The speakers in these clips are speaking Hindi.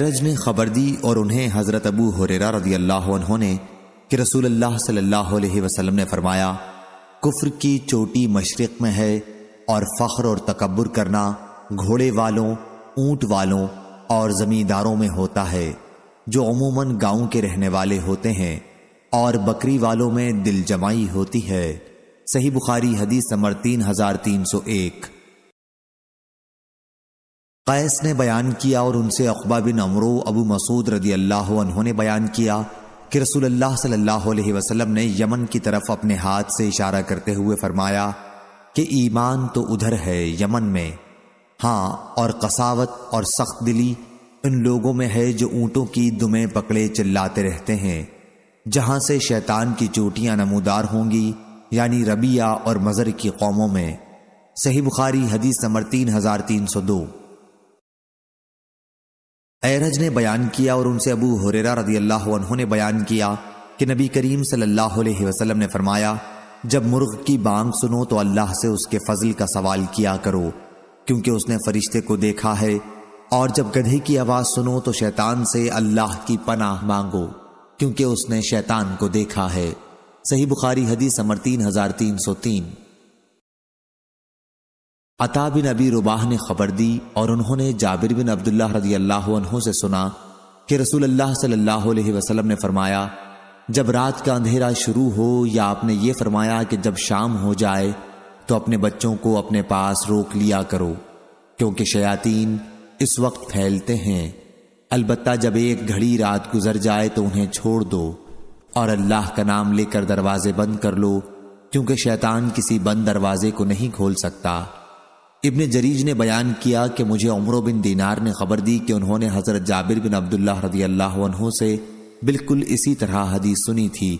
रज ने खबर दी और उन्हें हज़रत अबू हुररा रजी अल्लाह ने कि रसूल अल्लाह सल्लल्लाहु अलैहि वसल्लम ने फरमाया कुफ्र की चोटी मशरक़ में है और फ़ख्र और तकबर करना घोड़े वालों ऊंट वालों और ज़मींदारों में होता है जो अमूमन गांव के रहने वाले होते हैं और बकरी वालों में दिल जमाई होती है सही बुखारी हदीस नंबर तीन हजार तीन सौ एक कैस ने बयान किया और उनसे अकबा बिन अमरो अबू मसूद रदी अल्लाह उन्होंने बयान किया कि रसूल सल्लल्लाहु अलैहि वसल्लम ने यमन की तरफ अपने हाथ से इशारा करते हुए फरमाया कि ईमान तो उधर है यमन में हाँ और कसावत और सख्त दिली उन लोगों में है जो ऊँटों की दुमे पकड़े चिल्लाते रहते हैं जहाँ से शैतान की चोटियाँ नमोदार होंगी यानी रबिया और मज़र की कौमों में सही बुखारी हदीस नंबर तीन हजार तीन सौ दो एरज ने बयान किया और उनसे अबू हुरेरा रदी अल्लाह ने बयान किया कि नबी करीम सल्लल्लाहु अलैहि वसल्लम ने फरमाया जब मुर्ग की बांग सुनो तो अल्लाह से उसके फजल का सवाल किया करो क्योंकि उसने फरिश्ते को देखा है और जब गधे की आवाज सुनो तो शैतान से अल्लाह की पनाह मांगो क्योंकि उसने शैतान को देखा है सही बुखारी हदीस समर तीन हजार तीन सौ तीन अता बिन अबी रुबाह ने खबर दी और उन्होंने जाबिर बिन अब्दुल्ला रजी अल्लाह से सुना कि रसूल अल्लाह सल्लल्लाहु अलैहि वसल्लम ने फरमाया जब रात का अंधेरा शुरू हो या आपने ये फरमाया कि जब शाम हो जाए तो अपने बच्चों को अपने पास रोक लिया करो क्योंकि शयातीन इस वक्त फैलते हैं अलबत्ता जब एक घड़ी रात गुजर जाए तो उन्हें छोड़ दो और अल्लाह का नाम लेकर दरवाजे बंद कर लो क्योंकि शैतान किसी बंद दरवाजे को नहीं खोल सकता इब्ने जरीज ने बयान किया कि मुझे उम्र बिन दीनार ने खबर दी कि उन्होंने हज़रत जाबिर बिन अब्दुल्ला रदी अल्लाह से बिल्कुल इसी तरह हदीस सुनी थी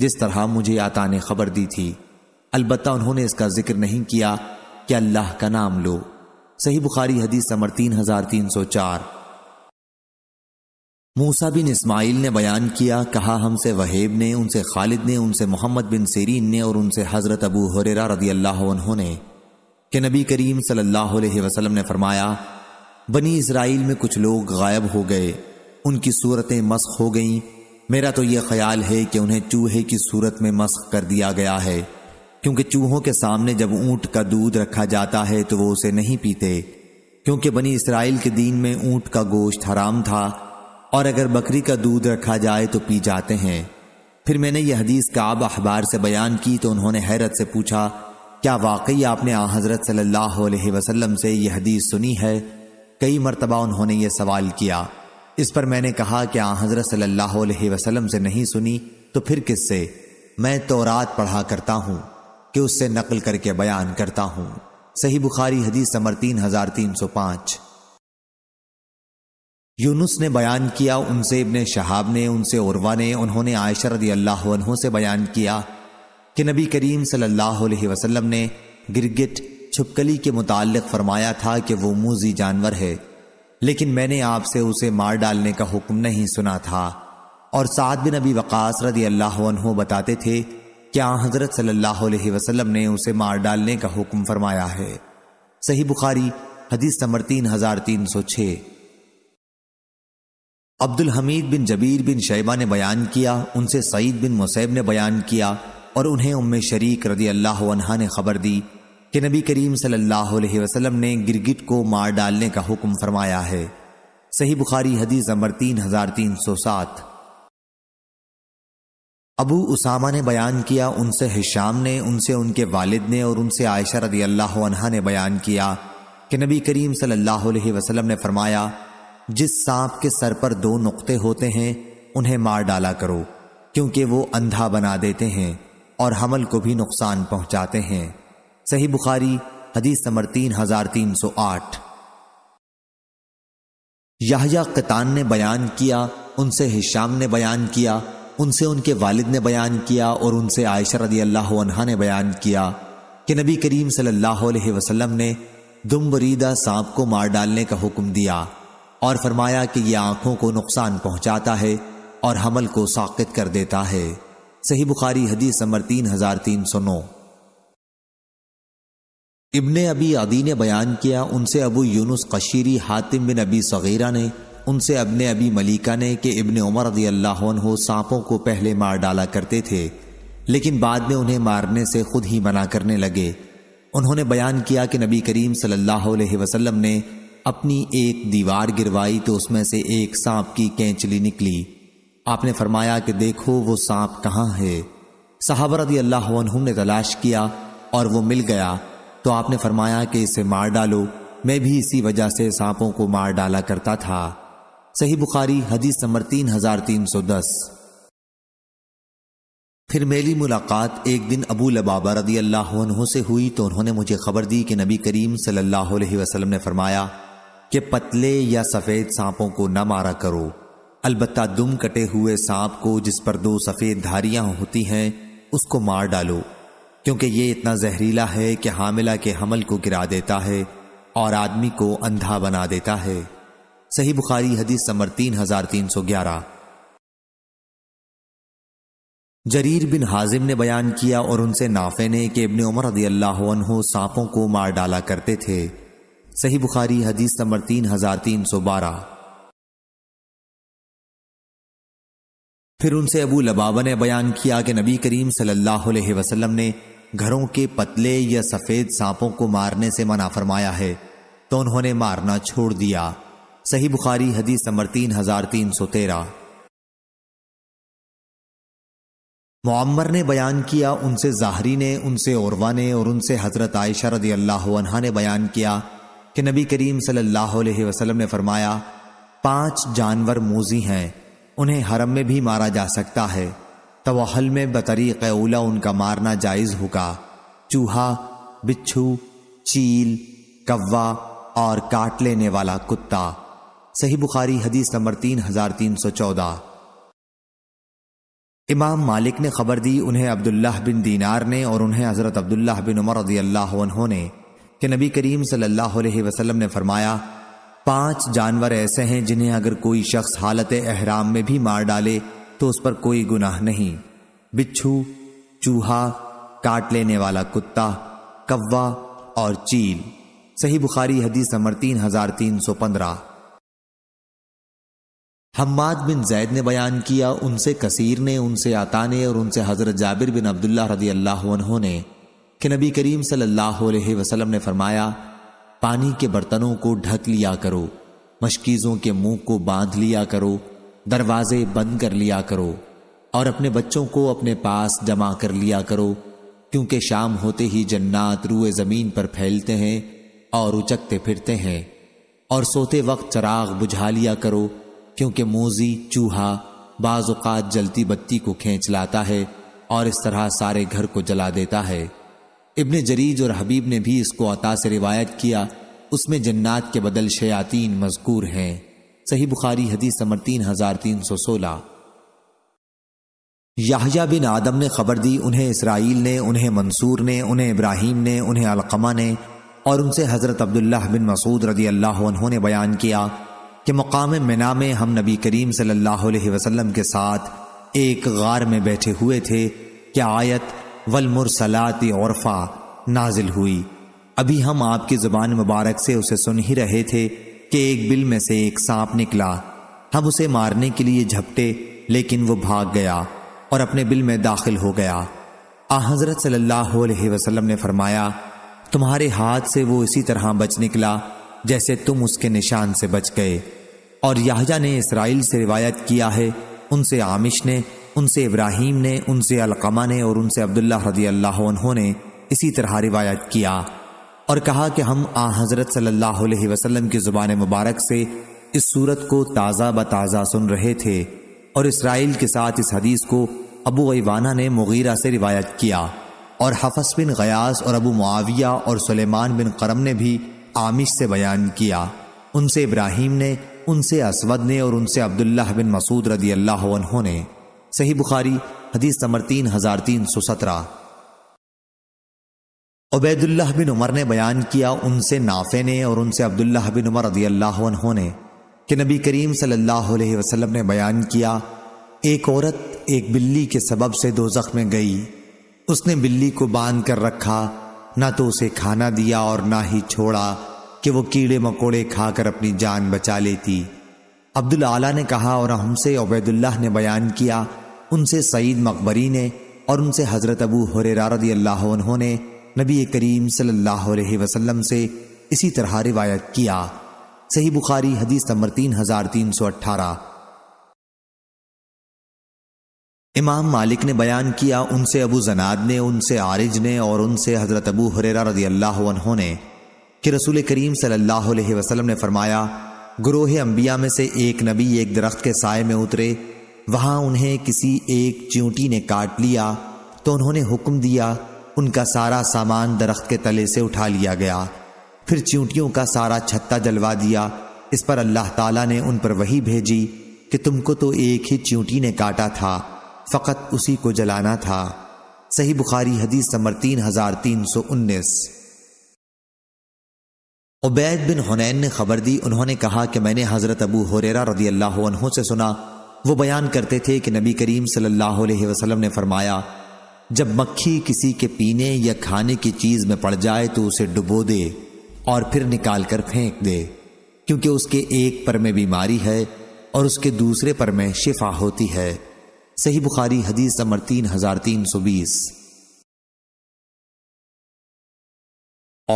जिस तरह मुझे आता ने खबर दी थी अलबत् उन्होंने इसका जिक्र नहीं किया कि अल्लाह का नाम लो सही बुखारी हदीस समर तीन हजार तीन सौ चार मूसा बिन इस्माइल ने बयान किया कहा हमसे वहेब ने उनसे खालिद ने उनसे मोहम्मद बिन सीरीन ने और उनसे हज़रत अबू हुरेरा रदी अल्लाह ने कि नबी करीम सल्लल्लाहु अलैहि वसल्लम ने फरमाया बनी इसराइल में कुछ लोग गायब हो गए उनकी सूरतें मस्क हो गईं मेरा तो यह ख्याल है कि उन्हें चूहे की सूरत में मस्क कर दिया गया है क्योंकि चूहों के सामने जब ऊंट का दूध रखा जाता है तो वो उसे नहीं पीते क्योंकि बनी इसराइल के दीन में ऊंट का गोश्त हराम था और अगर बकरी का दूध रखा जाए तो पी जाते हैं फिर मैंने यह हदीस काब अखबार से बयान की तो उन्होंने हैरत से पूछा क्या वाकई आपने आ हज़रत सल्लल्लाहु अलैहि वसल्लम से यह हदीस सुनी है कई मरतबा उन्होंने ये सवाल किया इस पर मैंने कहा कि आ हज़रत सल्लल्लाहु अलैहि वसल्लम से नहीं सुनी तो फिर किससे मैं तो रात पढ़ा करता हूँ कि उससे नकल करके बयान करता हूँ सही बुखारी हदीस समर तीन हजार तीन सौ पांच यूनुस ने बयान किया उनसे इबन शहाब ने उनसे उर्वा ने उन्होंने आयशर रदी अल्लाह से बयान किया कि नबी करीम सल्लल्लाहु अलैहि वसल्लम ने गिरगिट छुपकली के मुतालिक फरमाया था कि वो मूजी जानवर है लेकिन मैंने आपसे उसे मार डालने का हुक्म नहीं सुना था और साद बिन अबी वक़ास रदी अल्लाह बताते थे कि आ हज़रत सल्लल्लाहु अलैहि वसल्लम ने उसे मार डालने का हुक्म फरमाया है सही बुखारी हदीस नंबर तीन हजार तीन सौ छः अब्दुल हमीद बिन जबीर बिन शैबा ने बयान किया उनसे सईद बिन मुसैब ने बयान किया और उन्हें उम्म शरीक रदी अल्लाह अनहा ने खबर दी कि नबी करीम सल्लल्लाहु अलैहि वसल्लम ने गिरगिट को मार डालने का हुक्म फरमाया है सही बुखारी हदीस नंबर तीन हजार तीन सौ सात अबू उसामा ने बयान किया उनसे हिशाम ने उनसे उनके वालिद ने और उनसे आयशा रदी अल्लाह अनहा ने बयान किया कि नबी करीम सल्लल्लाहु अलैहि वसल्लम ने फरमाया जिस सांप के सर पर दो नुकते होते हैं उन्हें मार डाला करो क्योंकि वो अंधा बना देते हैं और हमल को भी नुकसान पहुंचाते हैं सही बुखारी हदीस नंबर तीन हजार तीन सौ आठ याहया कतान ने बयान किया उनसे हिशाम ने बयान किया उनसे उनके वालिद ने बयान किया और उनसे आयशा रदी अल्लाह ने बयान किया कि नबी करीम सल्लल्लाहु अलैहि वसल्लम ने दुमबरीदा सांप को मार डालने का हुक्म दिया और फरमाया कि यह आंखों को नुकसान पहुंचाता है और हमल को साकित कर देता है सही बुखारी हदीस नंबर तीन हजार तीन सौ नौ इबन अबी अदी ने बयान किया उनसे अबू यूनुस कशीरी हातिम बिन अबी सगीरा ने उनसे अबन अबी मलिका ने कि इबन उमर अदी अल्लाह सांपों को पहले मार डाला करते थे लेकिन बाद में उन्हें मारने से खुद ही मना करने लगे उन्होंने बयान किया कि नबी करीम सल्लल्लाहु अलैहि वसल्लम ने अपनी एक दीवार गिरवाई तो उसमें से एक सांप की कैंचली निकली आपने फरमाया कि देखो वो सांप कहाँ है सहाबरदी अल्लाह ने तलाश किया और वो मिल गया तो आपने फरमाया कि इसे मार डालो मैं भी इसी वजह से सांपों को मार डाला करता था सही बुखारी हदीस नंबर तीन हजार तीन सौ दस फिर मेरी मुलाकात एक दिन अबू लबाबा रदी अल्लाह से हुई तो उन्होंने मुझे खबर दी कि नबी करीम सल्लल्लाहु अलैहि वसल्लम ने फरमाया कि पतले या सफ़ेद सांपों को न मारा करो अलबत् दुम कटे हुए सांप को जिस पर दो सफ़ेद धारियां होती हैं उसको मार डालो क्योंकि ये इतना जहरीला है कि हामिला के हमल को गिरा देता है और आदमी को अंधा बना देता है सही बुखारी हदीस समर तीन हजार तीन सौ ग्यारह जरीर बिन हाजिम ने बयान किया और उनसे नाफे ने कि इबन उमर रदी अल्लाह सांपों को मार डाला करते थे सही बुखारी हदीस नंबर तीन हजार तीन सौ बारह फिर उनसे अबू लबावा ने बयान किया कि नबी करीम सल्लल्लाहु अलैहि वसल्लम ने घरों के पतले या सफ़ेद सांपों को मारने से मना फरमाया है तो उन्होंने मारना छोड़ दिया सही बुखारी हदीस नंबर तीन हजार तीन सौ तेरह मम्मर ने बयान किया उनसे जाहरी ने उनसे औरवा ने और उनसे हज़रत आयशा रदी अल्लाह ने बयान किया कि नबी करीम सल्लल्लाहु अलैहि वसल्लम ने फरमाया पांच जानवर मोजी हैं उन्हें हरम में भी मारा जा सकता है तवहल में बतरी कैला उनका मारना जायज़ होगा चूहा बिच्छू चील कव्वा और काट लेने वाला कुत्ता सही बुखारी हदीस नंबर तीन हजार तीन सौ चौदह इमाम मालिक ने खबर दी उन्हें अब्दुल्लाह बिन दीनार ने और उन्हें हज़रत अब्दुल्लाह बिन उमर रजी अल्लाह ने कि नबी करीम सल्लल्लाहु अलैहि वसल्लम ने फरमाया पांच जानवर ऐसे हैं जिन्हें अगर कोई शख्स हालत एहराम में भी मार डाले तो उस पर कोई गुनाह नहीं बिच्छू चूहा काट लेने वाला कुत्ता कव्वा और चील सही बुखारी हदीस नंबर तीन हजार तीन सौ पंद्रह हम्माद बिन जैद ने बयान किया उनसे कसीर ने उनसे आता ने और उनसे हजरत जाबिर बिन अब्दुल्ला रदी अल्लाह ने कि नबी करीम सल्लल्लाहु अलैहि वसल्लम ने फरमाया पानी के बर्तनों को ढक लिया करो मशकीज़ों के मुंह को बांध लिया करो दरवाजे बंद कर लिया करो और अपने बच्चों को अपने पास जमा कर लिया करो क्योंकि शाम होते ही जन्नात रूए ज़मीन पर फैलते हैं और उचकते फिरते हैं और सोते वक्त चराग बुझा लिया करो क्योंकि मोजी चूहा बाज़ात जलती बत्ती को खींच लाता है और इस तरह सारे घर को जला देता है इब्ने जरीज और हबीब ने भी इसको अता से रिवायत किया उसमें जन्नात के बदल शयातीन मजकूर हैं सही बुखारी हदीस समर तीन हजार तीन सौ सोलह याहिया बिन आदम ने खबर दी उन्हें इसराइल ने उन्हें मंसूर ने उन्हें इब्राहिम ने उन्हें अलकमा ने और उनसे हज़रत अब्दुल्ला बिन मसूद रदी अल्लाह ने बयान किया कि मकाम मना में हम नबी करीम सल्लल्लाहु अलैहि वसल्लम के साथ एक गार में बैठे हुए थे क्या आयत वलमुरसलात औरफा नाजिल हुई अभी हम आपकी ज़ुबान मुबारक से उसे सुन ही रहे थे कि एक बिल में से एक सांप निकला हम उसे मारने के लिए झपटे लेकिन वो भाग गया और अपने बिल में दाखिल हो गया आ हज़रत सल्लल्लाहु अलैहि वसल्लम ने फरमाया तुम्हारे हाथ से वो इसी तरह बच निकला जैसे तुम उसके निशान से बच गए और याहजा ने इसराइल से रिवायत किया है उनसे आमिश ने उनसे इब्राहिम ने उनसे अलकमा ने और उनसे अब्दुल्ला रदी अल्लाह ने इसी तरह रिवायत किया और कहा कि हम आ हज़रत सल्लल्लाहु अलैहि वसल्लम की ज़ुबान मुबारक से इस सूरत को ताज़ा बताज़ा सुन रहे थे और इसराइल के साथ इस हदीस को अबू ईवाना ने मुगीरा से रिवायत किया और हफस बिन गयास और अबू मुआविया और सुलेमान बिन करम ने भी आमिश से बयान किया उनसे इब्राहिम ने उनसे असवद ने और उनसे अब्दुल्ला बिन मसूद रदी अल्लाह ने सही बुखारी हदीस नंबर तीन हजार तीन सौ सत्रह उबैदुल्लाह बिन उमर ने बयान किया उनसे नाफे ने और उनसे अब्दुल्लाह बिन उमर रदी अल्लाह ने कि नबी करीम सल्लल्लाहु अलैहि वसल्लम ने बयान किया एक औरत एक बिल्ली के सबब से दोजख में गई उसने बिल्ली को बांध कर रखा ना तो उसे खाना दिया और ना ही छोड़ा कि वो कीड़े मकोड़े खाकर अपनी जान बचा लेती अब्दुल आला ने कहा और हमसे उबैदुल्लाह ने बयान किया उनसे सईद मकबरी ने और उनसे हज़रत अबू हुरेरा रदी अल्लाह ने नबी करीम सल्लल्लाहु अलैहि वसल्लम से इसी तरह रिवायत किया सही बुखारी हदीस नंबर तीन हजार तीन सौ अट्ठारह इमाम मालिक ने बयान किया उनसे अबू जनाद ने उनसे आरिज ने और उनसे हज़रत अबू हुर रदी अल्लाह ने कि रसूल करीम सल्लल्लाहु अलैहि वसल्लम ने फरमाया गुरोह अंबिया में से एक नबी एक दरख्त के साय में उतरे वहां उन्हें किसी एक च्यूटी ने काट लिया तो उन्होंने हुक्म दिया उनका सारा सामान दरख्त के तले से उठा लिया गया फिर च्यूटियों का सारा छत्ता जलवा दिया इस पर अल्लाह ताला ने उन पर वही भेजी कि तुमको तो एक ही च्यूटी ने काटा था फ़कत उसी को जलाना था सही बुखारी हदीस नंबर तीन हजार तीन सौ उन्नीस उबैद बिन हुनैन ने खबर दी उन्होंने कहा कि मैंने हज़रत अबू हुरेरा रदी अल्लाह से सुना वो बयान करते थे कि नबी करीम सल्लल्लाहु अलैहि वसल्लम ने फरमाया जब मक्खी किसी के पीने या खाने की चीज में पड़ जाए तो उसे डुबो दे और फिर निकाल कर फेंक दे क्योंकि उसके एक पर में बीमारी है और उसके दूसरे पर में शिफा होती है सही बुखारी हदीस नंबर तीन हजार तीन सौ बीस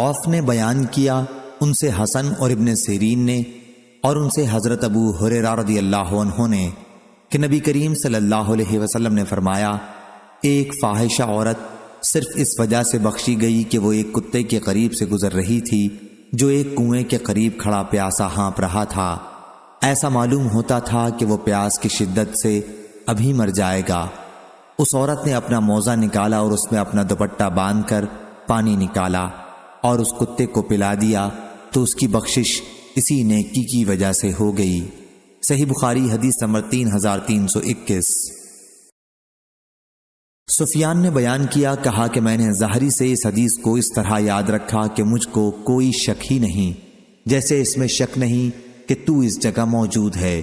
औफ ने बयान किया उनसे हसन और इब्ने सेरीन ने और उनसे हजरत अबू हुरेरा रदी अल्लाह ने कि नबी करीम सल्लल्लाहु अलैहि वसल्लम ने फरमाया एक फाहिशा औरत सिर्फ इस वजह से बख्शी गई कि वो एक कुत्ते के करीब से गुजर रही थी जो एक कुएं के करीब खड़ा प्यासा हाँप रहा था ऐसा मालूम होता था कि वो प्यास की शिद्दत से अभी मर जाएगा उस औरत ने अपना मोज़ा निकाला और उसमें अपना दुपट्टा बांध कर पानी निकाला और उस कुत्ते को पिला दिया तो उसकी बख्शिश इसी नेकी की वजह से हो गई सही बुखारी हदीस नंबर तीन हजार तीन सौ इक्कीस सुफियान ने बयान किया कहा कि मैंने जहरी से इस हदीस को इस तरह याद रखा कि मुझको कोई शक ही नहीं जैसे इसमें शक नहीं कि तू इस जगह मौजूद है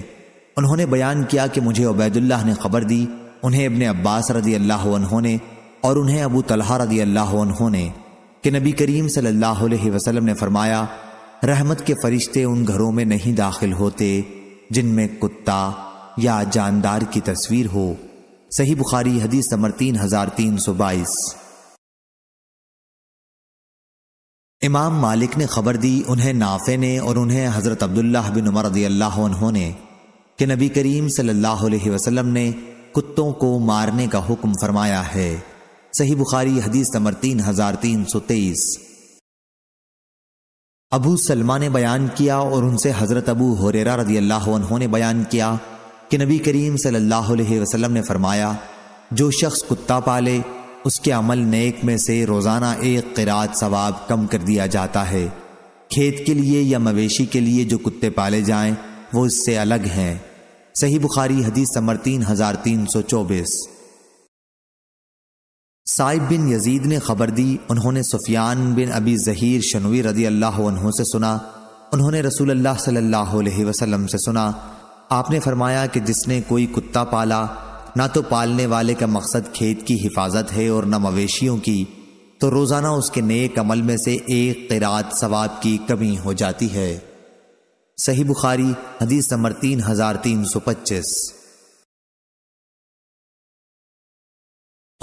उन्होंने बयान किया कि मुझे उबैदुल्लाह ने खबर दी उन्हें इबन अब्बास रदी अल्लाह ने और उन्हें अबू तलहा रदी अल्लाह उन्होंने कि नबी करीम सल्लल्लाहु अलैहि वसल्लम ने फरमाया रहमत के फरिश्ते उन घरों में नहीं दाखिल होते जिनमें कुत्ता या जानदार की तस्वीर हो सही बुखारी हदीस नंबर तीन हजार तीन सौ बाईस इमाम मालिक ने खबर दी उन्हें नाफे ने और उन्हें हज़रत अब्दुल्ला बिन उमर रदी अल्लाह ने कि नबी करीम सल्लल्लाहु अलैहि वसल्लम ने कुत्तों को मारने का हुक्म फरमाया है सही बुखारी हदीस नंबर तीन हजार तीन सौ तेईस अबू सलमा ने बयान किया और उनसे हज़रत अबू हुरेरा रजी अल्लाह ने बयान किया कि नबी करीम सल्लल्लाहु अलैहि वसल्लम ने फरमाया जो शख्स कुत्ता पाले उसके अमल नेक में से रोज़ाना एक किरात सवाब कम कर दिया जाता है खेत के लिए या मवेशी के लिए जो कुत्ते पाले जाएं वो इससे अलग हैं सही बुखारी हदीस समर तीन हज़ार तीन सौ चौबीस साइब बिन यजीद ने खबर दी उन्होंने सुफियान बिन अबी जहीर शनवी रदी अल्लाह से सुना उन्होंने रसूल अल्लाह सल्लल्लाहु अलैहि वसल्लम से सुना आपने फरमाया कि जिसने कोई कुत्ता पाला ना तो पालने वाले का मकसद खेत की हिफाजत है और न मवेशियों की तो रोज़ाना उसके नेक अमल में से एक किरात सवाब की कमी हो जाती है सही बुखारी हदीस नंबर तीन हजार तीन सौ पच्चीस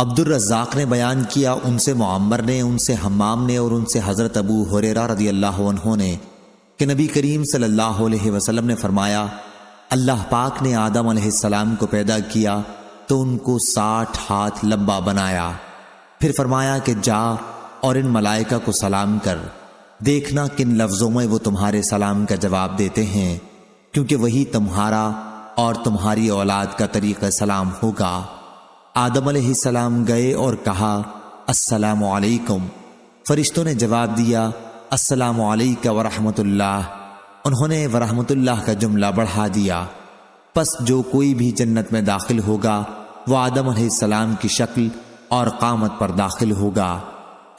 अब्दुल रज़ाक ने बयान किया उनसे मामर ने उनसे हमाम ने और उनसे हज़रत अबू हुरेरा रदी अल्लाह ने कि नबी करीम सल्लल्लाहु अलैहि वसल्लम ने फरमाया अल्लाह पाक ने आदम सलाम को पैदा किया तो उनको साठ हाथ लंबा बनाया फिर फरमाया कि जा और इन मलाइका को सलाम कर देखना किन लफ्ज़ों में वो तुम्हारे सलाम का जवाब देते हैं क्योंकि वही तुम्हारा और तुम्हारी औलाद का तरीक़ सलाम होगा आदम सलाम गए और कहा अस्सलाम वालेकुम फरिश्तों ने जवाब दिया अस्सलाम वरहमतुल्लाह उन्होंने वरहमतुल्लाह का जुमला बढ़ा दिया बस जो कोई भी जन्नत में दाखिल होगा वह आदम सलाम की शक्ल और कामत पर दाखिल होगा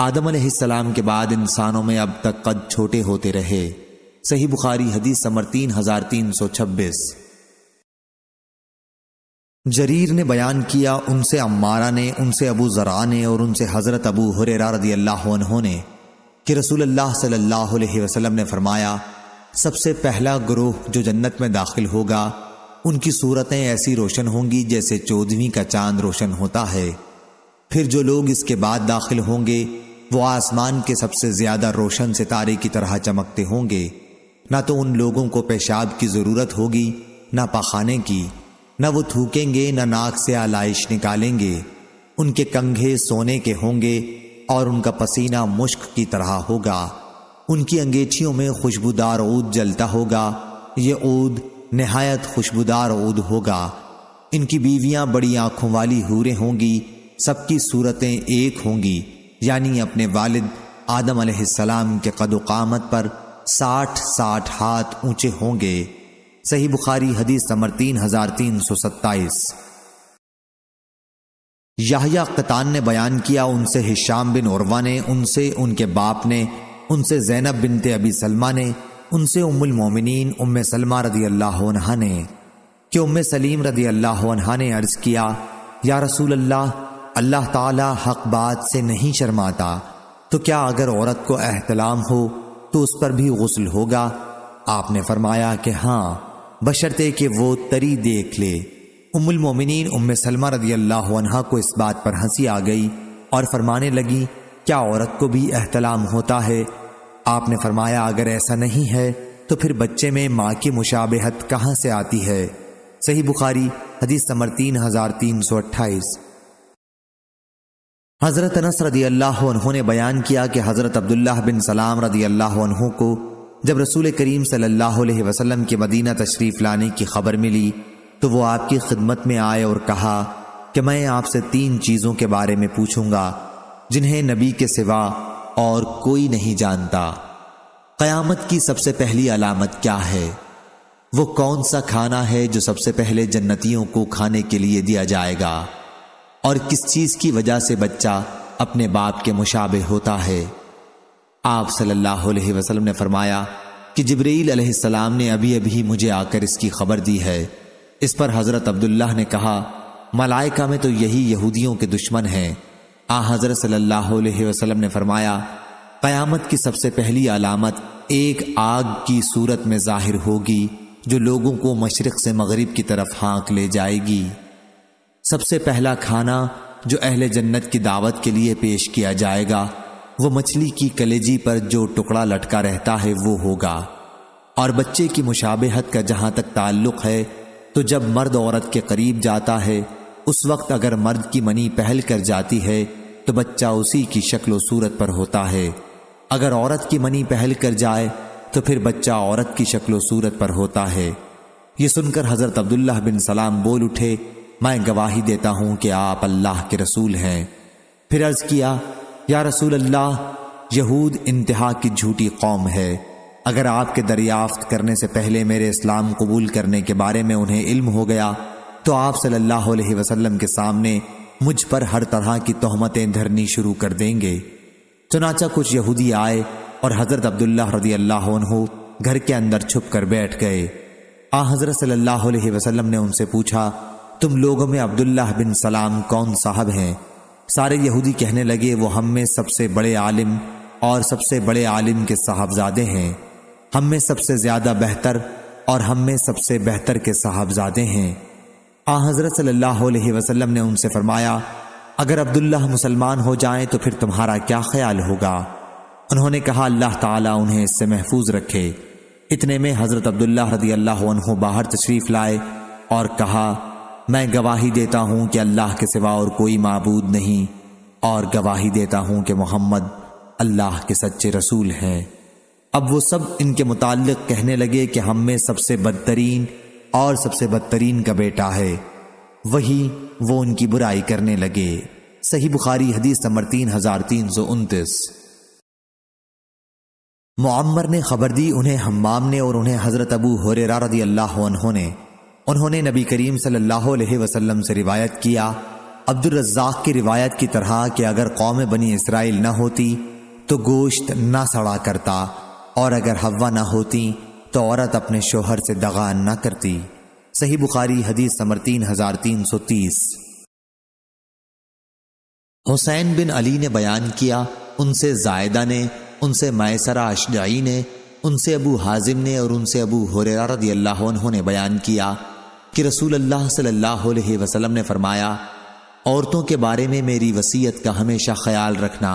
आदम सलाम के बाद इंसानों में अब तक कद छोटे होते रहे सही बुखारी हदीस समर तीन हजार तीन सौ छब्बीस जरीर ने बयान किया उनसे अम्मारा ने उनसे अबू ज़रा ने और उनसे हज़रत अबू हुरेरा रदी अल्लाह ने कि रसूल अल्लाह सल्लल्लाहु अलैहि वसल्लम ने फरमाया सबसे पहला ग्रोह जो जन्नत में दाखिल होगा उनकी सूरतें ऐसी रोशन होंगी जैसे चौदहवीं का चांद रोशन होता है फिर जो लोग इसके बाद दाखिल होंगे वो आसमान के सबसे ज़्यादा रोशन सितारे की तरह चमकते होंगे ना तो उन लोगों को पेशाब की ज़रूरत होगी ना पखाने की न वो थूकेंगे न नाक से आलाइश निकालेंगे उनके कंघे सोने के होंगे और उनका पसीना मुश्क की तरह होगा उनकी अंगेठियों में खुशबूदार ऊद जलता होगा ये ऊद नहायत खुशबूदार ऊद होगा इनकी बीवियां बड़ी आंखों वाली हूरें होंगी सबकी सूरतें एक होंगी यानी अपने वालिद आदम के कदोकामत पर साठ साठ हाथ ऊंचे होंगे सही बुखारी हदीस नंबर तीन हजार तीन सौ सत्ताईस याहिया कतान ने बयान किया उनसे हिशाम बिन औरवा ने उनसे उनके बाप ने उनसे जैनब बिनते अबी सलमा ने उनसे उम्मुल मोमिनीन उम्म सलमा रदी अल्लाह ने कि उम्म सलीम रदी अल्लाह ने अर्ज किया या रसूल अल्लाह अल्लाह ताला हक बात से नहीं शर्माता तो क्या अगर औरत को एहतलाम हो तो उस पर भी गसल होगा आपने फरमाया कि हाँ बशर्ते कि वो तरी देख ले उमुल मोमिनीन उम सलमा रदी अल्लाह अनहा को इस बात पर हंसी आ गई और फरमाने लगी क्या औरत को भी एहतलाम होता है आपने फरमाया अगर ऐसा नहीं है तो फिर बच्चे में माँ की मुशाबहत कहाँ से आती है सही बुखारी हदीस समर तीन हजार तीन सौ अट्ठाईस हज़रत अनस रदी अल्लाह ने बयान किया कि हज़रत अब्दुल्ला बिन सलाम रदी अल्लाह को जब रसूल करीम सल्लल्लाहु अलैहि वसल्लम के मदीना तशरीफ़ लाने की खबर मिली तो वो आपकी खिदमत में आए और कहा कि मैं आपसे तीन चीज़ों के बारे में पूछूंगा जिन्हें नबी के सिवा और कोई नहीं जानता क़यामत की सबसे पहली अलामत क्या है वो कौन सा खाना है जो सबसे पहले जन्नतियों को खाने के लिए दिया जाएगा और किस चीज़ की वजह से बच्चा अपने बाप के मुशाबे होता है आप सल्लल्लाहु अलैहि वसल्लम ने फरमाया कि जबरील अलैहिस्सलाम ने अभी अभी मुझे आकर इसकी खबर दी है इस पर हज़रत अब्दुल्लाह ने कहा मलाइका में तो यही यहूदियों के दुश्मन हैं आ हज़रत सल्लल्लाहु अलैहि वसल्लम ने फरमाया क़यामत की सबसे पहली अलामत एक आग की सूरत में जाहिर होगी जो लोगों को मशरक़ से मगरिब की तरफ हाँक ले जाएगी सबसे पहला खाना जो अहल जन्नत की दावत के लिए पेश किया जाएगा वो मछली की कलेजी पर जो टुकड़ा लटका रहता है वो होगा और बच्चे की मुशाबहत का जहां तक ताल्लुक है तो जब मर्द औरत के करीब जाता है उस वक्त अगर मर्द की मनी पहल कर जाती है तो बच्चा उसी की शक्ल सूरत पर होता है अगर औरत की मनी पहल कर जाए तो फिर बच्चा औरत की शक्ल सूरत पर होता है ये सुनकर हजरत अब्दुल्ला बिन सलाम बोल उठे मैं गवाही देता हूं कि आप अल्लाह के रसूल हैं फिर अर्ज किया या रसूल अल्लाह यहूद इंतहा की झूठी कौम है अगर आपके दरियाफ्त करने से पहले मेरे इस्लाम कबूल करने के बारे में उन्हें इल्म हो गया तो आप सल्लल्लाहु अलैहि वसल्लम के सामने मुझ पर हर तरह की तोहमतें धरनी शुरू कर देंगे चुनाचा कुछ यहूदी आए और हज़रत अब्दुल्ला रदी अल्लाह घर के अंदर छुप कर बैठ गए आ हज़रत सल्लल्लाहु अलैहि वसल्लम ने उनसे पूछा तुम लोगों में अब्दुल्ला बिन सलाम कौन साहब हैं सारे यहूदी कहने लगे वो हम में सबसे बड़े आलिम और सबसे बड़े आलिम के साहबजादे हैं हम में सबसे ज़्यादा बेहतर और हम में सबसे बेहतर के साहबजादे हैं आ हाँ, हज़रत सल्लल्लाहु अलैहि वसल्लम ने उनसे फरमाया अगर अब्दुल्ला मुसलमान हो जाएं तो फिर तुम्हारा क्या ख्याल होगा उन्होंने कहा अल्लाह ताला उन्हें इससे महफूज रखे इतने में हज़रत अब्दुल्ला रदी अल्लाह बाहर तशरीफ़ लाए और कहा मैं गवाही देता हूँ कि अल्लाह के सिवा और कोई मबूद नहीं और गवाही देता हूँ कि मोहम्मद अल्लाह के सच्चे रसूल हैं अब वो सब इनके मुतालिक कहने लगे कि हम में सबसे बदतरीन और सबसे बदतरीन का बेटा है वही वो उनकी बुराई करने लगे सही बुखारी हदीस नंबर तीन हजार तीन सौ उनतीस मुआमर ने खबर दी उन्हें हम्माम ने और उन्हें हजरत अबू हुरेरा रदी अल्लाह ने उन्होंने नबी करीम सल्लल्लाहु अलैहि वसल्लम से रिवायत किया अब्दुलरज्जाक की रिवायत की तरह कि अगर कौम बनी इसराइल न होती तो गोश्त ना सड़ा करता और अगर हवा ना होती तो औरत अपने शोहर से दगा ना करती सही बुखारी हदीस समर तीन हजार तीन सौ तीस हुसैन बिन अली ने बयान किया उनसे जायदा ने उनसे मैसरा अशजाई ने उनसे अबू हाजिम ने और उनसे अबू हुररा रदी अल्लाह ने बयान किया कि रसूल अल्लाह सल्लल्लाहु अलैहि वसल्लम ने फरमाया औरतों के बारे में मेरी वसीयत का हमेशा ख्याल रखना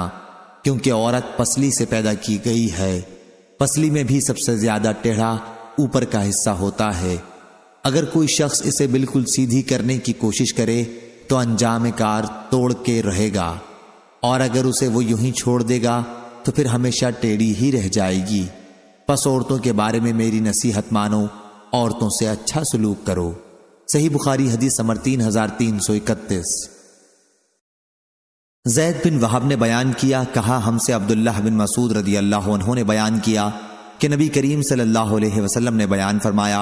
क्योंकि औरत पसली से पैदा की गई है पसली में भी सबसे ज्यादा टेढ़ा ऊपर का हिस्सा होता है अगर कोई शख्स इसे बिल्कुल सीधी करने की कोशिश करे तो अंजाम कार तोड़ के रहेगा और अगर उसे वो यूं ही छोड़ देगा तो फिर हमेशा टेढ़ी ही रह जाएगी बस औरतों के बारे में मेरी नसीहत मानो औरतों से अच्छा सलूक करो सही बुखारी हदीस समर तीन हजार तीन सौ इकतीस जैद बिन वहाब ने बयान किया कहा हमसे अब्दुल्लाह बिन मसूद रदी अल्लाह उन्होंने बयान किया कि नबी करीम सल्लल्लाहु अलैहि वसल्लम ने बयान फरमाया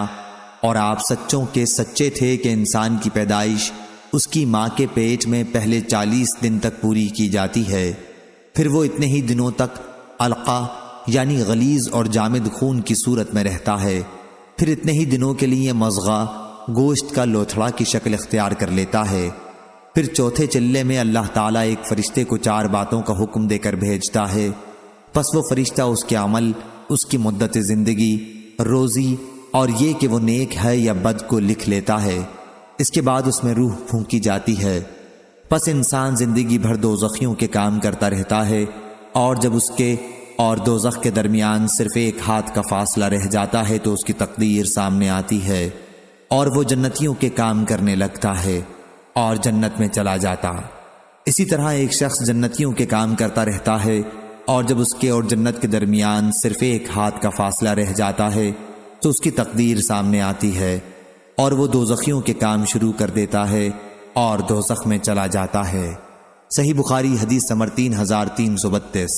और आप सच्चों के सच्चे थे कि इंसान की पैदाइश उसकी माँ के पेट में पहले चालीस दिन तक पूरी की जाती है फिर वो इतने ही दिनों तक अलका यानी गलीज और जामिद खून की सूरत में रहता है फिर इतने ही दिनों के लिए मजगा गोश्त का लोथड़ा की शक्ल अख्तियार कर लेता है फिर चौथे चिल्ले में अल्लाह ताला एक फरिश्ते को चार बातों का हुक्म देकर भेजता है बस वो फरिश्ता उसके अमल उसकी मुद्दत ज़िंदगी रोज़ी और ये कि वो नेक है या बद को लिख लेता है इसके बाद उसमें रूह फूंकी जाती है बस इंसान ज़िंदगी भर दो जख्मियों के काम करता रहता है और जब उसके और दो के दरमियान सिर्फ एक हाथ का फासला रह जाता है तो उसकी तकदीर सामने आती है और वो जन्नतियों के काम करने लगता है और जन्नत में चला जाता इसी तरह एक शख्स जन्नतियों के काम करता रहता है और जब उसके और जन्नत के दरमियान सिर्फ एक हाथ का फासला रह जाता है तो उसकी तकदीर सामने आती है और वो दोजखियों के काम शुरू कर देता है और दोजख में चला जाता है सही बुखारी हदीस समर तीन हजार तीन सौ बत्तीस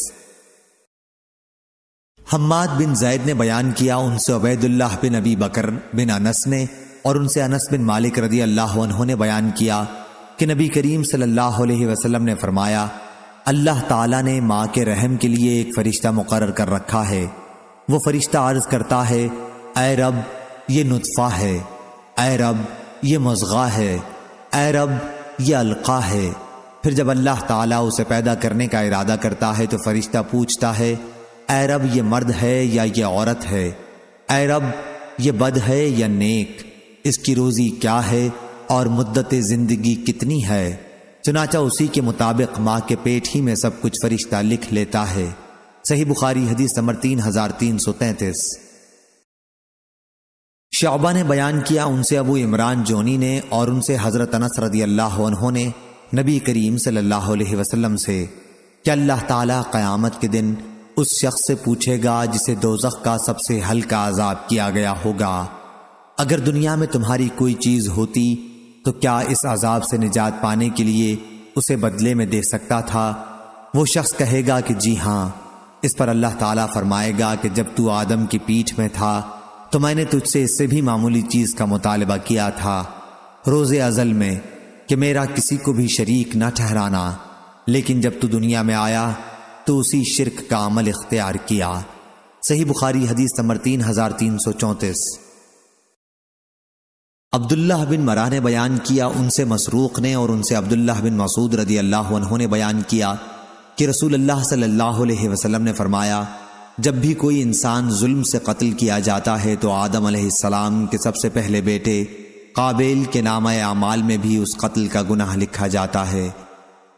हम्माद बिन जैद ने बयान किया उनसे अबैदुल्लाह बिन अबी बकर बिन अनस ने और उनसे अनस बिन मालिक रदी अल्लाह उन्होंने बयान किया कि नबी करीम सल्लल्लाहु अलैहि वसल्लम ने फरमाया अल्लाह ताला ने माँ के रहम के लिए एक फ़रिश्ता मुकर कर रखा है वो फ़रिश्ता अर्ज करता है अय रब ये नुतफ़ा है अय रब ये मजगा है अय रब ये अलका है फिर जब अल्लाह ताला उसे पैदा करने का इरादा करता है तो फरिश्ता पूछता है अरब रब ये मर्द है या ये औरत है अरब रब ये बद है या नेक इसकी रोज़ी क्या है और मुद्दत ज़िंदगी कितनी है चुनाचा उसी के मुताबिक माँ के पेट ही में सब कुछ फरिश्ता लिख लेता है सही बुखारी हदीस नंबर तीन हजार तीन सौ तैतीस शोबा ने बयान किया उनसे अबू इमरान जोनी ने और उनसे हज़रत अनस रदी अल्लाह उन्होंने नबी करीम सल्लल्लाहु अलैहि वसल्लम से कि अल्लाह ताला क़यामत के दिन उस शख्स से पूछेगा जिसे दोजख का सबसे हल्का आज़ाब किया गया होगा अगर दुनिया में तुम्हारी कोई चीज होती तो क्या इस अजाब से निजात पाने के लिए उसे बदले में दे सकता था वो शख्स कहेगा कि जी हाँ इस पर अल्लाह ताला फरमाएगा कि जब तू आदम की पीठ में था तो मैंने तुझसे इससे भी मामूली चीज का मुतालबा किया था रोज़ अजल में कि मेरा किसी को भी शरीक न ठहराना लेकिन जब तू दुनिया में आया तो उसी शिरक का अमल इख्तियार किया सही बुखारी हदीस नंबर तीन हजार तीन सौ चौंतीस अब्दुल्ला बिन मरा ने बयान किया उनसे मसरूक़ ने और उनसे अब्दुल्लाह बिन मसूद रदी अल्लाह ने बयान किया कि रसूल अल्लाह सल्लल्लाहु अलैहि वसल्लम ने फरमाया जब भी कोई इंसान जुल्म से कत्ल किया जाता है तो आदम अलैहिस्सलाम के सबसे पहले बेटे काबिल के नाम आमाल में भी उस कत्ल का गुनाह लिखा जाता है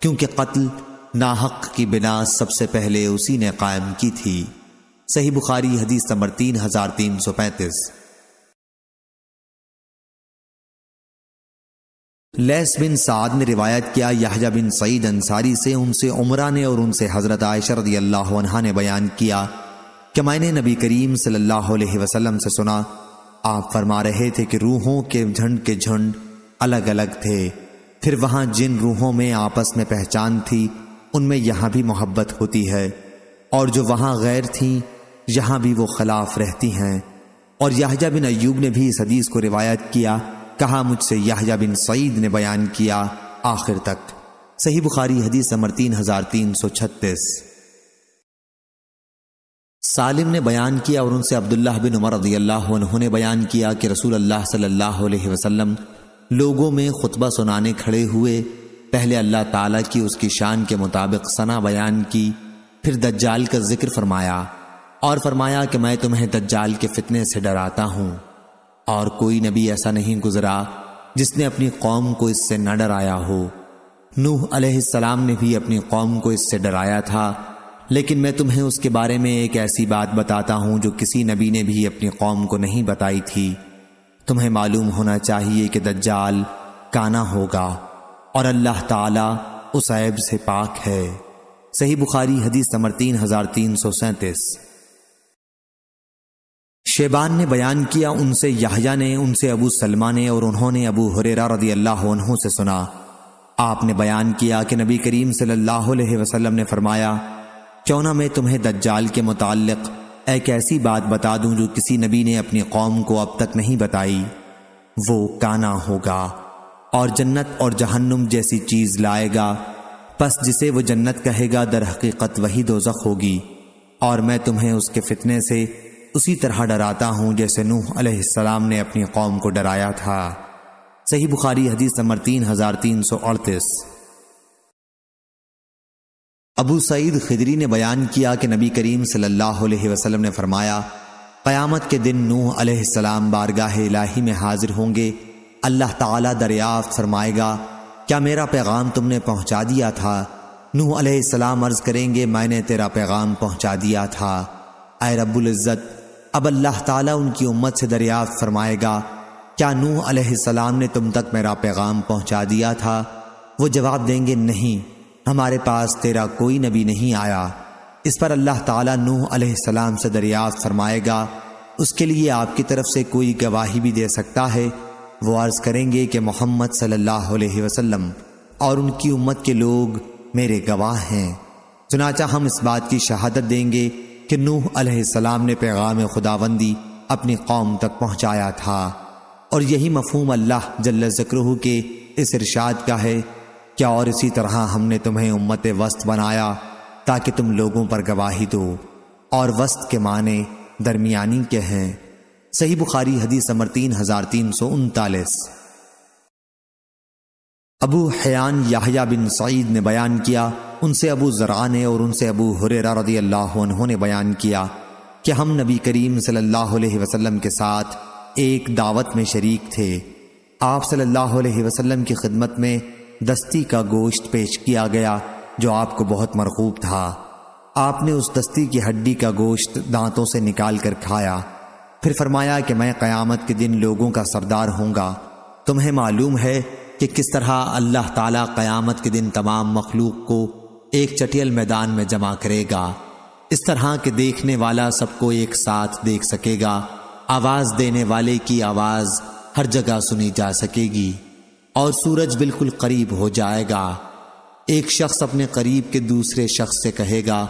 क्योंकि कत्ल नाहक की बिना सबसे पहले उसी ने कायम की थी सही बुखारी हदीस नंबर तीन हजार तीन सौ पैंतीस लेस बिन साद ने रिवायत किया यहजा बिन सईद अंसारी से उनसे उमरा ने और उनसे हज़रत आयशा अल्लाह ने बयान किया कि मैंने नबी करीम सल्लल्लाहु अलैहि वसल्लम से सुना आप फरमा रहे थे कि रूहों के झंड के झंड अलग अलग थे फिर वहाँ जिन रूहों में आपस में पहचान थी उनमें यहाँ भी मोहब्बत होती है और जो वहाँ गैर थी यहाँ भी वो खिलाफ रहती हैं और यहाजा बिन अयूब ने भी इस हदीस को रिवायत किया कहा मुझसे याहिया बिन सईद ने बयान किया आखिर तक सही बुखारी हदीस नंबर तीन हजार तीन सौ छत्तीस सालिम ने बयान किया और उनसे अब्दुल्लाह बिन उमर उन्होंने बयान किया कि रसूल अल्लाह सल्लल्लाहु अलैहि वसल्लम लोगों में खुतबा सुनाने खड़े हुए पहले अल्लाह ताला की उसकी शान के मुताबिक सना बयान की फिर दज्जाल का जिक्र फरमाया और फरमाया कि मैं तुम्हें दज्जाल के फितने से डराता हूँ और कोई नबी ऐसा नहीं गुजरा जिसने अपनी कौम को इससे न डराया हो नूह अलैहिस्सलाम ने भी अपनी कौम को इससे डराया था लेकिन मैं तुम्हें उसके बारे में एक ऐसी बात बताता हूं जो किसी नबी ने भी अपनी कौम को नहीं बताई थी तुम्हें मालूम होना चाहिए कि दज्जाल काना होगा और अल्लाह ताला उस ऐब से पाक है सही बुखारी हदीस नंबर तीन हजार तीन सौ सैंतीस शेबान ने बयान किया उनसे याहया ने उनसे अबू सलमा ने और उन्होंने अबू हुरेरा रदी अल्लाह से सुना आपने बयान किया कि नबी करीम सल्लल्लाहु अलैहि वसल्लम ने फरमाया क्यों ना मैं तुम्हें दज्जाल के मुतालिक एक ऐसी बात बता दूं जो किसी नबी ने अपनी कौम को अब तक नहीं बताई वो काना होगा और जन्नत और जहन्नुम जैसी चीज लाएगा बस जिसे वो जन्नत कहेगा दर हकीकत वही दोजख होगी और मैं तुम्हें उसके फितने से उसी तरह डराता हूँ जैसे नूह अलैहिस्सलाम ने अपनी कौम को डराया था सही बुखारी हदीस नंबर तीन हजार तीन सौ अड़तीस अबू सईद खिदरी ने बयान किया कि नबी करीम सल्लल्लाहु अलैहि वसल्लम ने फरमाया क़यामत के दिन नूह अलैहिस्सलाम बारगाह इलाही में हाजिर होंगे अल्लाह ताला दरियाफ्त फरमाएगा क्या मेरा पैगाम तुमने पहुंचा दिया था नूह अलैहिस्सलाम अर्ज़ करेंगे मैंने तेरा पैगाम पहुंचा दिया था आय रब्बुल इज़्ज़त अब अल्लाह ताला उनकी उम्मत से दरियाफ्त फरमाएगा क्या नूह अलैहिस्सलाम ने तुम तक मेरा पैगाम पहुंचा दिया था वो जवाब देंगे नहीं हमारे पास तेरा कोई नबी नहीं आया इस पर अल्लाह ताला नूह अलैहिस्सलाम से दरियाफ़ फरमाएगा उसके लिए आपकी तरफ से कोई गवाही भी दे सकता है वो अर्ज़ करेंगे कि मोहम्मद सल्लल्लाहु अलैहि वसल्लम और उनकी उम्मत के लोग मेरे गवाह हैं चुनाचा हम इस बात की शहादत देंगे कि नूह अलैहिस्सलाम ने पैगाम खुदावंदी अपनी कौम तक पहुंचाया था और यही मफहम अल्लाह जल्ल जक्रह के इस इरशाद का है क्या और इसी तरह हमने तुम्हें उम्मत वस्त बनाया ताकि तुम लोगों पर गवाही दो और वस्त के माने दरमियानी के हैं सही बुखारी हदीस समर तीन हजार तीन सौ उनतालीस Abu Hayyan Yahya bin Saeed ने बयान किया उनसे अबू जरा ने और उनसे अबू हुरेरा रदी अल्लाह ने बयान किया कि हम नबी करीम सल्लल्लाहु अलैहि वसल्लम के साथ एक दावत में शरीक थे आप सल्लल्लाहु अलैहि वसल्लम की खिदमत में दस्ती का गोश्त पेश किया गया जो आपको बहुत मरकूब था आपने उस दस्ती की हड्डी का गोश्त दांतों से निकाल कर खाया फिर फरमाया कि मैं क़यामत के दिन लोगों का सरदार होऊंगा तुम्हें मालूम है कि किस तरह अल्लाह ताला क़यामत के दिन तमाम मखलूक को एक चटियल मैदान में जमा करेगा इस तरह के देखने वाला सबको एक साथ देख सकेगा आवाज़ देने वाले की आवाज़ हर जगह सुनी जा सकेगी और सूरज बिल्कुल करीब हो जाएगा एक शख्स अपने करीब के दूसरे शख्स से कहेगा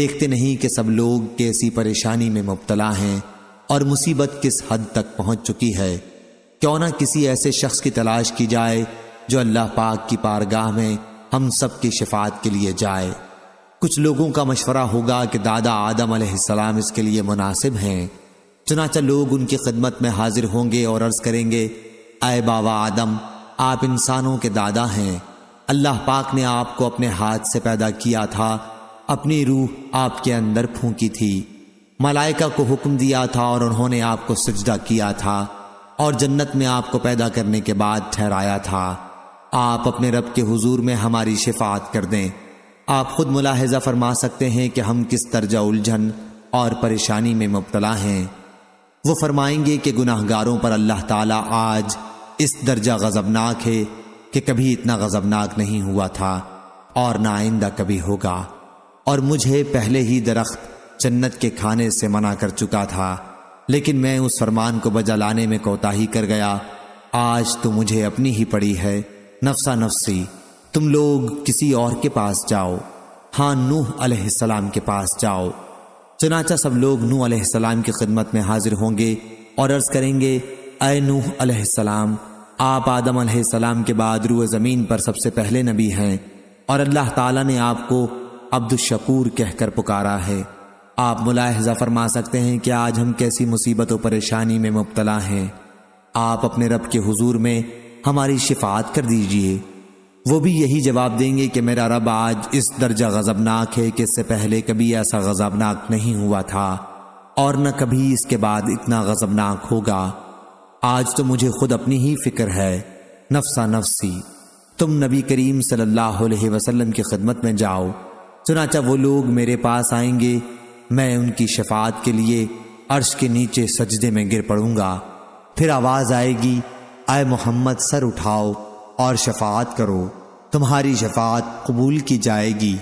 देखते नहीं कि सब लोग कैसी परेशानी में मुबतला हैं और मुसीबत किस हद तक पहुंच चुकी है क्यों ना किसी ऐसे शख्स की तलाश की जाए जो अल्लाह पाक की पारगाह में हम सब की शिफात के लिए जाए कुछ लोगों का मशवरा होगा कि दादा आदम आसमाम इसके लिए मुनासिब हैं चुनाचा लोग उनकी खिदमत में हाजिर होंगे और अर्ज करेंगे आए बाबा आदम आप इंसानों के दादा हैं अल्लाह पाक ने आपको अपने हाथ से पैदा किया था अपनी रूह आपके अंदर फूकी थी मलाइका को हुक्म दिया था और उन्होंने आपको सजदा किया था और जन्नत में आपको पैदा करने के बाद ठहराया था आप अपने रब के हुजूर में हमारी शिफात कर दें आप खुद मुलाहजा फरमा सकते हैं कि हम किस तरजा उलझन और परेशानी में मुबतला हैं वो फरमाएंगे कि गुनाहगारों पर अल्लाह ताला आज इस दर्जा गजबनाक है कि कभी इतना गजबनाक नहीं हुआ था और ना आइंदा कभी होगा और मुझे पहले ही दरख्त जन्नत के खाने से मना कर चुका था लेकिन मैं उस फरमान को बजा लाने में कोताही कर गया आज तो मुझे अपनी ही पड़ी है नफसा नफसी तुम लोग किसी और के पास जाओ हाँ नूह अलैहिस्सलाम के पास जाओ चनाचा सब लोग नूह अलैहिस्सलाम की खिदमत में हाजिर होंगे और अर्ज करेंगे अय नूह अलैहिस्सलाम आप आदम अलैहिस्सलाम के बाद रूए ज़मीन पर सबसे पहले नबी हैं और अल्लाह ताला ने आपको अब्दुलशकूर कहकर पुकारा है आप मुलाहजा फरमा सकते हैं कि आज हम कैसी मुसीबत और परेशानी में मुबतला हैं आप अपने रब के हुजूर में हमारी शिफात कर दीजिए वो भी यही जवाब देंगे कि मेरा रब आज इस दर्जा गज़बनाक है कि इससे पहले कभी ऐसा गज़बनाक नहीं हुआ था और न कभी इसके बाद इतना गज़बनाक होगा आज तो मुझे खुद अपनी ही फिक्र है नफसा नफसी तुम नबी करीम सल्लल्लाहु अलैहि वसल्लम की खिदमत में जाओ चुनाचा वो लोग मेरे पास आएंगे मैं उनकी शफात के लिए अर्श के नीचे सजदे में गिर पड़ूंगा फिर आवाज आएगी आए मोहम्मद सर उठाओ और शफात करो तुम्हारी शफात कबूल की जाएगी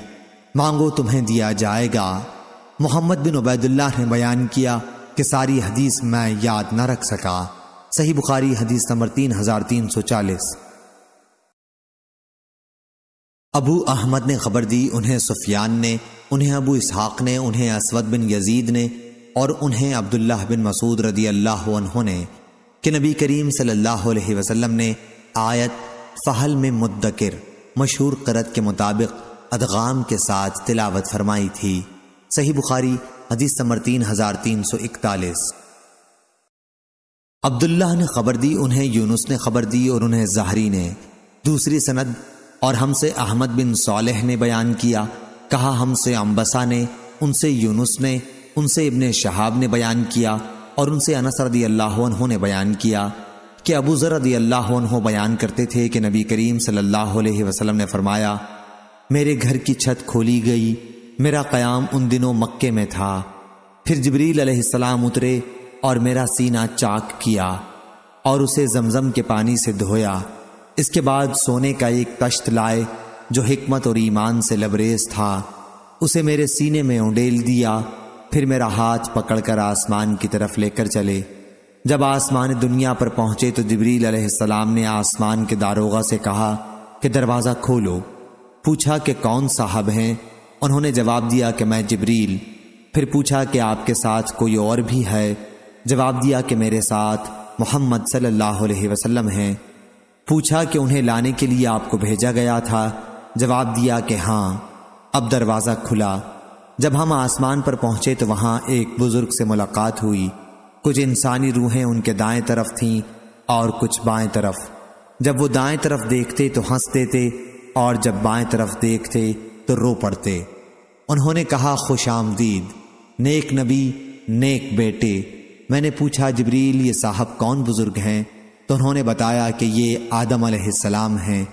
मांगो तुम्हें दिया जाएगा मोहम्मद बिन उबैदुल्ला ने बयान किया कि सारी हदीस मैं याद न रख सका सही बुखारी हदीस नंबर तीन हजार तीन सौ चालीस अबू अहमद ने खबर दी उन्हें सुफियान ने उन्हें अबू इसहाक ने उन्हें असवद बिन यजीद ने और उन्हें अब्दुल्लाह बिन मसूद रदी अल्लाह ने कि नबी करीम सल्लल्लाहु अलैहि वसल्लम ने आयत फ़हल में मुद्दकर मशहूर करत के मुताबिक अदगाम के साथ तिलावत फरमाई थी सही बुखारी हदीस नंबर तीन हजार तीन सौ इकतालीस अब्दुल्ला ने खबर दी उन्हें यूनुस ने खबर दी और उन्हें जहरी ने दूसरी सनद और हमसे अहमद बिन सोलह ने बयान किया कहा हमसे अम्बसा ने उनसे यूनुस ने उनसे इबन शहाब ने बयान किया और उनसे अनस रदी अल्लाह ने बयान किया कि अबू ज़र रदी अल्लाह बयान करते थे कि नबी करीम सल्लल्लाहु अलैहि वसल्लम ने फरमाया मेरे घर की छत खोली गई मेरा क़याम उन दिनों मक्के में था फिर जबरील अलैहिस्सलाम उतरे और मेरा सीना चाक किया और उसे जमजम के पानी से धोया इसके बाद सोने का एक कश्त लाए जो हिकमत और ईमान से लबरेज था उसे मेरे सीने में उंडेल दिया फिर मेरा हाथ पकड़कर आसमान की तरफ लेकर चले जब आसमान दुनिया पर पहुंचे तो जबरील अलैहिस्सलाम ने आसमान के दारोगा से कहा कि दरवाज़ा खोलो पूछा कि कौन साहब हैं उन्होंने जवाब दिया कि मैं जबरील फिर पूछा कि आपके साथ कोई और भी है जवाब दिया कि मेरे साथ मोहम्मद सल्लल्लाहु अलैहि वसल्लम हैं पूछा कि उन्हें लाने के लिए आपको भेजा गया था जवाब दिया कि हाँ अब दरवाज़ा खुला जब हम आसमान पर पहुंचे तो वहां एक बुजुर्ग से मुलाकात हुई कुछ इंसानी रूहें उनके दाएं तरफ थीं और कुछ बाएं तरफ जब वो दाएं तरफ देखते तो हंस देते और जब बाएं तरफ देखते तो रो पड़ते उन्होंने कहा खुश आमदीद नेक नबी नेक बेटे मैंने पूछा जबरील ये साहब कौन बुजुर्ग हैं तो उन्होंने बताया कि ये आदम सलाम हैं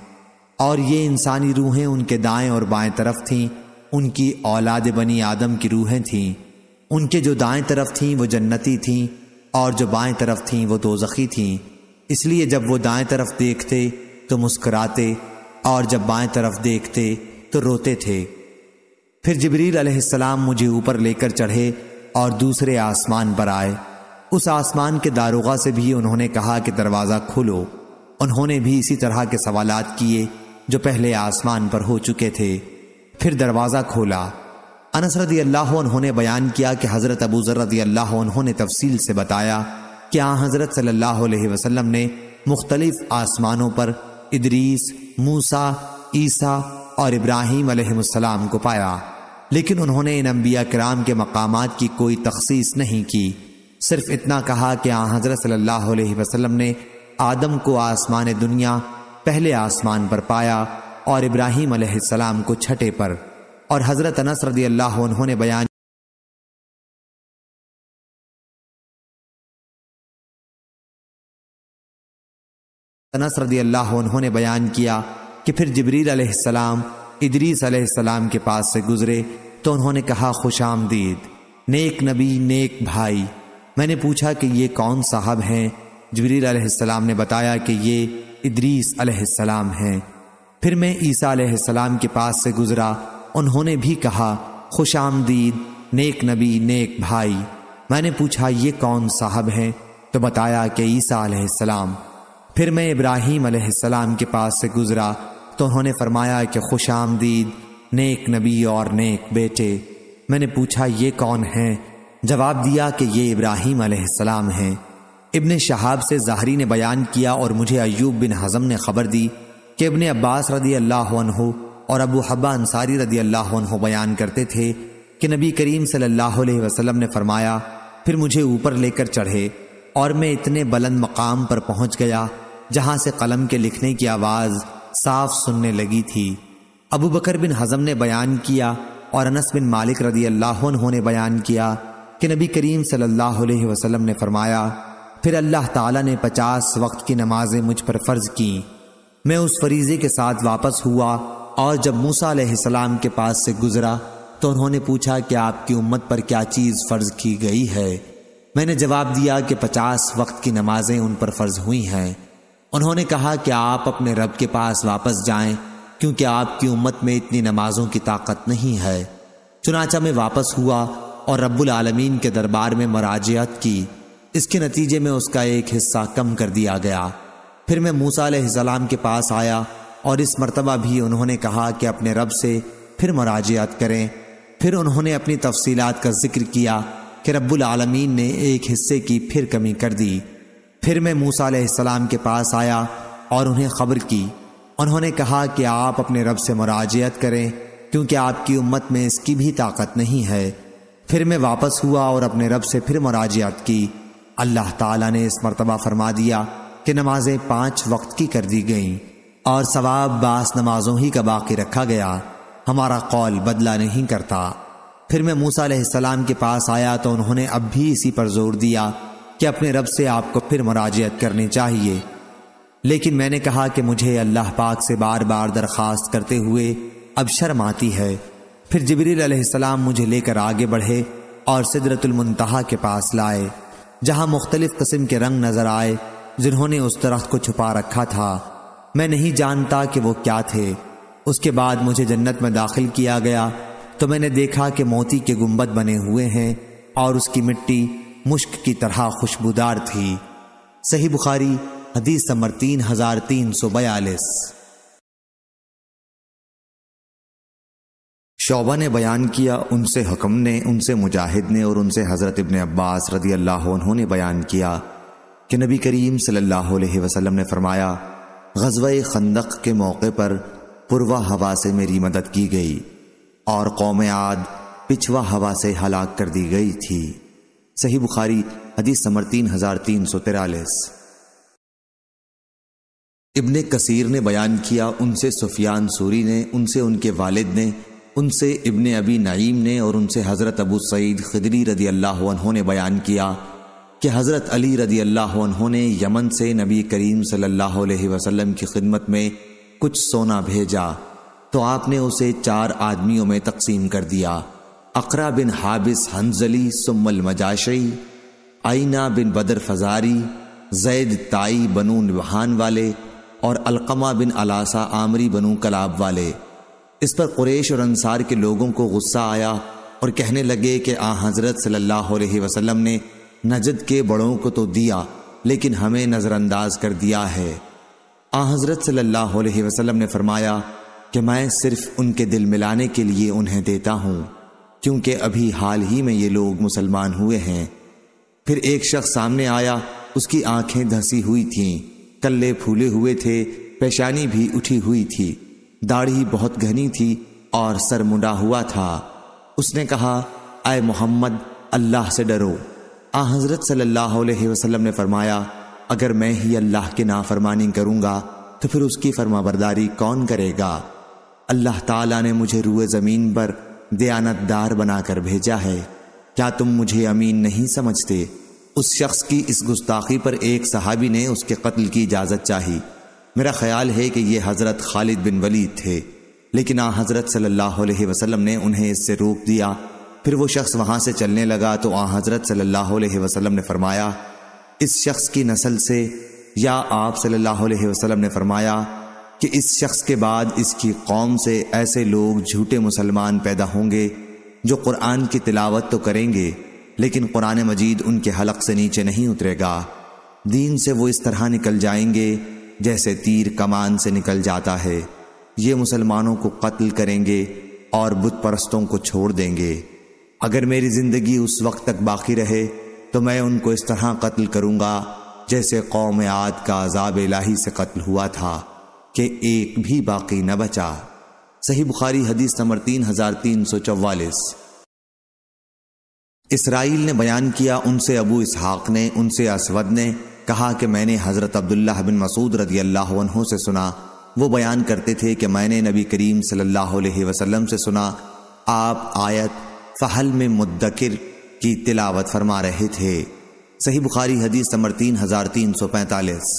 और ये इंसानी रूहें उनके दाएं और बाएं तरफ थीं उनकी औलाद बनी आदम की रूहें थीं उनके जो दाएं तरफ थीं वो जन्नती थीं और जो बाएं तरफ थीं वो दोजखी थीं इसलिए जब वो दाएं तरफ देखते तो मुस्कराते और जब बाएं तरफ देखते तो रोते थे फिर जबरील अलैहिस्सलाम मुझे ऊपर लेकर चढ़े और दूसरे आसमान पर आए उस आसमान के दारोगा से भी उन्होंने कहा कि दरवाज़ा खोलो उन्होंने भी इसी तरह के सवालात किए जो पहले आसमान पर हो चुके थे फिर दरवाज़ा खोला अनस रदी अल्लाह उन्होंने बयान किया कि हज़रत अबू जर रदी अल्लाह उन्होंने तफसील से बताया कि आ हज़रत सल्लल्लाहु अलैहि वसल्लम ने मुख्तलिफ आसमानों पर इदरीस मूसा ईसा और इब्राहिम अलैहिस्सलाम को पाया लेकिन उन्होंने इन अम्बिया कराम के मकाम की कोई तखसीस नहीं की सिर्फ इतना कहा कि आ हजरत सल्लल्लाहु अलैहि वसल्लम ने आदम को आसमान दुनिया पहले आसमान पर पाया और इब्राहिम अलैहिस्सलाम को छठे पर और हजरत अनस रदी अल्लाह उन्होंने बयान उन्होंने बयान किया कि फिर जबरील अलैहिस्सलाम इदरीस अलैहिस्सलाम के पास से गुजरे तो उन्होंने कहा खुश आमदीद नेक नबी नेक भाई मैंने पूछा कि ये कौन साहब हैं जबरील अलैहिस्सलाम ने बताया कि ये इदरीस अलैहिस्सलाम हैं फिर मैं ईसा अलैहिस्सलाम के पास से गुजरा उन्होंने भी कहा खुश आमदीद नेक नबी नेक भाई मैंने पूछा ये कौन साहब हैं तो बताया कि ईसा अलैहिस्सलाम फिर मैं इब्राहिम अलैहिस्सलाम के पास से गुजरा तो उन्होंने फरमाया कि खुश आमदीद नेक नबी और नेक बेटे मैंने पूछा ये कौन हैं जवाब दिया कि ये इब्राहिम अलैहिस्सलाम हैं इबन शहाब से जहरी ने बयान किया और मुझे अयूब बिन हज़म ने खबर दी कि इबन अब्बास रदी अल्लाह और अबू हब्बा अंसारी रदी अल्लाह बयान करते थे कि नबी करीम सल्लल्लाहु अलैहि वसल्लम ने फरमाया फिर मुझे ऊपर लेकर चढ़े और मैं इतने बुलंद मकाम पर पहुंच गया जहां से कलम के लिखने की आवाज़ साफ सुनने लगी थी अबू बकर बिन हज़म ने बयान किया और अनस बिन मालिक रदी अल्लाह ने बयान किया कि नबी करीम सल्लल्लाहु अलैहि वसल्लम ने फरमाया फिर अल्लाह ताला ने पचास वक्त की नमाजें मुझ पर फर्ज की मैं उस फरीजे के साथ वापस हुआ और जब मूसा सलाम के पास से गुजरा तो उन्होंने पूछा कि आपकी उम्मत पर क्या चीज़ फ़र्ज की गई है मैंने जवाब दिया कि पचास वक्त की नमाजें उन पर फ़र्ज हुई हैं उन्होंने कहा कि आप अपने रब के पास वापस जाएं क्योंकि आपकी उम्मत में इतनी नमाजों की ताकत नहीं है चुनाचा मैं वापस हुआ और रब्बुल आलमीन के दरबार में मराजियात की इसके नतीजे में उसका एक हिस्सा कम कर दिया गया फिर मैं मूसा सलाम के पास आया और इस मरतबा भी उन्होंने कहा कि अपने रब से फिर मराजियात करें फिर उन्होंने अपनी तफसीलात का जिक्र किया कि रब्बुल आलमीन ने एक हिस्से की फिर कमी कर दी फिर मैं मूसा के पास आया और उन्हें खबर की उन्होंने कहा कि आप अपने रब से मराजियत करें क्योंकि आपकी उम्मत में इसकी भी ताकत नहीं है फिर मैं वापस हुआ और अपने रब से फिर मुराजियात की अल्लाह ताला ने इस मरतबा फरमा दिया कि नमाजें पांच वक्त की कर दी गईं और सवाब बास नमाजों ही का बाकी रखा गया हमारा कौल बदला नहीं करता फिर मैं मूसा सलाम के पास आया तो उन्होंने अब भी इसी पर जोर दिया कि अपने रब से आपको फिर मुराजियत करनी चाहिए लेकिन मैंने कहा कि मुझे अल्लाह पाक से बार बार दरख्वास्त करते हुए अब शर्म आती है फिर अलैहिस्सलाम मुझे लेकर आगे बढ़े और सिदरतुलमतहा के पास लाए जहाँ मुख्तलिफ कस्म के रंग नज़र आए जिन्होंने उस दरख्त को छुपा रखा था मैं नहीं जानता कि वो क्या थे उसके बाद मुझे जन्नत में दाखिल किया गया तो मैंने देखा कि मोती के गुंबद बने हुए हैं और उसकी मिट्टी मुश्क की तरह खुशबूदार थी सही बुखारी हदीस समर तीन हजार तीन सौ बयालीस शोबा ने बयान किया उनसे हकम ने उनसे मुजाहिद ने और उनसे हज़रत इबन अब्बास रदी अल्लाह ने बयान किया कि नबी करीम सल्लल्लाहु अलैहि वसल्लम ने फरमाया गजव खंदक के मौके पर पुरवा हवा से मेरी मदद की गई और कौम आद पिछवा हवा से हलाक कर दी गई थी सही बुखारी हदीस समर तीन हजार तीन सौ तिरालीस इबन कसीर ने बयान किया उनसे सुफियान सूरी ने उनसे उनके वालिद ने उनसे इबन अबी नईम ने और उनसे हज़रत अबू सईद खदरी रदी अल्लाह ने बयान किया कि हज़रत अली रदी अल्लाह ने यमन से नबी करीम सल्लल्लाहु अलैहि वसल्लम की खिदमत में कुछ सोना भेजा तो आपने उसे चार आदमियों में तकसीम कर दिया अकरा बिन हाबिस हंजली सुमल मजाशई आईना बिन बदर फजारी जैद ताई बनू नहान वाले और अलकमा बिन अलासा आमरी बनू कलाब वाले इस पर कुरेश और अंसार के लोगों को गुस्सा आया और कहने लगे कि आ हज़रत सल्लल्लाहु अलैहि वसल्लम ने नजद के बड़ों को तो दिया लेकिन हमें नज़रअंदाज कर दिया है आ हज़रत सल्लल्लाहु अलैहि वसल्लम ने फरमाया कि मैं सिर्फ उनके दिल मिलाने के लिए उन्हें देता हूँ क्योंकि अभी हाल ही में ये लोग मुसलमान हुए हैं फिर एक शख्स सामने आया उसकी आंखें धसी हुई थीं कल्ले फूले हुए थे पेशानी भी उठी हुई थी दाढ़ी बहुत घनी थी और सर मुंडा हुआ था उसने कहा आए मोहम्मद अल्लाह से डरो आ हज़रत सल्लल्लाहु अलैहि वसल्लम ने फरमाया अगर मैं ही अल्लाह की नाफरमानी करूंगा तो फिर उसकी फरमाबरदारी कौन करेगा अल्लाह ताला ने मुझे रुए ज़मीन पर दयानतदार बनाकर भेजा है क्या तुम मुझे अमीन नहीं समझते उस शख्स की इस गुस्ताखी पर एक सहाबी ने उसके कत्ल की इजाज़त चाही मेरा ख्याल है कि ये हज़रत खालिद बिन वलीद थे लेकिन आ हज़रत सल्लल्लाहु अलैहि वसल्लम ने उन्हें इससे रोक दिया फिर वो शख्स वहाँ से चलने लगा तो आ हज़रत सल्लल्लाहु अलैहि वसल्लम ने फरमाया इस शख्स की नस्ल से या आप सल्लल्लाहु अलैहि वसल्लम ने फरमाया कि इस शख्स के बाद इसकी कौम से ऐसे लोग झूठे मुसलमान पैदा होंगे जो कुरान की तिलावत तो करेंगे लेकिन कुरान मजीद उनके हलक से नीचे नहीं उतरेगा दीन से वो इस तरह निकल जाएंगे जैसे तीर कमान से निकल जाता है ये मुसलमानों को कत्ल करेंगे और बुत परस्तों को छोड़ देंगे अगर मेरी ज़िंदगी उस वक्त तक बाकी रहे तो मैं उनको इस तरह कत्ल करूंगा जैसे कौम आद का अजाब इलाही से कत्ल हुआ था कि एक भी बाकी न बचा सही बुखारी हदीस नंबर तीन हजार तीन सौ चौवालीस इसराइल ने बयान किया उनसे अबू इसहाक ने उनसे असवद ने कहा कि मैंने हज़रत अब्दुल्ला बिन मसूद रदी अल्लाह से सुना वो बयान करते थे कि मैंने नबी करीम सल्लल्लाहु अलैहि वसल्लम से सुना आप आयत फ़हल में मुद्दकिर की तिलावत फरमा रहे थे सही बुखारी हदीस नंबर तीन हज़ार तीन सौ पैंतालीस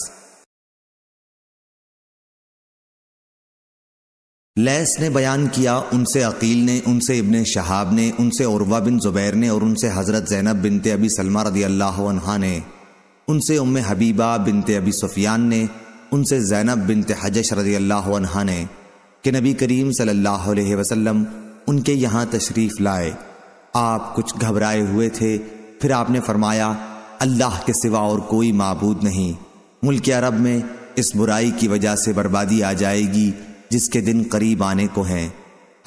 लैस ने बयान किया उनसे अकील ने उनसे इबन शहाब ने उनसे उर्वा बिन जुबैर ने और उनसे हज़रत जैनब बिनते अबी सलमा रदी अल्लाह ने उनसे उम हबीबा बिनते अबी सुफियान ने उनसे जैनब बिनते हजश रजी अल्लाह ने कि नबी करीम सल्लल्लाहु अलैहि वसल्लम उनके यहाँ तशरीफ़ लाए आप कुछ घबराए हुए थे फिर आपने फरमाया अल्लाह के सिवा और कोई मबूद नहीं मुल्क अरब में इस बुराई की वजह से बर्बादी आ जाएगी जिसके दिन करीब आने को हैं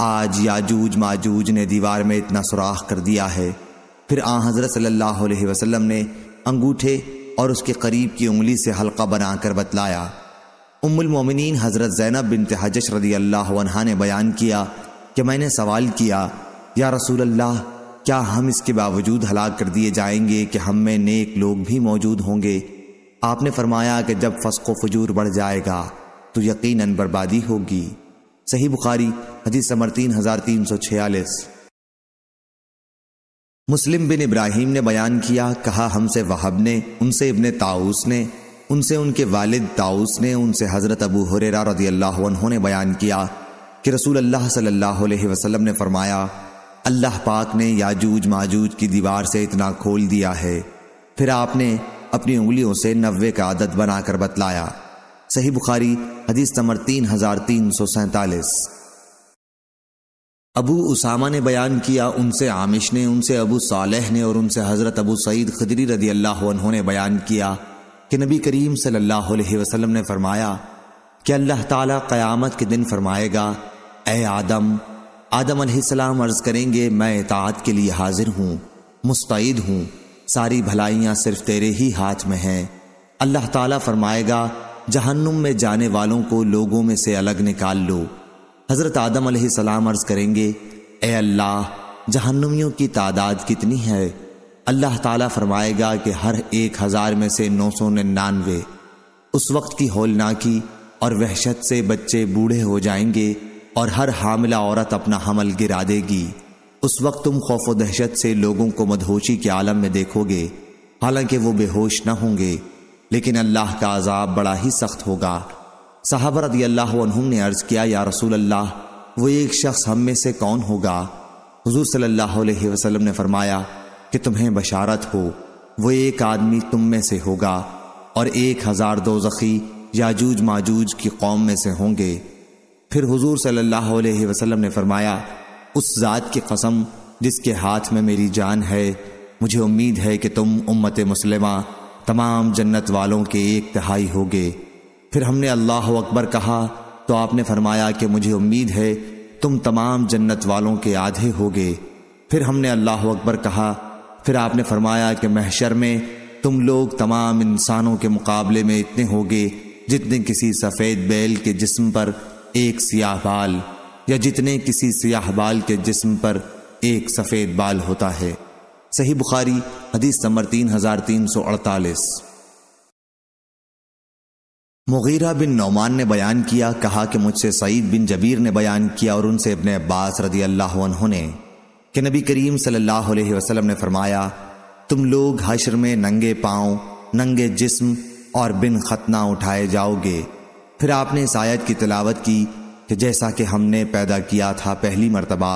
आज याजूज माजूज ने दीवार में इतना सुराख कर दिया है फिर आ हज़रत सल्लल्लाहु अलैहि वसल्लम ने अंगूठे और उसके करीब की उंगली से हल्का बनाकर बतलाया उम्मुल मोमिनीन हज़रत ज़ैनब बिन तहजश रदी अल्लाह ने बयान किया कि मैंने सवाल किया या रसूल अल्लाह क्या हम इसके बावजूद हलाक कर दिए जाएंगे कि हम में नेक लोग भी मौजूद होंगे आपने फरमाया कि जब फसको फजूर बढ़ जाएगा तो यकीनन बर्बादी होगी सही बुखारी हदीस समर तीन हज़ार तीन सौ छियालीस मुस्लिम बिन इब्राहिम ने बयान किया कहा हमसे वहब ने उनसे इबन ताउस ने उनसे उनके वालिद ताउस ने उनसे हज़रत अबू हुरेरा रदी अल्लाह ने बयान किया कि रसूल अल्लाह सल्लल्लाहु अलैहि वसल्लम ने फरमाया अल्लाह पाक ने याजूज माजूज की दीवार से इतना खोल दिया है फिर आपने अपनी उंगलियों से नब्बे का आदत बनाकर बतलाया सही बुखारी हदीस नंबर तीन हजार तीन सौ सैंतालीस अबू उसामा ने बयान किया उनसे आमिश ने उनसे अबू सालेह ने और उनसे हज़रत अबू सईद खदरी रदी अल्लाह ने बयान किया कि नबी करीम सल्लल्लाहु वसल्लम ने फरमाया कि अल्लाह ताला क़यामत के दिन फरमाएगा ए आदम आदम अलैहिस्सलाम अर्ज़ करेंगे मैं इतात के लिए हाजिर हूँ मुस्तैद हूँ सारी भलाइयाँ सिर्फ तेरे ही हाथ में हैं अल्लाह ताला फरमाएगा जहन्नुम में जाने वालों को लोगों में से अलग निकाल लो हज़रत आदम सलाम अर्ज़ करेंगे ए अल्लाह जहन्नुमियों की तादाद कितनी है अल्लाह ताला फरमाएगा कि हर एक हज़ार में से नौ सौ निन्यानवे उस वक्त की होलनाकी और वहशत से बच्चे बूढ़े हो जाएंगे और हर हामिला औरत अपना हमल गिरा देगी उस वक्त तुम खौफ व दहशत से लोगों को मदहोशी के आलम में देखोगे हालांकि वो बेहोश न होंगे लेकिन अल्लाह का अजाब बड़ा ही सख्त होगा साहब रदी अल्लाह ने अर्ज़ किया या रसूल अल्लाह वो एक शख्स हम में से कौन होगा हजूर सल्लल्लाहु वसलम ने फरमाया कि तुम्हें बशारत हो वो एक आदमी तुम में से होगा और एक हज़ार दो जख़ी याजूज माजूज की कौम में से होंगे फिर हजूर सल्लाम ने फरमाया उस ज़ात की कसम जिसके हाथ में मेरी जान है मुझे उम्मीद है कि तुम उम्मत मुसलमा तमाम जन्नत वालों के एक तिहाई होगे फिर हमने अल्लाह अकबर कहा तो आपने फरमाया कि मुझे उम्मीद है तुम तमाम जन्नत वालों के आधे होगे फिर हमने अल्लाह अकबर कहा फिर आपने फरमाया कि महशर में तुम लोग तमाम इंसानों के मुकाबले में इतने होगे जितने किसी सफ़ेद बैल के जिस्म पर एक सियाह बाल या जितने किसी सियाह बाल के जिस्म पर एक सफ़ेद बाल होता है सही बुखारी हदीस नंबर तीन हज़ार तीन सौ अड़तालीस मुगीरा बिन नौमान ने बयान किया कहा कि मुझसे सईद बिन जबीर ने बयान किया और उनसे अपने अब्बास रदी अल्लाह उन्होंने कि नबी करीम सल्लल्लाहु अलैहि वसल्लम ने फरमाया तुम लोग हशर में नंगे पाँव नंगे जिस्म और बिन खतना उठाए जाओगे फिर आपने इस आयत की तिलावत की कि जैसा कि हमने पैदा किया था पहली मरतबा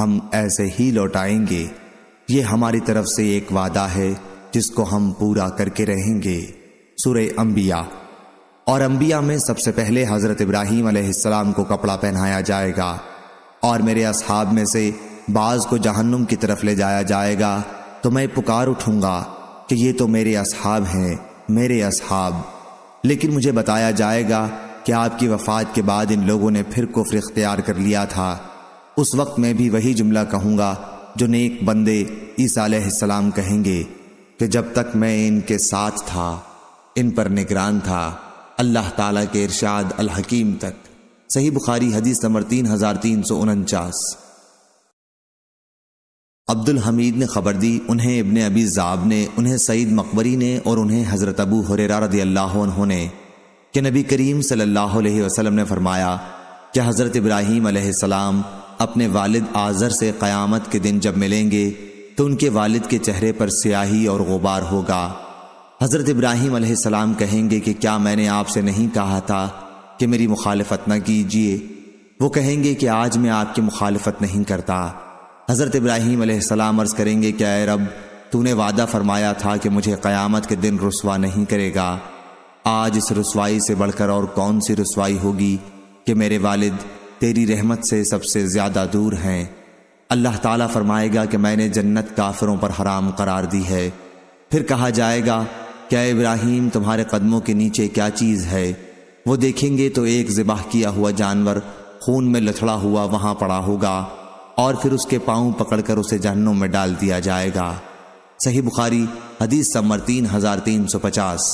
हम ऐसे ही लौटाएंगे ये हमारी तरफ से एक वादा है जिसको हम पूरा करके रहेंगे सुर अम्बिया और अंबिया में सबसे पहले हज़रत इब्राहिम अलैहिस्सलाम को कपड़ा पहनाया जाएगा और मेरे असहाब में से बाज को जहन्नुम की तरफ ले जाया जाएगा तो मैं पुकार उठूंगा कि ये तो मेरे असहाब हैं मेरे असहाब लेकिन मुझे बताया जाएगा कि आपकी वफात के बाद इन लोगों ने फिर कुफर इख्तियार कर लिया था उस वक्त मैं भी वही जुमला कहूँगा जो नेक बंदे ईसा कहेंगे कि जब तक मैं इनके साथ था इन पर निगरान था अल्लाह ताला के इरशाद अल हकीम तक सही बुखारी हदीस नंबर तीन हजार तीन सौ उनचास अब्दुल हमीद ने खबर दी उन्हें इबन अबी जाब ने उन्हें सईद मकबरी ने और उन्हें हज़रत अबू हुरेरा रदी अल्लाह ने कि नबी करीम सल्लल्लाहु अलैहि वसल्लम ने फरमाया कि हज़रत इब्राहिम सलाम अपने वालिद आज़र से क़यामत के दिन जब मिलेंगे तो उनके वालिद के चेहरे पर स्याही और गुबार होगा हज़रत इब्राहिम सलाम कहेंगे कि क्या मैंने आपसे नहीं कहा था कि मेरी मुखालफत न कीजिए वो कहेंगे कि आज मैं आपकी मुखालफत नहीं करता हज़रत इब्राहिम सलाम अर्ज़ करेंगे कि अय रब तूने वादा फरमाया था कि मुझे क़यामत के दिन रसवा नहीं करेगा आज इस रसवाई से बढ़कर और कौन सी रसवाई होगी कि मेरे वालिद तेरी रहमत से सबसे ज़्यादा दूर हैं अल्लाह ताला फरमाएगा कि मैंने जन्नत काफिरों पर हराम करार दी है फिर कहा जाएगा क्या इब्राहिम तुम्हारे कदमों के नीचे क्या चीज़ है वो देखेंगे तो एक ज़िबाह किया हुआ जानवर खून में लथड़ा हुआ वहां पड़ा होगा और फिर उसके पांव पकड़कर उसे जहनों में डाल दिया जाएगा सही बुखारी हदीस सम्मर तीन हज़ार तीन सौ पचास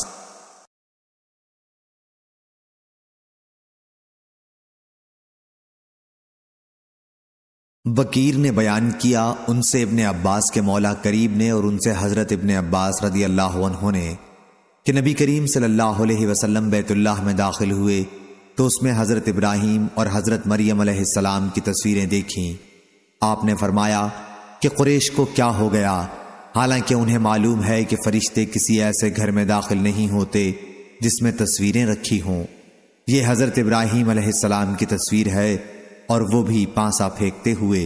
बकीर ने बयान किया उनसे इबन अब्बास के मौला करीब ने और उनसे हज़रत इबन अब्बास रदी अल्लाह ने कि नबी करीम सल्लल्लाहु अलैहि वसल्लम बैतुल्लाह में दाखिल हुए तो उसमें हज़रत इब्राहिम और हज़रत मरियम अलैहिस्सलाम की तस्वीरें देखी आपने फरमाया कि कुरेश को क्या हो गया हालांकि उन्हें मालूम है कि फरिश्ते किसी ऐसे घर में दाखिल नहीं होते जिसमें तस्वीरें रखी हों ये हज़रत इब्राहिम की तस्वीर है और वो भी पांसा फेंकते हुए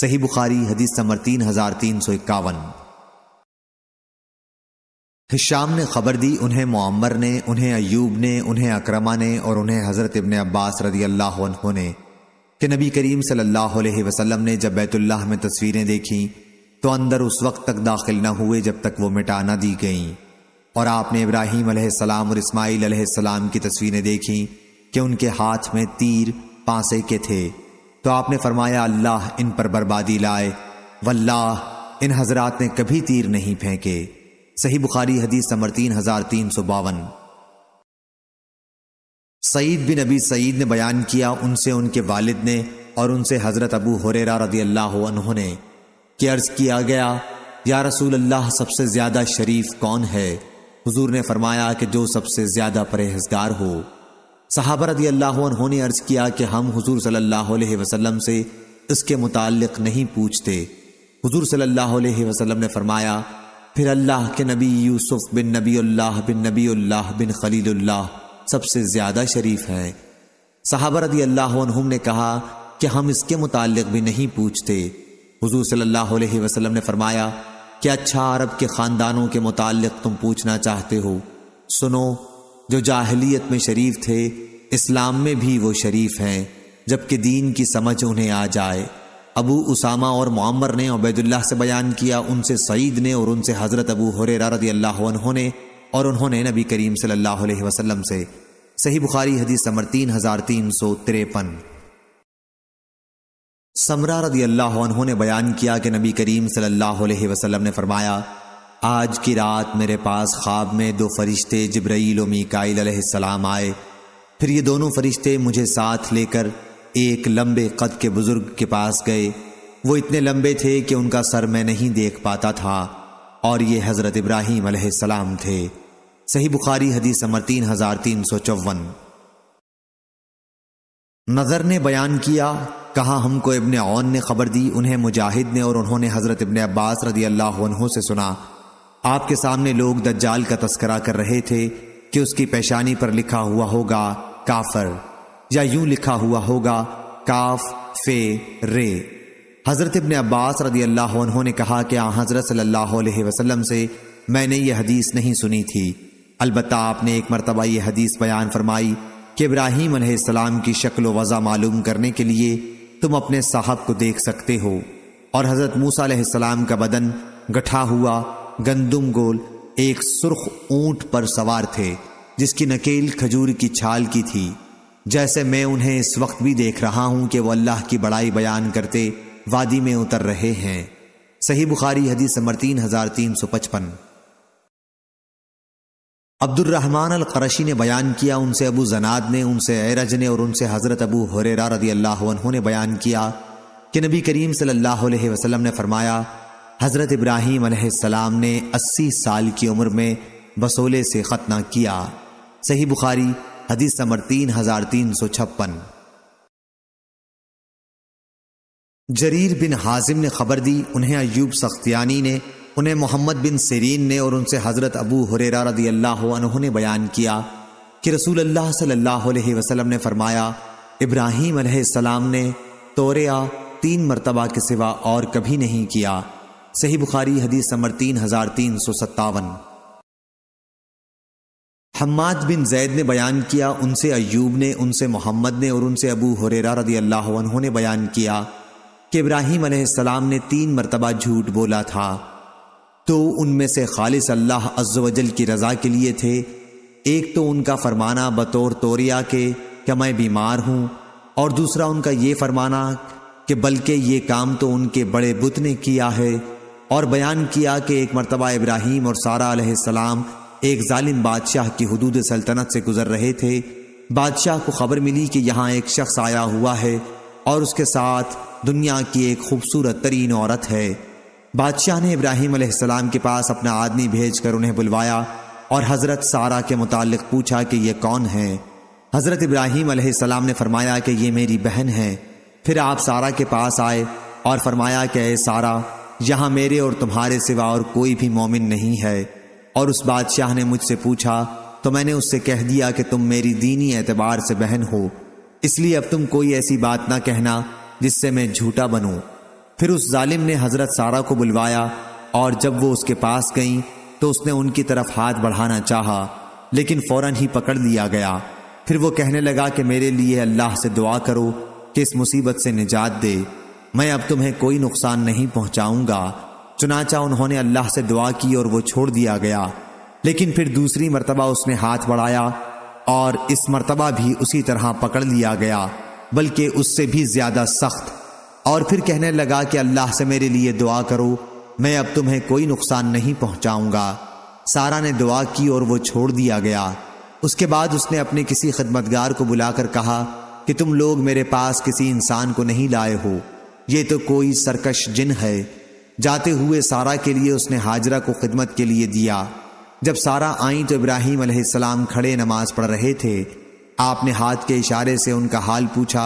सही बुखारी हदीस नंबर तीन हजार तीन सौ इक्यावन हिशाम ने खबर दी उन्हें मुअम्मर ने उन्हें अयूब ने उन्हें अक्रमा ने और उन्हें हज़रत इबन अब्बास रदी अल्लाह ने कि नबी करीम सल्लल्लाहु अलैहि वसल्लम ने जब बैतुल्लाह में तस्वीरें देखीं तो अंदर उस वक्त तक दाखिल न हुए जब तक वो मिटा न दी गईं और आपने इब्राहिम और इस्माईल सलाम की तस्वीरें देखीं कि उनके हाथ में तीर पांसे के थे तो आपने फरमाया अल्लाह इन पर बर्बादी लाए वल्लाह इन हजरात ने कभी तीर नहीं फेंके सही बुखारी हदीस नंबर तीन हजार तीन सौ बावन सईद बिन अबी सईद ने बयान किया उनसे उनके वालिद ने और उनसे हजरत अबू हुरेरा रदी अल्लाह ने कि अर्ज किया गया या रसूल अल्लाह सबसे ज्यादा शरीफ कौन है हुजूर ने फरमाया कि जो सबसे ज्यादा परहेजगार हो सहाबा रदी अल्लाह ने अर्ज किया कि हम हुजूर सल्लल्लाहु अलैहि वसल्लम से इसके मुतालिक नहीं पूछते हुजूर सल्लल्लाहु अलैहि वसल्लम ने फरमाया फिर अल्लाह के नबी यूसुफ बिन नबी अल्लाह बिन नबी अल्लाह बिन खलील्लाह सबसे ज़्यादा शरीफ हैं सहाबर रदी अल्लाह ने कहा कि हम इसके मुतालिक भी नहीं पूछते हुजूर सल्लल्लाहु अलैहि वसल्लम ने फरमाया कि अच्छा अरब के ख़ानदानों के मुतालिक तुम पूछना चाहते हो सुनो जो जाहलीत में शरीफ थे इस्लाम में भी वो शरीफ हैं जबकि दीन की समझ उन्हें आ जाए अबू उसामा और मामर ने अबैदुल्ला से बयान किया उनसे सईद ने और उनसे हज़रत अबू हुररा अल्लाह ने और उन्होंने नबी करीम सल्लल्लाहु अलैहि वसल्लम से सही बुखारी हदीस समर तीन हज़ार तीन सौ तिरपन समरा रदी अल्लाह ने बयान किया कि नबी करीम सल्लल्लाहु अलैहि वसल्लम ने फरमाया आज की रात मेरे पास ख्वाब में दो फरिश्ते जब्राइल और मिकाइल अलैहिस्सलाम आए फिर ये दोनों फरिश्ते मुझे साथ लेकर एक लंबे कद के बुज़ुर्ग के पास गए वो इतने लंबे थे कि उनका सर मैं नहीं देख पाता था और ये हज़रत इब्राहिम अलैहिस्सलाम थे सही बुखारी हदीस नंबर तीन हज़ार तीन सौ चौवन नज़र ने बयान किया कहा हमको इबन ओन ने खबर दी उन्हें मुजाहिद ने और उन्होंने हज़रत इबन अब्बास रदी अल्लाह से सुना आपके सामने लोग दज्जाल का तस्करा कर रहे थे कि उसकी पेशानी पर लिखा हुआ होगा काफर या यूं लिखा हुआ होगा काफ फे रे हजरत इबन अब्बास रदी अल्लाह उन्होंने कहा कि आ हजरत सल्लल्लाहु अलैहि वसल्लम से मैंने यह हदीस नहीं सुनी थी अलबत् आपने एक मरतबा यह हदीस बयान फरमाई कि इब्राहिम अलैहिस्सलाम की शक्ल वज़ा मालूम करने के लिए तुम अपने साहब को देख सकते हो और हज़रत मूसा का बदन गठा हुआ गंदुम गोल एक सुर्ख ऊंट पर सवार थे जिसकी नकेल खजूर की छाल की थी जैसे मैं उन्हें इस वक्त भी देख रहा हूं कि वो अल्लाह की बड़ाई बयान करते वादी में उतर रहे हैं सही बुखारी हदीस नंबर तीन हजार तीन सौ पचपन अब्दुलरहमान अल करशी ने बयान किया उनसे अबू जनाद ने उनसे ऐरज ने और उनसे हज़रत अबू हुरेरा रदी अल्लाह ने बयान किया कि नबी करीम सल्लल्लाहु अलैहि वसल्लम ने फरमाया हज़रत इब्राहिम सलाम ने 80 साल की उम्र में बसोले से ख़तना किया सही बुखारी हदीस नंबर तीन हजार तीन सौ छप्पन जरीर बिन हाजिम ने खबर दी उन्हें अयूब सख्तियानी ने उन्हें मोहम्मद बिन सरीन ने और उनसे हज़रत अबू हुरेरा रदी अल्लाह ने बयान किया कि रसूल अल्लाह सल्लल्लाहु अलैहि वसल्लम ने फरमाया इब्राहिम सलाम ने तोरेया तीन मरतबा के सिवा और कभी नहीं किया सही बुखारी हदीस नंबर तीन हजार तीन सौ सत्तावन हम्माद बिन जैद ने बयान किया उनसे अयूब ने उनसे मोहम्मद ने और उनसे अबू हुरेरा रदी अल्लाह ने बयान किया कि इब्राहिम सलाम ने तीन मरतबा झूठ बोला था तो उनमें से खालिस अल्लाह अज्जवजल की रज़ा के लिए थे एक तो उनका फरमाना बतौर तोरिया के कि मैं बीमार हूँ और दूसरा उनका ये फरमाना कि बल्कि ये काम तो उनके बड़े बुत ने किया है और बयान किया कि एक मरतबा इब्राहिम और सारा सलाम एक जालिम बादशाह की हदूद सल्तनत से गुजर रहे थे बादशाह को खबर मिली कि यहाँ एक शख्स आया हुआ है और उसके साथ दुनिया की एक खूबसूरत तरीन औरत है बादशाह ने इब्राहिम के पास अपना आदमी भेज कर उन्हें बुलवाया और हज़रत सारा के मुतालिक पूछा कि यह कौन है हज़रत इब्राहिम ने फरमाया कि ये मेरी बहन है फिर आप सारा के पास आए और फरमाया कि सारा यहाँ मेरे और तुम्हारे सिवा और कोई भी मोमिन नहीं है और उस बादशाह ने मुझसे पूछा तो मैंने उससे कह दिया कि तुम मेरी दीनी एतबार से बहन हो इसलिए अब तुम कोई ऐसी बात ना कहना जिससे मैं झूठा बनूं फिर उस जालिम ने हजरत सारा को बुलवाया और जब वो उसके पास गई तो उसने उनकी तरफ हाथ बढ़ाना चाहा लेकिन फौरन ही पकड़ लिया गया फिर वो कहने लगा कि मेरे लिए अल्लाह से दुआ करो कि इस मुसीबत से निजात दे मैं अब तुम्हें कोई नुकसान नहीं पहुंचाऊंगा चुनाचा उन्होंने अल्लाह से दुआ की और वो छोड़ दिया गया लेकिन फिर दूसरी मरतबा उसने हाथ बढ़ाया और इस मरतबा भी उसी तरह पकड़ लिया गया बल्कि उससे भी ज्यादा सख्त और फिर कहने लगा कि अल्लाह से मेरे लिए दुआ करो मैं अब तुम्हें कोई नुकसान नहीं पहुंचाऊंगा सारा ने दुआ की और वो छोड़ दिया गया उसके बाद उसने अपने किसी खदमतगार को बुलाकर कहा कि तुम लोग मेरे पास किसी इंसान को नहीं लाए हो ये तो कोई सरकश जिन है जाते हुए सारा के लिए उसने हाजरा को खिदमत के लिए दिया जब सारा आई तो इब्राहिम अलैहिस्सलाम खड़े नमाज पढ़ रहे थे आपने हाथ के इशारे से उनका हाल पूछा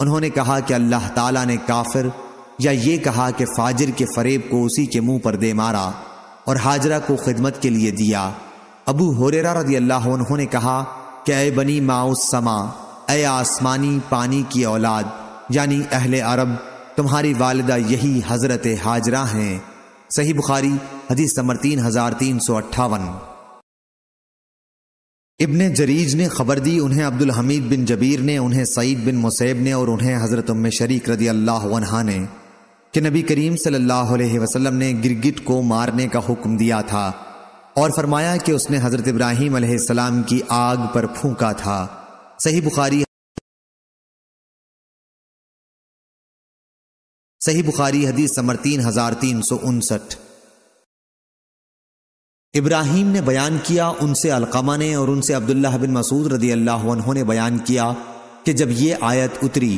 उन्होंने कहा कि अल्लाह ताला ने काफिर या ये कहा कि फाजिर के फरेब को उसी के मुंह पर दे मारा और हाजरा को खिदमत के लिए दिया अबू हुरेरा रदी अल्लाह उन्होंने कहा कि अय बनी माउस समा अय आसमानी पानी की औलाद यानी अहले अरब तुम्हारी वालदा यही हजरत हाजरा हैं सही बुखारी हदीस नंबर तीन हजार तीन सौ अट्ठावन इबन जरीज ने खबर दी उन्हें अब्दुल हमीद बिन जबीर ने उन्हें सईद बिन मुसैब ने और उन्हें हजरत उम्म शरीक रदी अल्लाह ने कि नबी करीम सल्लल्लाहु अलैहि वसल्लम ने गिरगिट को मारने का हुक्म दिया था और फरमाया कि उसने हजरत इब्राहिम सलाम की आग पर फूका था सही बुखारी सही बुखारी हदीस समर तीन हजार तीन सौ उनसठ इब्राहिम ने बयान किया उनसे अलकमा ने और उनसे अब्दुल्ला बिन मसूद रदी अल्लाह ने बयान किया कि जब ये आयत उतरी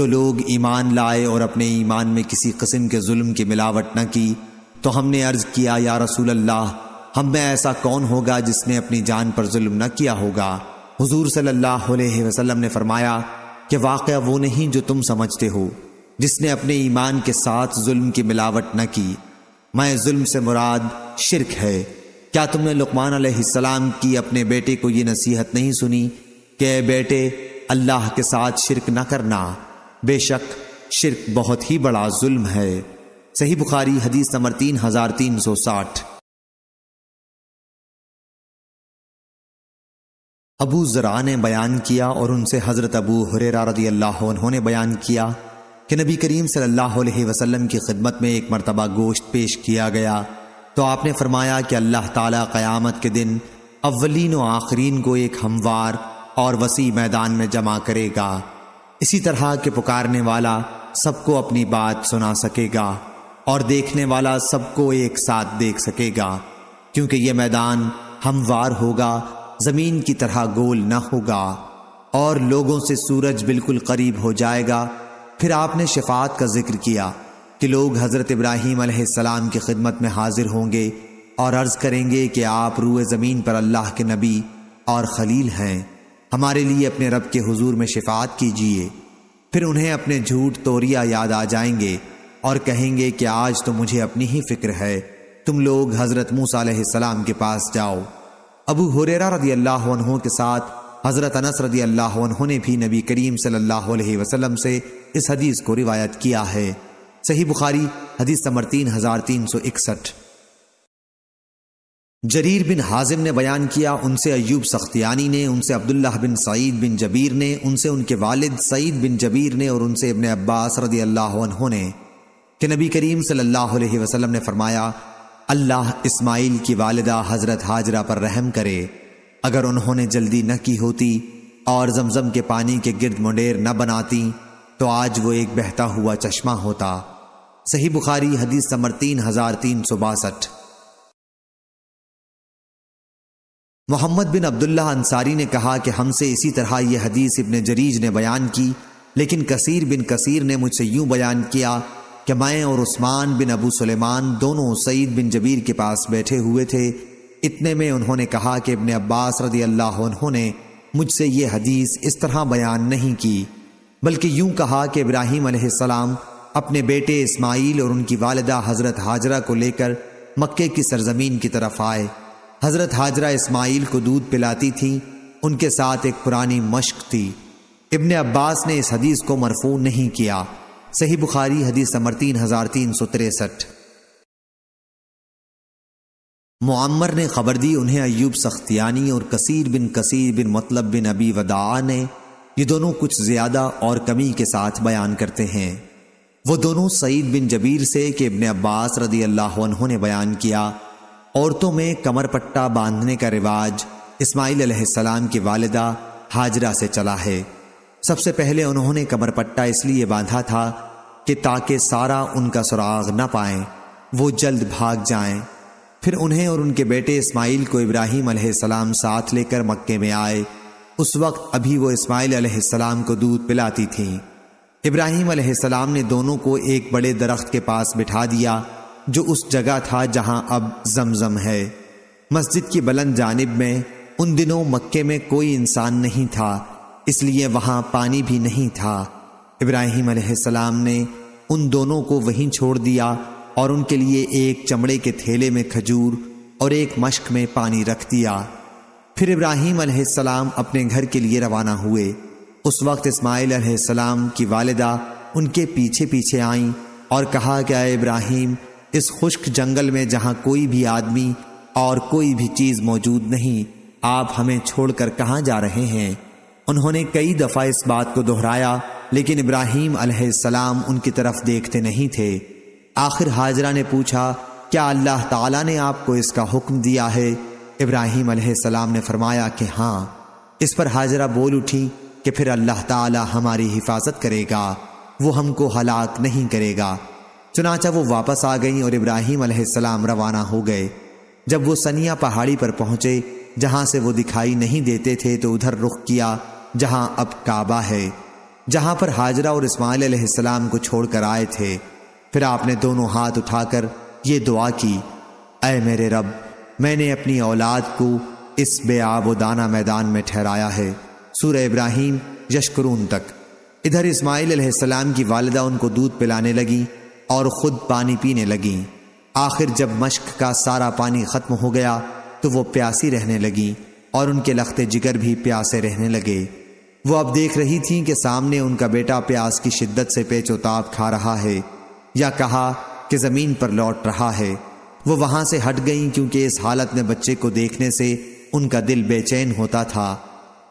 जो लोग ईमान लाए और अपने ईमान में किसी कस्म के जुल्म की मिलावट न की तो हमने अर्ज किया या रसूल अल्लाह हम में ऐसा कौन होगा जिसने अपनी जान पर जुल्म न किया होगा हुजूर सल्लल्लाहु अलैहि वसल्लम ने फरमाया कि वाक़ वो नहीं जो तुम समझते हो जिसने अपने ईमान के साथ जुल्म की मिलावट न की मैं जुल्म से मुराद शिरक है क्या तुमने लुकमान सलाम की अपने बेटे को ये नसीहत नहीं सुनी कि बेटे अल्लाह के साथ शिरक न करना बेशक शिरक बहुत ही बड़ा जुल्म है सही बुखारी हदीस नंबर तीन हजार तीन सौ साठ अबू जरा ने बयान किया और उनसे हजरत अबू हुरेरा रदी अल्लाह ने बयान किया कि नबी करीम सल्लल्लाहु अलैहि वसल्लम की खिदमत में एक मरतबा गोश्त पेश किया गया तो आपने फरमाया कि अल्लाह ताला क़यामत के दिन अव्वलिन व आखरीन को एक हमवार और वसी मैदान में जमा करेगा इसी तरह के पुकारने वाला सबको अपनी बात सुना सकेगा और देखने वाला सबको एक साथ देख सकेगा क्योंकि यह मैदान हमवार होगा ज़मीन की तरह गोल न होगा और लोगों से सूरज बिल्कुल करीब हो जाएगा फिर आपने शफात का जिक्र किया कि लोग हज़रत इब्राहिम सलाम की खिदमत में हाजिर होंगे और अर्ज़ करेंगे कि आप रूए ज़मीन पर अल्लाह के नबी और खलील हैं हमारे लिए अपने रब के हुजूर में शिफात कीजिए फिर उन्हें अपने झूठ तोरिया याद आ जाएंगे और कहेंगे कि आज तो मुझे अपनी ही फिक्र है तुम लोग हज़रत मूसा सलाम के पास जाओ अबू हुरेरा रदी अल्लाह के साथ हज़रत अनस रदी अल्लाह ने भी नबी करीम सल्लल्लाहु अलैहि वसल्लम से इस हदीस को रिवायत किया है सही बुखारी हदीस नंबर तीन हजार तीन सौ इकसठ जरीर बिन हाजिम ने बयान किया उनसे अयूब सख्तियानी ने उनसे अब्दुल्लाह बिन सईद बिन जबीर ने उनसे उनके वालिद सईद बिन जबीर ने और उनसे इबन अब्बास रदी अल्लाह ने कि नबी करीम सल्लल्लाहु अलैहि वसल्लम ने फरमाया अल्लाह इस्माइल की वालदा हज़रत हाजरा पर रहम करे अगर उन्होंने जल्दी न की होती और जमजम के पानी के गिरद मुंडेर न बनाती तो आज वो एक बहता हुआ चश्मा होता सही बुखारी हदीस समर तीन हजार तीन सौ बासठ मोहम्मद बिन अब्दुल्ला अंसारी ने कहा कि हमसे इसी तरह यह हदीस इबन जरीज ने बयान की लेकिन कसीर बिन कसीर ने मुझसे यूं बयान किया कि मैं और उस्मान बिन अबू सुलेमान दोनों सईद बिन जबीर के पास बैठे हुए थे इतने में उन्होंने कहा कि इबन अब्बास रदी अल्लाह ने मुझसे ये हदीस इस तरह बयान नहीं की बल्कि यूं कहा कि इब्राहिम सलाम अपने बेटे इस्माइल और उनकी वालदा हज़रत हाजरा को लेकर मक्के की सरजमीन की तरफ आए हज़रत हाजरा इस्माइल को दूध पिलाती थी उनके साथ एक पुरानी मश्क थी इबन अब्बास ने इस हदीस को मरफू नहीं किया सही बुखारी हदीस नंबर तीन हजार तीन सौ तिरसठ मम्मर ने खबर दी उन्हें अयूब सख्तियानी और कसीर बिन कसीर बिन मतलब बिन अबी वदा ने ये दोनों कुछ ज्यादा और कमी के साथ बयान करते हैं वो दोनों सईद बिन जबीर से कि इबन अब्बास रदी अल्लाह ने बयान किया औरतों में कमर पट्टा बांधने का रिवाज इस्माईल सलाम की वालदा हाजरा से चला है सबसे पहले उन्होंने कमर पट्टा इसलिए बांधा था कि ताकि सारा उनका सुराग न पाए वो जल्द भाग जाएं। फिर उन्हें और उनके बेटे इस्माइल को इब्राहिम साथ लेकर मक्के में आए उस वक्त अभी वो इस्माइल अलैहिस्सलाम को दूध पिलाती थी इब्राहिम अलैहिस्सलाम ने दोनों को एक बड़े दरख्त के पास बिठा दिया जो उस जगह था जहां अब जमजम है मस्जिद की बुलंद जानब में उन दिनों मक्के में कोई इंसान नहीं था इसलिए वहां पानी भी नहीं था इब्राहिम अलैहिस्सलाम ने उन दोनों को वहीं छोड़ दिया और उनके लिए एक चमड़े के थैले में खजूर और एक मश्क में पानी रख दिया फिर इब्राहिम अलैहिस्सलाम अपने घर के लिए रवाना हुए उस वक्त इस्माइल अलैहिस्सलाम की वालदा उनके पीछे पीछे आईं और कहा कि अय इब्राहिम इस खुश्क जंगल में जहाँ कोई भी आदमी और कोई भी चीज़ मौजूद नहीं आप हमें छोड़कर कहाँ जा रहे हैं उन्होंने कई दफ़ा इस बात को दोहराया लेकिन इब्राहिम अलैहिस्सलाम उनकी तरफ देखते नहीं थे आखिर हाजरा ने पूछा क्या अल्लाह ताला ने आपको इसका हुक्म दिया है इब्राहिम अलैहिस्सलाम ने फरमाया कि हाँ इस पर हाजरा बोल उठी कि फिर अल्लाह ताला हमारी हिफाजत करेगा वो हमको हलाक नहीं करेगा चुनाचा वो वापस आ गई और इब्राहिम अलैहिस्सलाम रवाना हो गए जब वो सनिया पहाड़ी पर पहुंचे जहां से वो दिखाई नहीं देते थे तो उधर रुख किया जहां अब काबा है जहां पर हाजरा और इस्माइल अलैहिस्सलाम को छोड़कर आए थे फिर आपने दोनों हाथ उठाकर ये दुआ की अय मेरे रब मैंने अपनी औलाद को इस बेआबोदाना मैदान में ठहराया है सूर्य इब्राहिम यशकरून तक इधर इस्माईल की वालदा उनको दूध पिलाने लगी और ख़ुद पानी पीने लगी आखिर जब मश्क का सारा पानी ख़त्म हो गया तो वो प्यासी रहने लगी और उनके लखते जिगर भी प्यासे रहने लगे वो अब देख रही थी कि सामने उनका बेटा प्यास की शिद्दत से पेचोताब खा रहा है या कहा कि ज़मीन पर लौट रहा है वो वहां से हट गईं क्योंकि इस हालत में बच्चे को देखने से उनका दिल बेचैन होता था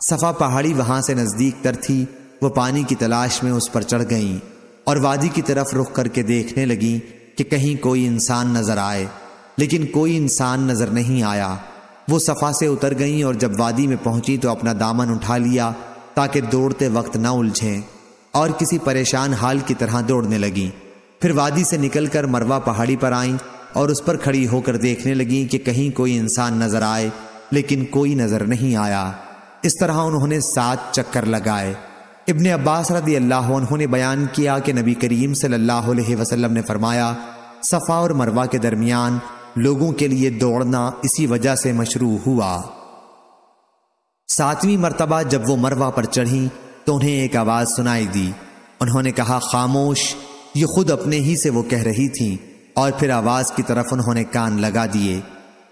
सफ़ा पहाड़ी वहां से नज़दीक तर थी वो पानी की तलाश में उस पर चढ़ गईं और वादी की तरफ रुख करके देखने लगीं कि कहीं कोई इंसान नज़र आए लेकिन कोई इंसान नज़र नहीं आया वो सफ़ा से उतर गईं और जब वादी में पहुंची तो अपना दामन उठा लिया ताकि दौड़ते वक्त ना उलझें और किसी परेशान हाल की तरह दौड़ने लगीं फिर वादी से निकलकर मरवा पहाड़ी पर आईं और उस पर खड़ी होकर देखने लगी कि कहीं कोई इंसान नजर आए लेकिन कोई नजर नहीं आया इस तरह उन्होंने सात चक्कर लगाए इब्ने अब्बास रदी अल्लाह उन्होंने बयान किया कि नबी करीम सल्लल्लाहु अलैहि वसल्लम ने फरमाया सफ़ा और मरवा के दरमियान लोगों के लिए दौड़ना इसी वजह से मशरू हुआ सातवीं मरतबा जब वो मरवा पर चढ़ी तो उन्हें एक आवाज़ सुनाई दी उन्होंने कहा खामोश ये खुद अपने ही से वो कह रही थी और फिर आवाज की तरफ उन्होंने कान लगा दिए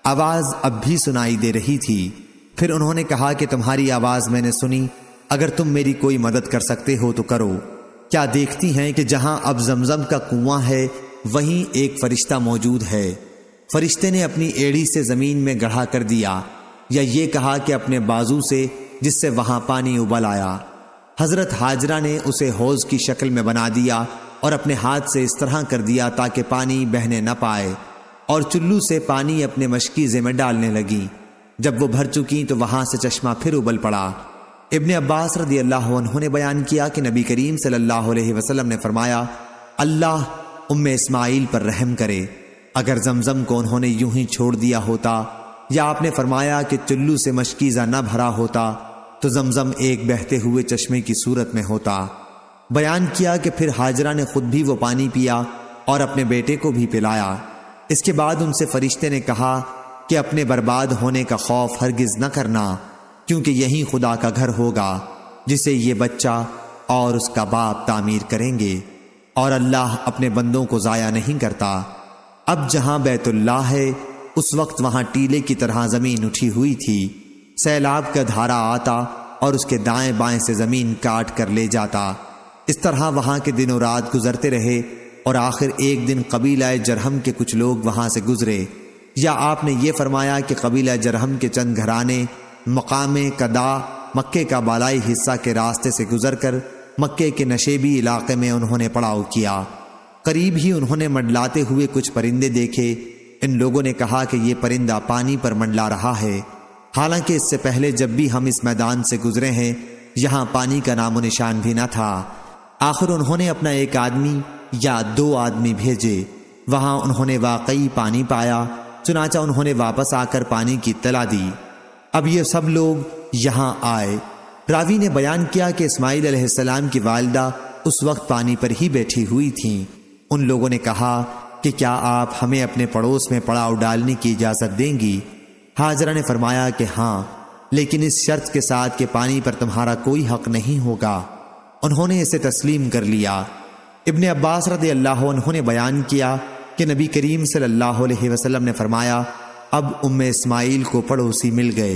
आवाज अब भी सुनाई दे रही थी फिर उन्होंने कहा कि तुम्हारी आवाज मैंने सुनी अगर तुम मेरी कोई मदद कर सकते हो तो करो क्या देखती हैं कि जहां अब जमजम का कुआं है वहीं एक फरिश्ता मौजूद है फरिश्ते ने अपनी एड़ी से जमीन में गढ़ा कर दिया या ये कहा कि अपने बाजू से जिससे वहां पानी उबल आया हजरत हाजरा ने उसे हौज की शक्ल में बना दिया और अपने हाथ से इस तरह कर दिया ताकि पानी बहने न पाए और चुल्लू से पानी अपने मशकीजे में डालने लगी जब वो भर चुकी तो वहां से चश्मा फिर उबल पड़ा इबन अब्बास रदी अल्लाह उन्होंने बयान किया कि नबी करीम सल्लल्लाहु अलैहि वसल्लम ने फरमाया अल्लाह उम इस्माइल पर रहम करे अगर जमजम को उन्होंने यूं ही छोड़ दिया होता या आपने फरमाया कि चुल्लू से मशकीज़ा न भरा होता तो जमजम एक बहते हुए चश्मे की सूरत में होता बयान किया कि फिर हाजरा ने खुद भी वो पानी पिया और अपने बेटे को भी पिलाया इसके बाद उनसे फरिश्ते ने कहा कि अपने बर्बाद होने का खौफ हरगिज न करना क्योंकि यही खुदा का घर होगा जिसे ये बच्चा और उसका बाप तामीर करेंगे और अल्लाह अपने बंदों को ज़ाया नहीं करता अब जहां बैतुल्ला है उस वक्त वहां टीले की तरह जमीन उठी हुई थी सैलाब का धारा आता और उसके दाएं बाएं से जमीन काट कर ले जाता इस तरह वहाँ के दिनों रात गुजरते रहे और आखिर एक दिन कबीला जरहम के कुछ लोग वहाँ से गुजरे या आपने ये फरमाया कि कबीला जरहम के चंद घराने मकाम कदा मक्के का बालाई हिस्सा के रास्ते से गुजर कर मक्के के नशेबी इलाके में उन्होंने पड़ाव किया करीब ही उन्होंने मंडलाते हुए कुछ परिंदे देखे इन लोगों ने कहा कि ये परिंदा पानी पर मंडला रहा है हालांकि इससे पहले जब भी हम इस मैदान से गुजरे हैं यहाँ पानी का नामो निशान भी न था आखिर उन्होंने अपना एक आदमी या दो आदमी भेजे वहां उन्होंने वाकई पानी पाया चुनाचा उन्होंने वापस आकर पानी की तला दी अब ये सब लोग यहाँ आए रावी ने बयान किया कि इस्माइल अलैहिस्सलाम की वालदा उस वक्त पानी पर ही बैठी हुई थी उन लोगों ने कहा कि क्या आप हमें अपने पड़ोस में पड़ाव डालने की इजाज़त देंगी हाजरा ने फरमाया कि हाँ लेकिन इस शर्त के साथ के पानी पर तुम्हारा कोई हक नहीं होगा उन्होंने इसे तस्लीम कर लिया इबन अब्बास रदी अल्लाह उन्होंने बयान किया कि नबी करीम सल्लल्लाहु अलैहि वसल्लम ने फरमाया अब उम इस्माइल को पड़ोसी मिल गए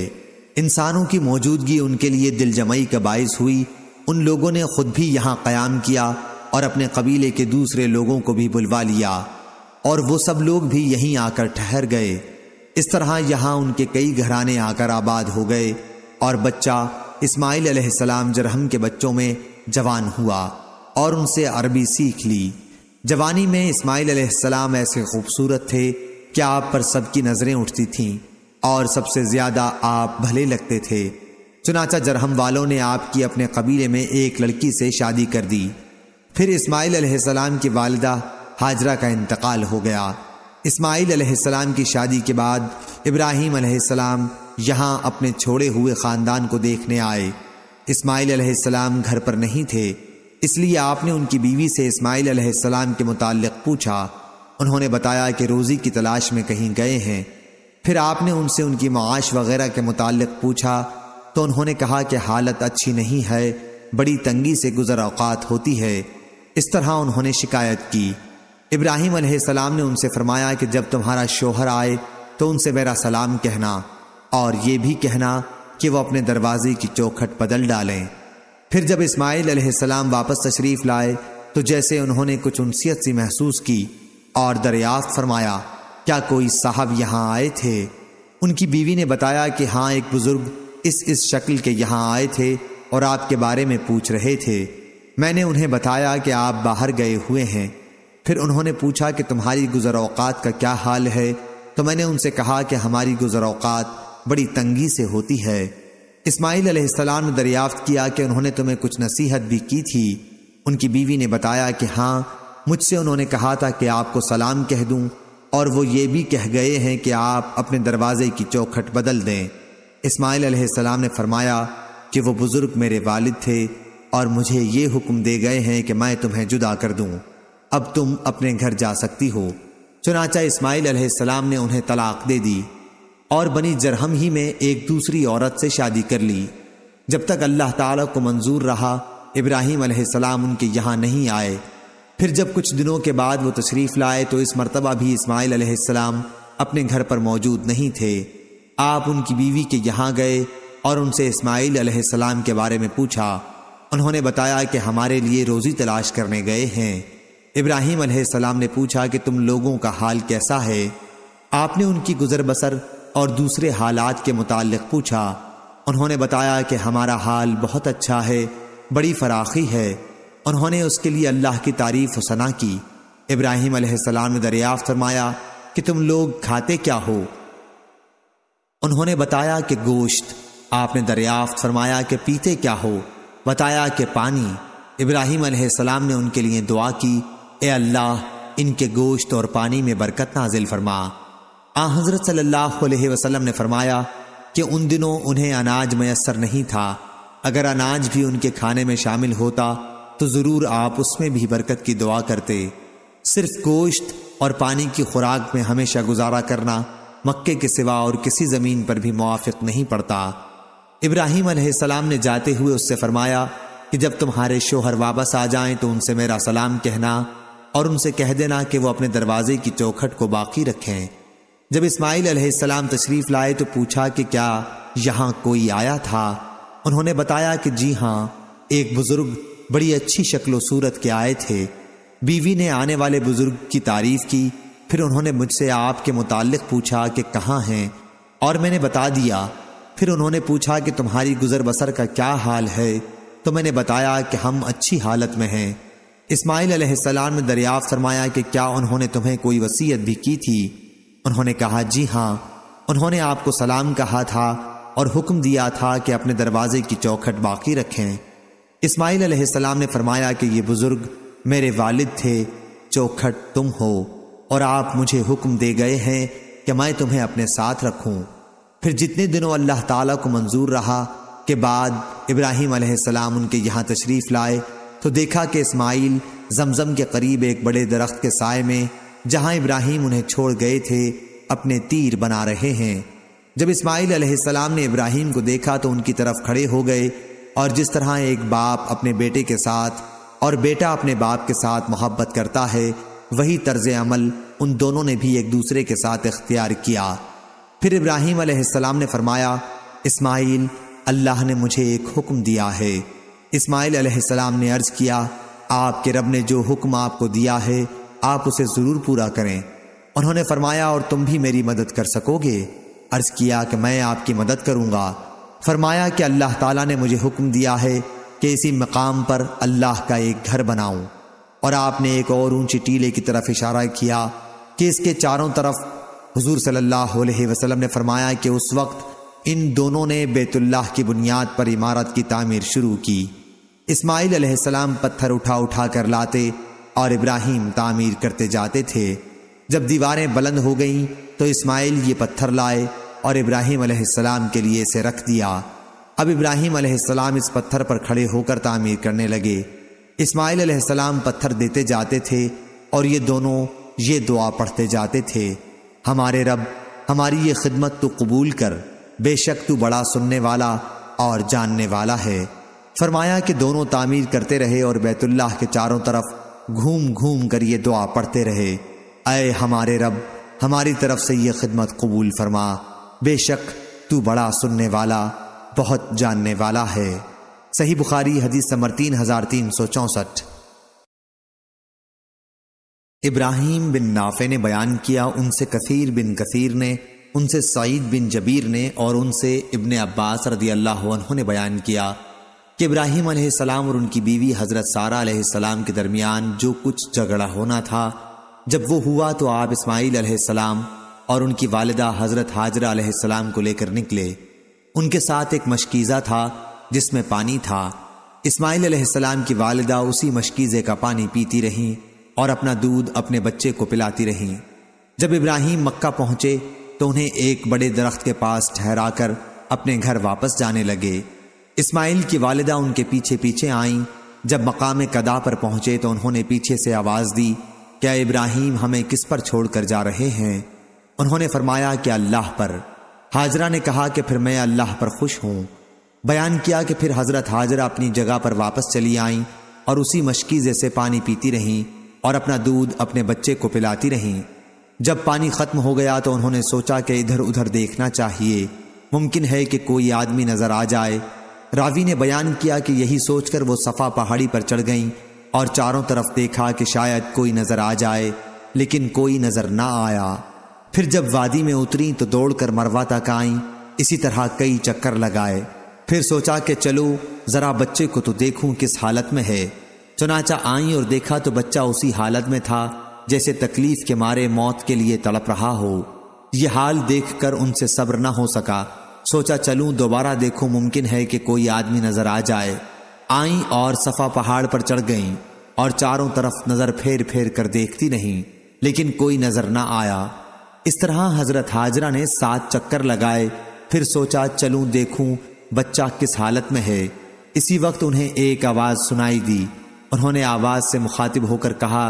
इंसानों की मौजूदगी उनके लिए दिलजमई का बायस हुई उन लोगों ने खुद भी यहाँ क़याम किया और अपने कबीले के दूसरे लोगों को भी बुलवा लिया और वो सब लोग भी यहीं आकर ठहर गए इस तरह यहाँ उनके कई घराने आकर आबाद हो गए और बच्चा इस्माइल अलैहिस्सलाम जरहम के बच्चों में जवान हुआ और उनसे अरबी सीख ली जवानी में इस्माइल अलैहिस्सलाम ऐसे खूबसूरत थे कि आप पर सबकी नज़रें उठती थीं और सबसे ज़्यादा आप भले लगते थे चुनाचा जरहम वालों ने आपकी अपने कबीले में एक लड़की से शादी कर दी फिर इस्माईलम अलैहिस्सलाम की वालदा हाजरा का इंतकाल हो गया इस्माईल अलैहिस्सलाम की शादी के बाद इब्राहिम अलैहिस्सलाम यहाँ अपने छोड़े हुए ख़ानदान को देखने आए इस्माइल अलैहिस्सलाम घर पर नहीं थे इसलिए आपने उनकी बीवी से इस्माइल अलैहिस्सलाम के मुतालिक पूछा उन्होंने बताया कि रोज़ी की तलाश में कहीं गए हैं फिर आपने उनसे उनकी माश वगैरह के मुतालिक पूछा तो उन्होंने कहा कि हालत अच्छी नहीं है बड़ी तंगी से गुजर अवकात होती है इस तरह उन्होंने शिकायत की इब्राहिम अलैहिस्सलाम ने उनसे फरमाया कि जब तुम्हारा शोहर आए तो उनसे मेरा सलाम कहना और ये भी कहना कि वो अपने दरवाजे की चौखट बदल डालें फिर जब इस्माइल अलैहिस्सलाम वापस तशरीफ लाए तो जैसे उन्होंने कुछ उनसीत सी महसूस की और दरियाफ्त फरमाया क्या कोई साहब यहाँ आए थे उनकी बीवी ने बताया कि हाँ एक बुजुर्ग इस इस शक्ल के यहाँ आए थे और आपके बारे में पूछ रहे थे मैंने उन्हें बताया कि आप बाहर गए हुए हैं फिर उन्होंने पूछा कि तुम्हारी गुजर अवकात का क्या हाल है तो मैंने उनसे कहा कि हमारी गुजर अवकात बड़ी तंगी से होती है इस्माइल अलैहिस्सलाम ने दरियाफ्त किया कि उन्होंने तुम्हें कुछ नसीहत भी की थी उनकी बीवी ने बताया कि हाँ मुझसे उन्होंने कहा था कि आपको सलाम कह दूं और वो ये भी कह गए हैं कि आप अपने दरवाजे की चौखट बदल दें इस्माइल अलैहिस्सलाम ने फरमाया कि वो बुज़ुर्ग मेरे वालिद थे और मुझे ये हुक्म दे गए हैं कि मैं तुम्हें जुदा कर दूं अब तुम अपने घर जा सकती हो चुनाचा इस्माइल अलैहिस्सलाम ने उन्हें तलाक दे दी और बनी जरहम ही में एक दूसरी औरत से शादी कर ली जब तक अल्लाह ताला को मंजूर रहा इब्राहिम अलैहिस्सलाम उनके यहाँ नहीं आए फिर जब कुछ दिनों के बाद वो तशरीफ़ लाए तो इस मरतबा भी इस्माइल अलैहिस्सलाम अपने घर पर मौजूद नहीं थे आप उनकी बीवी के यहाँ गए और उनसे इस्माइल अलैहिस्सलाम के बारे में पूछा उन्होंने बताया कि हमारे लिए रोज़ी तलाश करने गए हैं इब्राहिम अलैहिस्सलाम ने पूछा कि तुम लोगों का हाल कैसा है आपने उनकी गुजर बसर और दूसरे हालात के मुतालिक पूछा उन्होंने बताया कि हमारा हाल बहुत अच्छा है बड़ी फराखी है उन्होंने उसके लिए अल्लाह की तारीफ सना की इब्राहिम अलैहिस्सलाम ने दरियाफ्त फरमाया कि तुम लोग खाते क्या हो उन्होंने बताया कि गोश्त आपने दरियाफ्त फरमाया कि पीते क्या हो बताया कि पानी इब्राहिम अलैहिस्सलाम ने उनके लिए दुआ की ए अल्लाह इनके गोश्त और पानी में बरकत नाजिल फरमा आ हजरत सल्लाम वसल्लम ने फरमाया कि उन दिनों उन्हें अनाज मैसर नहीं था अगर अनाज भी उनके खाने में शामिल होता तो ज़रूर आप उसमें भी बरकत की दुआ करते सिर्फ गोश्त और पानी की खुराक में हमेशा गुजारा करना मक्के के सिवा और किसी ज़मीन पर भी मुआफ़ नहीं पड़ता इब्राहिम सलाम ने जाते हुए उससे फरमाया कि जब तुम्हारे शोहर वापस आ जाएं तो उनसे मेरा सलाम कहना और उनसे कह देना कि वो अपने दरवाजे की चौखट को बाकी रखें जब इस्माइल अलैहिस्सलाम तशरीफ लाए तो पूछा कि क्या यहाँ कोई आया था उन्होंने बताया कि जी हाँ एक बुजुर्ग बड़ी अच्छी शक्लो सूरत के आए थे बीवी ने आने वाले बुजुर्ग की तारीफ की फिर उन्होंने मुझसे आपके मुतालिक पूछा कि कहाँ हैं और मैंने बता दिया फिर उन्होंने पूछा कि तुम्हारी गुजर बसर का क्या हाल है तो मैंने बताया कि हम अच्छी हालत में हैं इस्माइल ने दरियाफ्त फरमाया कि क्या उन्होंने तुम्हें कोई वसीयत भी की थी उन्होंने कहा जी हाँ उन्होंने आपको सलाम कहा था और हुक्म दिया था कि अपने दरवाजे की चौखट बाकी रखें इस्माईल अलैहिस्सलाम ने फरमाया कि ये बुज़ुर्ग मेरे वालिद थे चौखट तुम हो और आप मुझे हुक्म दे गए हैं कि मैं तुम्हें अपने साथ रखूं फिर जितने दिनों अल्लाह ताला को मंजूर रहा के बाद इब्राहिम अलैहिस्सलाम उनके यहाँ तशरीफ़ लाए तो देखा कि इस्माईल जमजम के करीब एक बड़े दरख्त के साय में जहां इब्राहिम उन्हें छोड़ गए थे अपने तीर बना रहे हैं जब इस्माइल अलैहिस्सलाम ने इब्राहिम को देखा तो उनकी तरफ खड़े हो गए और जिस तरह एक बाप अपने बेटे के साथ और बेटा अपने बाप के साथ मोहब्बत करता है वही तर्ज अमल उन दोनों ने भी एक दूसरे के साथ इख्तियार किया फिर इब्राहिम अलैहिस्सलाम ने फरमाया इस्माइल अल्लाह ने मुझे एक हुक्म दिया है इस्माइल अलैहिस्सलाम ने अर्ज किया आपके रब ने जो हुक्म आपको दिया है आप उसे ज़रूर पूरा करें उन्होंने फरमाया और तुम भी मेरी मदद कर सकोगे अर्ज़ किया कि मैं आपकी मदद करूंगा फरमाया कि अल्लाह ताला ने मुझे हुक्म दिया है कि इसी मकाम पर अल्लाह का एक घर बनाऊं और आपने एक और ऊंची टीले की तरफ इशारा किया कि इसके चारों तरफ हुजूर सल्लल्लाहु अलैहि वसल्लम ने फरमाया कि उस वक्त इन दोनों ने बेतुल्लाह की बुनियाद पर इमारत की तामीर शुरू की इस्माइल अलैहिस्सलाम पत्थर उठा उठा कर लाते और इब्राहिम तामीर करते जाते थे जब दीवारें बुलंद हो गईं तो इस्माइल ये पत्थर लाए और इब्राहिम अलैहिस्सलाम के लिए इसे रख दिया अब इब्राहिम अलैहिस्सलाम इस पत्थर पर खड़े होकर तामीर करने लगे इस्माइल अलैहिस्सलाम पत्थर देते जाते थे और ये दोनों ये दुआ पढ़ते जाते थे हमारे रब हमारी ये खिदमत तो कबूल कर बेशक तू बड़ा सुनने वाला और जानने वाला है फरमाया कि दोनों तामीर करते रहे और बैतुल्लाह के चारों तरफ घूम घूम कर ये दुआ पढ़ते रहे अय हमारे रब हमारी तरफ से ये खिदमत कबूल फरमा बेशक तू बड़ा सुनने वाला बहुत जानने वाला है सही बुखारी हदीस समर तीन हजार तीन सौ चौसठ इब्राहिम बिन नाफे ने बयान किया उनसे कसीर बिन कसीर ने उनसे सईद बिन जबीर ने और उनसे इबन अब्बास रदी अल्लाह ने बयान किया कि इब्राहिम सलाम और उनकी बीवी हज़रत सारा सलाम के दरमियान जो कुछ झगड़ा होना था जब वो हुआ तो आप इस्माइल सलाम और उनकी वालदा हज़रत हाजरा सलाम को लेकर निकले उनके साथ एक मशकीज़ा था जिसमें पानी था इस्माइल सलाम की वालदा उसी मशकीज़े का पानी पीती रहीं और अपना दूध अपने बच्चे को पिलाती रहीं जब इब्राहिम मक्का पहुंचे तो उन्हें एक बड़े दरख्त के पास ठहराकर अपने घर वापस जाने लगे इस्माइल की वालदा उनके पीछे पीछे आईं जब मकाम कदा पर पहुंचे तो उन्होंने पीछे से आवाज़ दी क्या इब्राहिम हमें किस पर छोड़कर जा रहे हैं उन्होंने फरमाया कि अल्लाह पर हाजरा ने कहा कि फिर मैं अल्लाह पर खुश हूं बयान किया कि फिर हज़रत हाजरा अपनी जगह पर वापस चली आईं और उसी मशकीज़े से पानी पीती रहीं और अपना दूध अपने बच्चे को पिलाती रहीं जब पानी ख़त्म हो गया तो उन्होंने सोचा कि इधर उधर देखना चाहिए मुमकिन है कि कोई आदमी नज़र आ जाए रावी ने बयान किया कि यही सोचकर वो सफ़ा पहाड़ी पर चढ़ गईं और चारों तरफ देखा कि शायद कोई नज़र आ जाए लेकिन कोई नज़र ना आया फिर जब वादी में उतरी तो दौड़कर मरवा तक आई इसी तरह कई चक्कर लगाए फिर सोचा कि चलो ज़रा बच्चे को तो देखूं किस हालत में है चुनाचा आई और देखा तो बच्चा उसी हालत में था जैसे तकलीफ के मारे मौत के लिए तड़प रहा हो यह हाल देखकर उनसे सब्र न हो सका सोचा चलूं दोबारा देखूं मुमकिन है कि कोई आदमी नजर आ जाए आई और सफा पहाड़ पर चढ़ गई और चारों तरफ नजर फेर फेर कर देखती नहीं लेकिन कोई नजर ना आया इस तरह हजरत हाजरा ने सात चक्कर लगाए फिर सोचा चलूं देखूं बच्चा किस हालत में है इसी वक्त उन्हें एक आवाज सुनाई दी उन्होंने आवाज से मुखातिब होकर कहा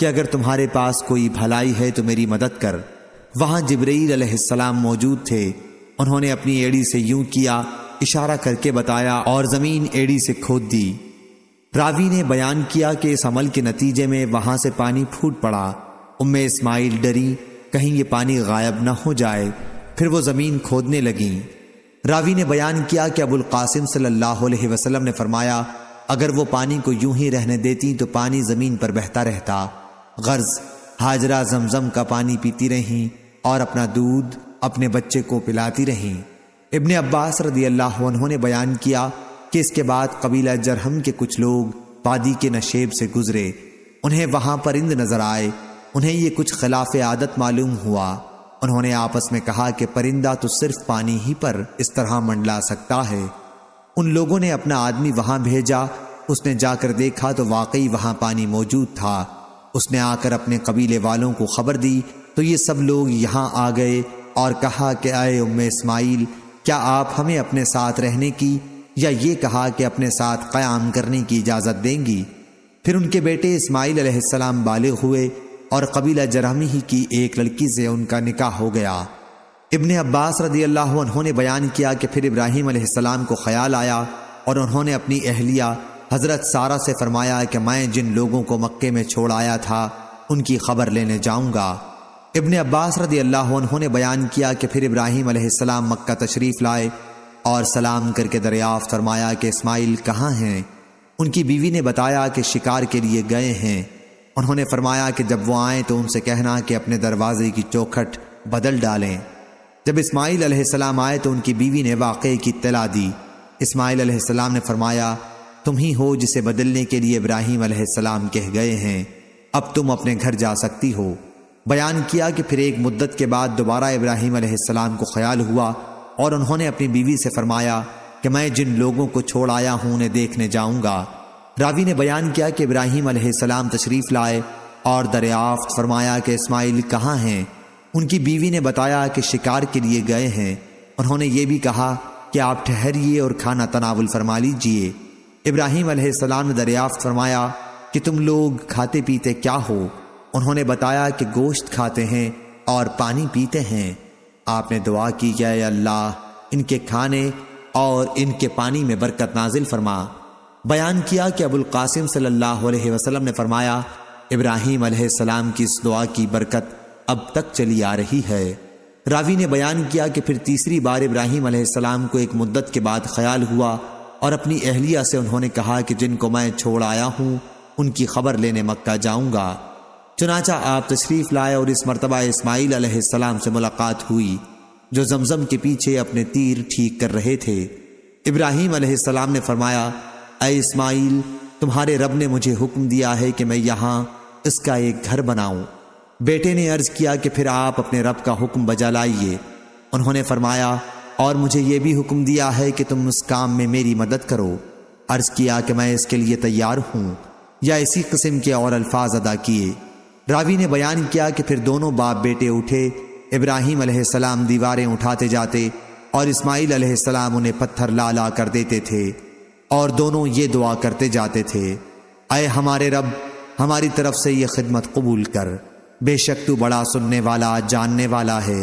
कि अगर तुम्हारे पास कोई भलाई है तो मेरी मदद कर वहां जबरील अलैहिस्सलाम मौजूद थे उन्होंने अपनी एड़ी से यूं किया इशारा करके बताया और जमीन एड़ी से खोद दी रावी ने बयान किया कि इस अमल के नतीजे में वहां से पानी फूट पड़ा उम्मे इस्माइल डरी कहीं ये पानी गायब ना हो जाए फिर वो जमीन खोदने लगी रावी ने बयान किया कि अबुल कासिम सल्लल्लाहु अलैहि वसल्लम ने फरमाया अगर वो पानी को यूं ही रहने देती तो पानी जमीन पर बहता रहता गर्ज हाजरा जमजम का पानी पीती रहीं और अपना दूध अपने बच्चे को पिलाती रहीं इबन अब्बास रदी अल्लाह उन्होंने बयान किया कि इसके बाद कबीला जरहम के कुछ लोग वादी के नशेब से गुजरे उन्हें वहां परिंद नजर आए उन्हें ये कुछ खिलाफ आदत मालूम हुआ उन्होंने आपस में कहा कि परिंदा तो सिर्फ पानी ही पर इस तरह मंडला सकता है उन लोगों ने अपना आदमी वहां भेजा उसने जाकर देखा तो वाकई वहां पानी मौजूद था उसने आकर अपने कबीले वालों को खबर दी तो ये सब लोग यहाँ आ गए और कहा कि आए उम्मे इस्माइल क्या आप हमें अपने साथ रहने की या ये कहा कि अपने साथ क़याम करने की इजाज़त देंगी फिर उनके बेटे इस्माइल अलैहिस्सलाम बाले हुए और कबीला जरहमी ही की एक लड़की से उनका निकाह हो गया इबन अब्बास रदी अल्लाह उन्होंने बयान किया कि फिर इब्राहिम अलैहिस्सलाम को ख्याल आया और उन्होंने अपनी अहलिया हज़रत सारा से फरमाया कि मैं जिन लोगों को मक्के में छोड़ आया था उनकी खबर लेने जाऊँगा इबन अब्बास रदी अल्लाह उन्होंने बयान किया कि फिर इब्राहिम अलैहिस्सलाम मक्का तशरीफ़ लाए और सलाम करके दरियाफ़ फरमाया कि इस्माइल कहाँ हैं उनकी बीवी ने बताया कि शिकार के लिए गए हैं उन्होंने फरमाया कि जब वो आएँ तो उनसे कहना कि अपने दरवाजे की चौखट बदल डालें जब इस्माइल अलैहिस्सलाम आए तो उनकी बीवी ने वाक़े की तला दी इस्माइल अलैहिस्सलाम ने फरमाया तुम ही हो जिसे बदलने के लिए इब्राहिम अलैहिस्सलाम कह गए हैं अब तुम अपने घर जा सकती हो बयान किया कि फिर एक मुद्दत के बाद दोबारा इब्राहिम अलैहिस्सलाम को ख्याल हुआ और उन्होंने अपनी बीवी से फरमाया कि मैं जिन लोगों को छोड़ आया हूँ उन्हें देखने जाऊँगा रावी ने बयान किया कि इब्राहिम अलैहिस्सलाम तशरीफ़ लाए और दरियाफ्त फरमाया कि इस्माइल कहाँ हैं उनकी बीवी ने बताया कि शिकार के लिए गए हैं उन्होंने ये भी कहा कि आप ठहरिए और खाना तनावल फरमा लीजिए इब्राहिम अलैहिस्सलाम ने दरियाफ्त फरमाया कि तुम लोग खाते पीते क्या हो उन्होंने बताया कि गोश्त खाते हैं और पानी पीते हैं आपने दुआ की कि अल्लाह इनके खाने और इनके पानी में बरकत नाजिल फरमा बयान किया कि अबुल कासिम सल्लल्लाहु अलैहि वसल्लम ने फरमाया इब्राहिम अलैहिस्सलाम की इस दुआ की बरकत अब तक चली आ रही है रावी ने बयान किया कि फिर तीसरी बार इब्राहिम अलैहिस्सलाम को एक मुद्दत के बाद ख्याल हुआ और अपनी अहलिया से उन्होंने कहा कि जिनको मैं छोड़ आया हूँ उनकी खबर लेने मक्का जाऊँगा चुनाचा आप तशरीफ लाए और इस मरतबा इसमाइल अलैहिस्सलाम से मुलाकात हुई जो जमजम के पीछे अपने तीर ठीक कर रहे थे इब्राहिम अलैहिस्सलाम ने फरमाया अ इस्माईल तुम्हारे रब ने मुझे हुक्म दिया है कि मैं यहाँ इसका एक घर बनाऊं बेटे ने अर्ज किया कि फिर आप अपने रब का हुक्म बजा लाइए उन्होंने फरमाया और मुझे ये भी हुक्म दिया है कि तुम उस काम में मेरी मदद करो अर्ज किया कि मैं इसके लिए तैयार हूँ या इसी किस्म के और अल्फाज अदा किए रावी ने बयान किया कि फिर दोनों बाप बेटे उठे इब्राहिम अलैहिस्सलाम दीवारें उठाते जाते और इस्माइल अलैहिस्सलाम उन्हें पत्थर ला ला कर देते थे और दोनों ये दुआ करते जाते थे अय हमारे रब हमारी तरफ से ये खिदमत कबूल कर बेशक तू बड़ा सुनने वाला जानने वाला है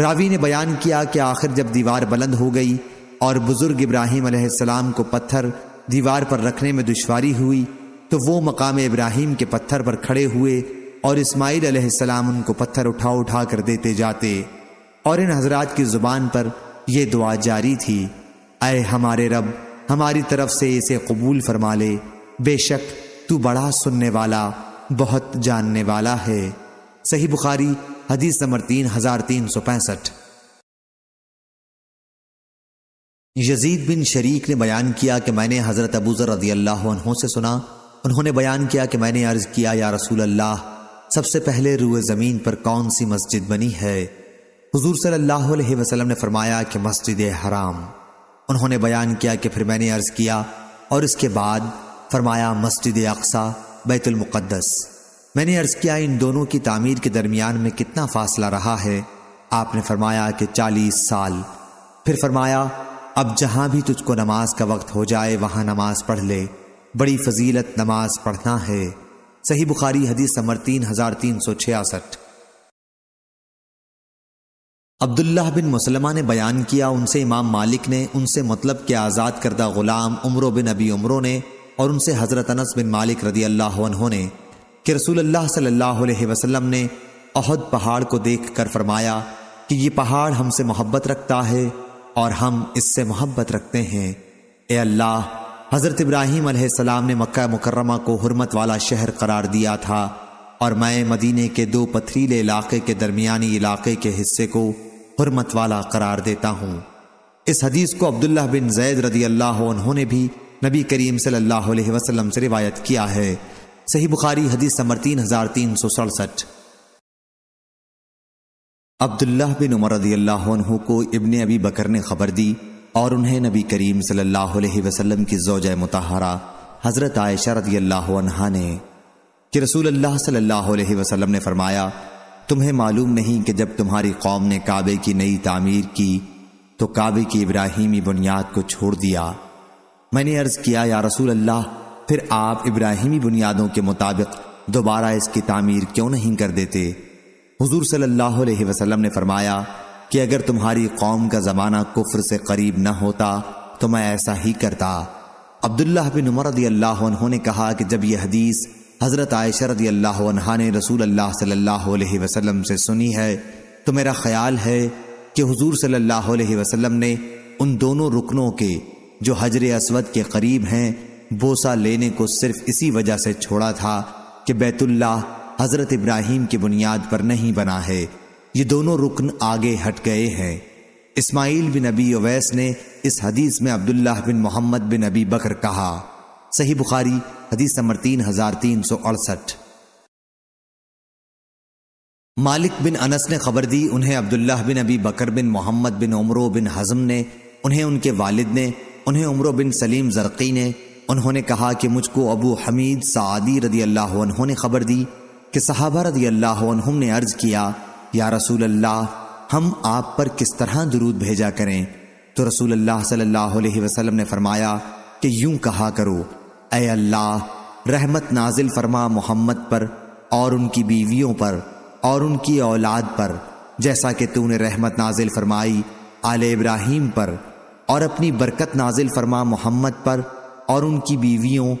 रावी ने बयान किया कि आखिर जब दीवार बुलंद हो गई और बुज़ुर्ग इब्राहिम अलैहिस्सलाम को पत्थर दीवार पर रखने में दुश्वारी हुई तो वो मकाम इब्राहिम के पत्थर पर खड़े हुए और इस्माइल अलैहिस्सलाम उनको पत्थर उठा उठा कर देते जाते और इन हजरात की ज़ुबान पर यह दुआ जारी थी अय हमारे रब हमारी तरफ से इसे कबूल फरमा ले बेशक तू बड़ा सुनने वाला बहुत जानने वाला है सही बुखारी हदीस नंबर तीन हजार तीन सौ पैंसठ यजीद बिन शरीक ने बयान किया कि मैंने हज़रत अबूज़र रजी अल्लाह से सुना उन्होंने बयान किया कि मैंने अर्ज़ किया या रसूल अल्लाह सबसे पहले रूए ज़मीन पर कौन सी मस्जिद बनी है हुजूर सल्लल्लाहु अलैहि वसल्लम ने फरमाया कि मस्जिद हराम उन्होंने बयान किया कि फिर मैंने अर्ज़ किया और इसके बाद फरमाया मस्जिद अक्सा बैतुलमुक़दस मैंने अर्ज़ किया इन दोनों की तामीर के दरमियान में कितना फ़ासला रहा है आपने फरमाया कि चालीस साल फिर फरमाया अब जहाँ भी तुझको नमाज का वक्त हो जाए वहाँ नमाज पढ़ ले बड़ी फजीलत नमाज पढ़ना है सही बुखारी हदीस समर तीन हजार तीन सौ छियासठ अब्दुल्लाह बिन मुसलमा ने बयान किया उनसे इमाम मालिक ने उनसे मतलब के आज़ाद करदा ग़ुलाम उमरो बिन अबी उम्रों ने और उनसे हज़रत अनस बिन मालिक रदी अल्लाह ने कि रसूल अलैहि वसलम ने अहद पहाड़ को देख कर फरमाया कि ये पहाड़ हमसे मोहब्बत रखता है और हम इससे मोहब्बत रखते हैं ए अल्लाह हज़रत इब्राहिम अलैहिस्सलाम ने मक्का मुकर्रमा को हरमत वाला शहर करार दिया था और मैं मदीने के दो पथरीले इलाके के दरमियानी इलाके के हिस्से को हरमत वाला करार देता हूँ इस हदीस को अब्दुल्ला बिन जैद रदी अल्लाह उन्होंने भी नबी करीम सल्लल्लाहु अलैहि वसल्लम से रिवायत किया है सही बुखारी हदीस समर तीन हजार तीन सौ सड़सठ अब्दुल्ला बिन उमर रदी अल्लाह को इबन अबी बकर ने खबर दी और उन्हें नबी करीम सल्लल्लाहु अलैहि वसल्लम की जोजा मुतहरा हज़रत आयशा रदी अल्लाह ने कि रसूल अल्लाह सल्लल्लाहु अलैहि वसल्लम ने फरमाया तुम्हें मालूम नहीं कि जब तुम्हारी कौम ने काबे की नई तामीर की तो काबे की इब्राहिमी बुनियाद को छोड़ दिया मैंने अर्ज किया या रसूल अल्लाह फिर आप इब्राहिमी बुनियादों के मुताबिक दोबारा इसकी तामीर क्यों नहीं कर देते हुजूर सल्लल्लाहु अलैहि वसल्लम ने फरमाया कि अगर तुम्हारी कौम का ज़माना कुफर से करीब न होता तो मैं ऐसा ही करता अब्दुल्ला बिन उमर रदी अल्लाह ने कहा कि जब यह हदीस हज़रत आयशा रदी अल्लाह ने रसूल अल्लाह सल्लल्लाहु अलैहि वसल्लम से सुनी है तो मेरा ख्याल है कि हुजूर सल्लल्लाहु अलैहि वसल्लम ने उन दोनों रुकनों के जो हजर असवद के करीब हैं बोसा लेने को सिर्फ इसी वजह से छोड़ा था कि बैतुल्ला हज़रत इब्राहिम की बुनियाद पर नहीं बना है ये दोनों रुकन आगे हट गए हैं इस्माइल बिन अबी अवैस ने इस हदीस में अब्दुल्लाह बिन मोहम्मद बिन अबी बकर कहा सही बुखारी हदीस नंबर तीन हजार तीन सौ अड़सठ मालिक बिन अनस ने खबर दी उन्हें अब्दुल्लाह बिन अबी बकर बिन मोहम्मद बिन उमरो बिन हजम ने उन्हें उनके वालिद ने उन्हें उमरो बिन सलीम जरकी ने उन्होंने कहा कि मुझको अबू हमीद सादी रदी अल्लाह ने खबर दी कि सहाबा रदी अल्लाह ने अर्ज किया या रसूल अल्लाह हम आप पर किस तरह दुरूद भेजा करें तो रसूल अल्लाह सल्लल्लाहु अलैहि वसल्लम ने फरमाया कि यूं कहा करो ए अल्लाह रहमत नाजिल फरमा मोहम्मद पर और उनकी बीवियों पर और उनकी औलाद पर जैसा कि तूने रहमत नाजिल फरमाई आल इब्राहिम पर और अपनी बरकत नाजिल फरमा मोहम्मद पर और उनकी बीवियों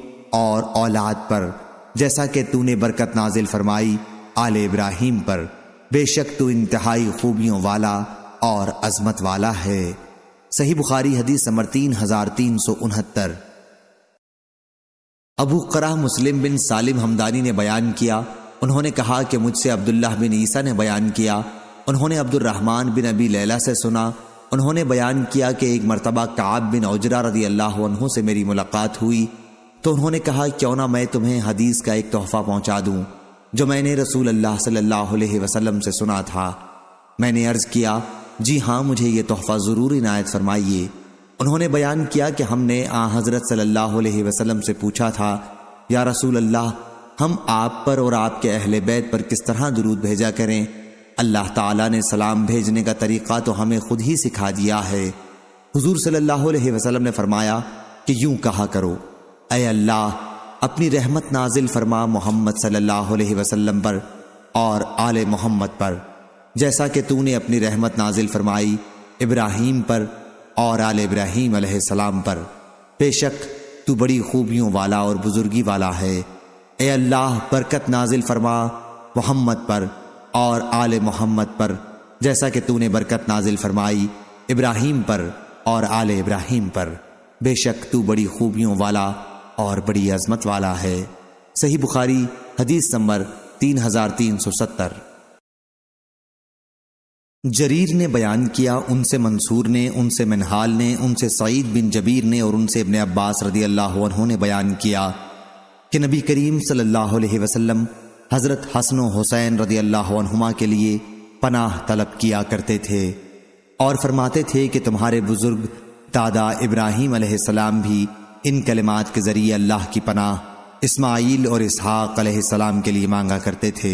और औलाद पर जैसा कि तूने बरकत नाजिल फरमाई आल इब्राहिम पर बेशक तो इंतहाई खूबियों वाला और अजमत वाला है सही बुखारी हदीस नंबर तीन हजार तीन सौ उनहत्तर अबू कराह मुस्लिम बिन सालिम हमदानी ने बयान किया उन्होंने कहा कि मुझसे अब्दुल्लाह बिन ईसा ने बयान किया उन्होंने अब्दुलरहमान बिन अबी लैला से सुना उन्होंने बयान किया कि एक मरतबा काब बिन औजरा रदी अल्लाह से मेरी मुलाकात हुई तो उन्होंने कहा क्यों ना मैं तुम्हें हदीस का एक तोहफा पहुंचा दूं जो मैंने रसूल अल्लाह सल्लल्लाहु अलैहि वसल्लम से सुना था मैंने अर्ज किया जी हाँ मुझे ये तोहफा ज़रूर इनायत फरमाइए उन्होंने बयान किया कि हमने आ हज़रत सल्लल्लाहु अलैहि वसल्लम से पूछा था या रसूल अल्लाह हम आप पर और आपके अहल बैत पर किस तरह दुरूद भेजा करें अल्लाह ताला ने सलाम भेजने का तरीक़ा तो हमें खुद ही सिखा दिया है हुजूर सल्लल्लाहु अलैहि वसल्लम ने फरमाया कि यूं कहा करो अय अल्लाह अपनी रहमत नाजिल फरमा मोहम्मद सल्लल्लाहु अलैहि वसल्लम पर और आल मोहम्मद पर जैसा कि तूने अपनी रहमत नाजिल फरमाई इब्राहीम पर और आल इब्राहिम सलाम पर बेशक तू बड़ी खूबियों वाला और बुजुर्गी वाला है ए अल्लाह बरकत नाजिल फरमा मोहम्मद पर और आल मोहम्मद पर जैसा कि तूने बरकत नाजिल फरमाई इब्राहिम पर और आल इब्राहिम पर बेशक तू बड़ी खूबियों वाला और बड़ी अजमत वाला है सही बुखारी हदीस नंबर तीन हजार तीन सौ सत्तर जरीर ने बयान किया उनसे मंसूर ने उनसे मिनहाल ने उनसे सईद बिन जबीर ने और उनसे इबन अब्बास रदी अल्लाह ने बयान किया कि नबी करीम सल्लल्लाहु अलैहि वसल्लम हज़रत हसन हुसैन रदी अल्लाह के लिए पनाह तलब किया करते थे और फरमाते थे कि तुम्हारे बुज़ुर्ग दादा इब्राहिम सलाम भी इन कलिमात के ज़रिए अल्लाह की पनाह इस्माइल और इसहाक सलाम के लिए मांगा करते थे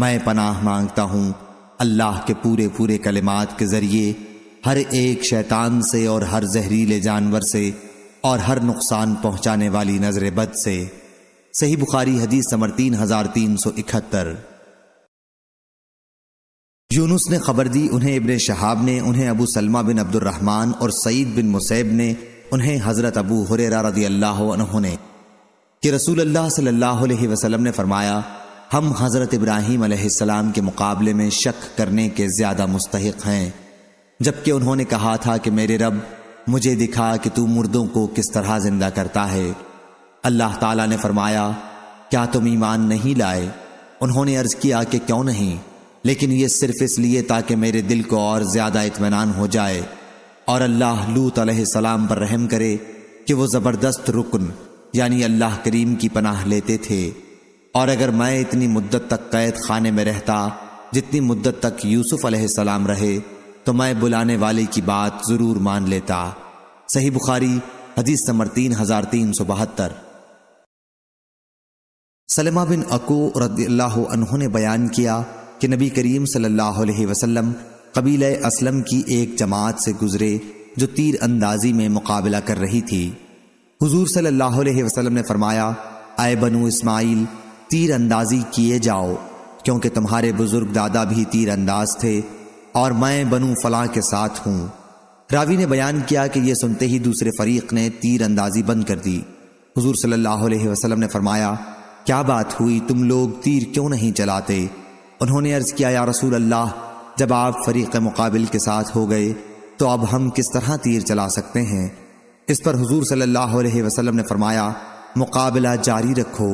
मैं पनाह मांगता हूँ अल्लाह के पूरे पूरे कलिमात के ज़रिए हर एक शैतान से और हर जहरीले जानवर से और हर नुकसान पहुंचाने वाली नजर बद से सही बुखारी हदीस समर तीन हजार तीन सौ इकहत्तर यूनुस ने खबर दी उन्हें इबन शहाब ने उन्हें अबू सलमा बिन अब्दुलरहमान और सईद बिन मुसैब ने उन्हें हज़रत अबू हुरेरा रदी अल्लाह उन्होंने कि रसूल अल्लाह सल्लल्लाहु अलैहि वसल्लम ने फरमाया हम हज़रत इब्राहिम अलैहिस्सलाम के मुकाबले में शक करने के ज़्यादा मुस्तक हैं जबकि उन्होंने कहा था कि मेरे रब मुझे दिखा कि तू मुर्दों को किस तरह जिंदा करता है अल्लाह ताला ने फरमाया क्या तुम ईमान नहीं लाए उन्होंने अर्ज किया कि क्यों नहीं लेकिन यह सिर्फ इसलिए ताकि मेरे दिल को और ज़्यादा इतमान हो जाए और अल्लाह लूत सलाम पर रहम करे कि वो ज़बरदस्त रुकन यानी अल्लाह करीम की पनाह लेते थे और अगर मैं इतनी मुद्दत तक कैद खाने में रहता जितनी मुद्दत तक यूसुफ सलाम रहे तो मैं बुलाने वाले की बात ज़रूर मान लेता सही बुखारी हदीस समर तीन हजार तीन सौ बहत्तर सलमा बिन अकू रद्ला ने बयान किया कि नबी करीम सल्लल्लाहु अलैहि वसल्लम कबील असलम की एक जमात से गुजरे जो तीर अंदाजी में मुकाबला कर रही थी हुजूर सल्लल्लाहु अलैहि वसल्लम ने फरमाया आए बनु इस्माइल तीर अंदाजी किए जाओ क्योंकि तुम्हारे बुजुर्ग दादा भी तीर अंदाज थे और मैं बनू फलां के साथ हूँ रावी ने बयान किया कि यह सुनते ही दूसरे फरीक ने तीर अंदाजी बंद कर दी हजूर सल्लाह वसलम ने फरमाया क्या बात हुई तुम लोग तीर क्यों नहीं चलाते उन्होंने अर्ज किया या रसूल अल्लाह जब आप फरीक मुकाबिल के साथ हो गए तो अब हम किस तरह तीर चला सकते हैं इस पर हुजूर सल्लल्लाहु अलैहि वसल्लम ने फरमाया मुकाबला जारी रखो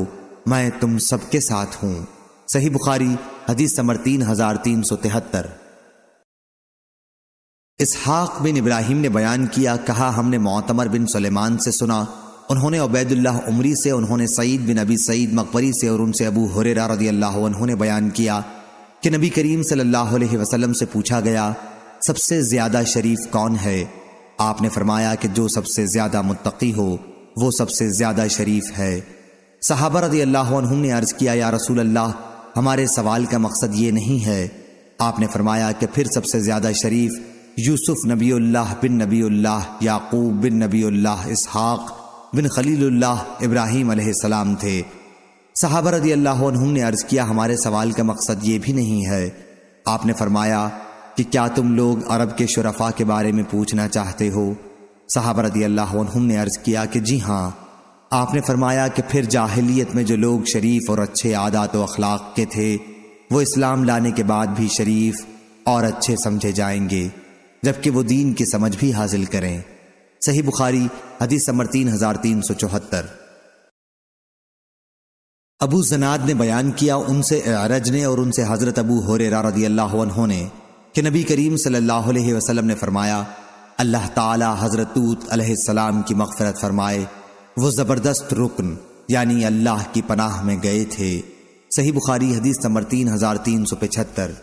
मैं तुम सबके साथ हूँ सही बुखारी हदीस समर तीन हजार तीन सौ तिहत्तर इसहाक बिन इब्राहिम ने बयान किया कहा हमने मोतमर बिन सलेमान से सुना उन्होंने उबैदुल्लाह उमरी से उन्होंने सईद बिन अबी सईद मकबरी से और उनसे अबू हुरेरा रदी अल्लाह ने बयान किया कि नबी करीम सल्लल्लाहु अलैहि वसल्लम से पूछा गया सबसे ज्यादा शरीफ कौन है आपने फरमाया कि जो सबसे ज्यादा मुत्तकी हो वो सबसे ज्यादा शरीफ है सहाबा रदी अल्लाह ने अर्ज किया या रसूल अल्लाह हमारे सवाल का मकसद ये नहीं है आपने फरमाया कि फिर सबसे ज्यादा शरीफ यूसुफ नबील्लाह बिन नबीउल्लाह याकूब बिन नबीउल्लाह इसहाक बिन खलील्लाह इब्राहिम सलाम थे साहब रदी अल्लाह ने अर्ज किया हमारे सवाल का मकसद ये भी नहीं है आपने फरमाया कि क्या तुम लोग अरब के शरफ़ा के बारे में पूछना चाहते हो साहब रदी अल्लाह ने अर्ज किया कि जी हाँ आपने फरमाया कि फिर जाहिलियत में जो लोग शरीफ और अच्छे आदात व अखलाक के थे वो इस्लाम लाने के बाद भी शरीफ और अच्छे समझे जाएंगे जबकि वो दीन की समझ भी हासिल करें सही बुखारी हदीस समर तीन हजार तीन सौ चौहत्तर अबू जनाद ने बयान किया उनसे अरज ने और उनसे हज़रत अबू हुरेरा रदी अल्लाह ने कि नबी करीम सल्लल्लाहु अलैहि वसल्लम ने फरमाया अल्लाह ताला हज़रत सलाम की मगफरत फरमाए वो ज़बरदस्त रुकन यानी अल्लाह की पनाह में गए थे सही बुखारी हदीस नंबर तीन हजार तीन सौ पचहत्तर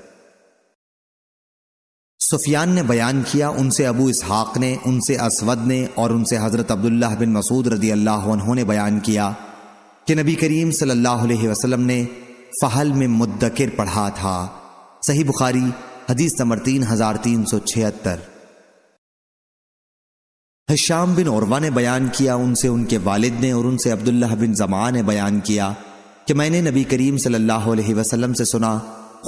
सुफियान ने बयान किया उनसे अबू इसहाक ने उनसे असवद ने और उनसे हज़रत अब्दुल्ला बिन मसूद रदी अल्लाह ने बयान किया कि नबी करीम सल्लल्लाहु अलैहि वसल्लम ने फ़हल में मुद्दकिर पढ़ा था सही बुखारी हदीस नंबर तीन हजार तीन सौ छिहत्तर हश्याम बिन औरवा ने बयान किया उनसे उनके वालिद ने और उनसे अब्दुल्ला बिन जमा ने बयान किया कि मैंने नबी करीम सल्लल्लाहु अलैहि वसल्लम से सुना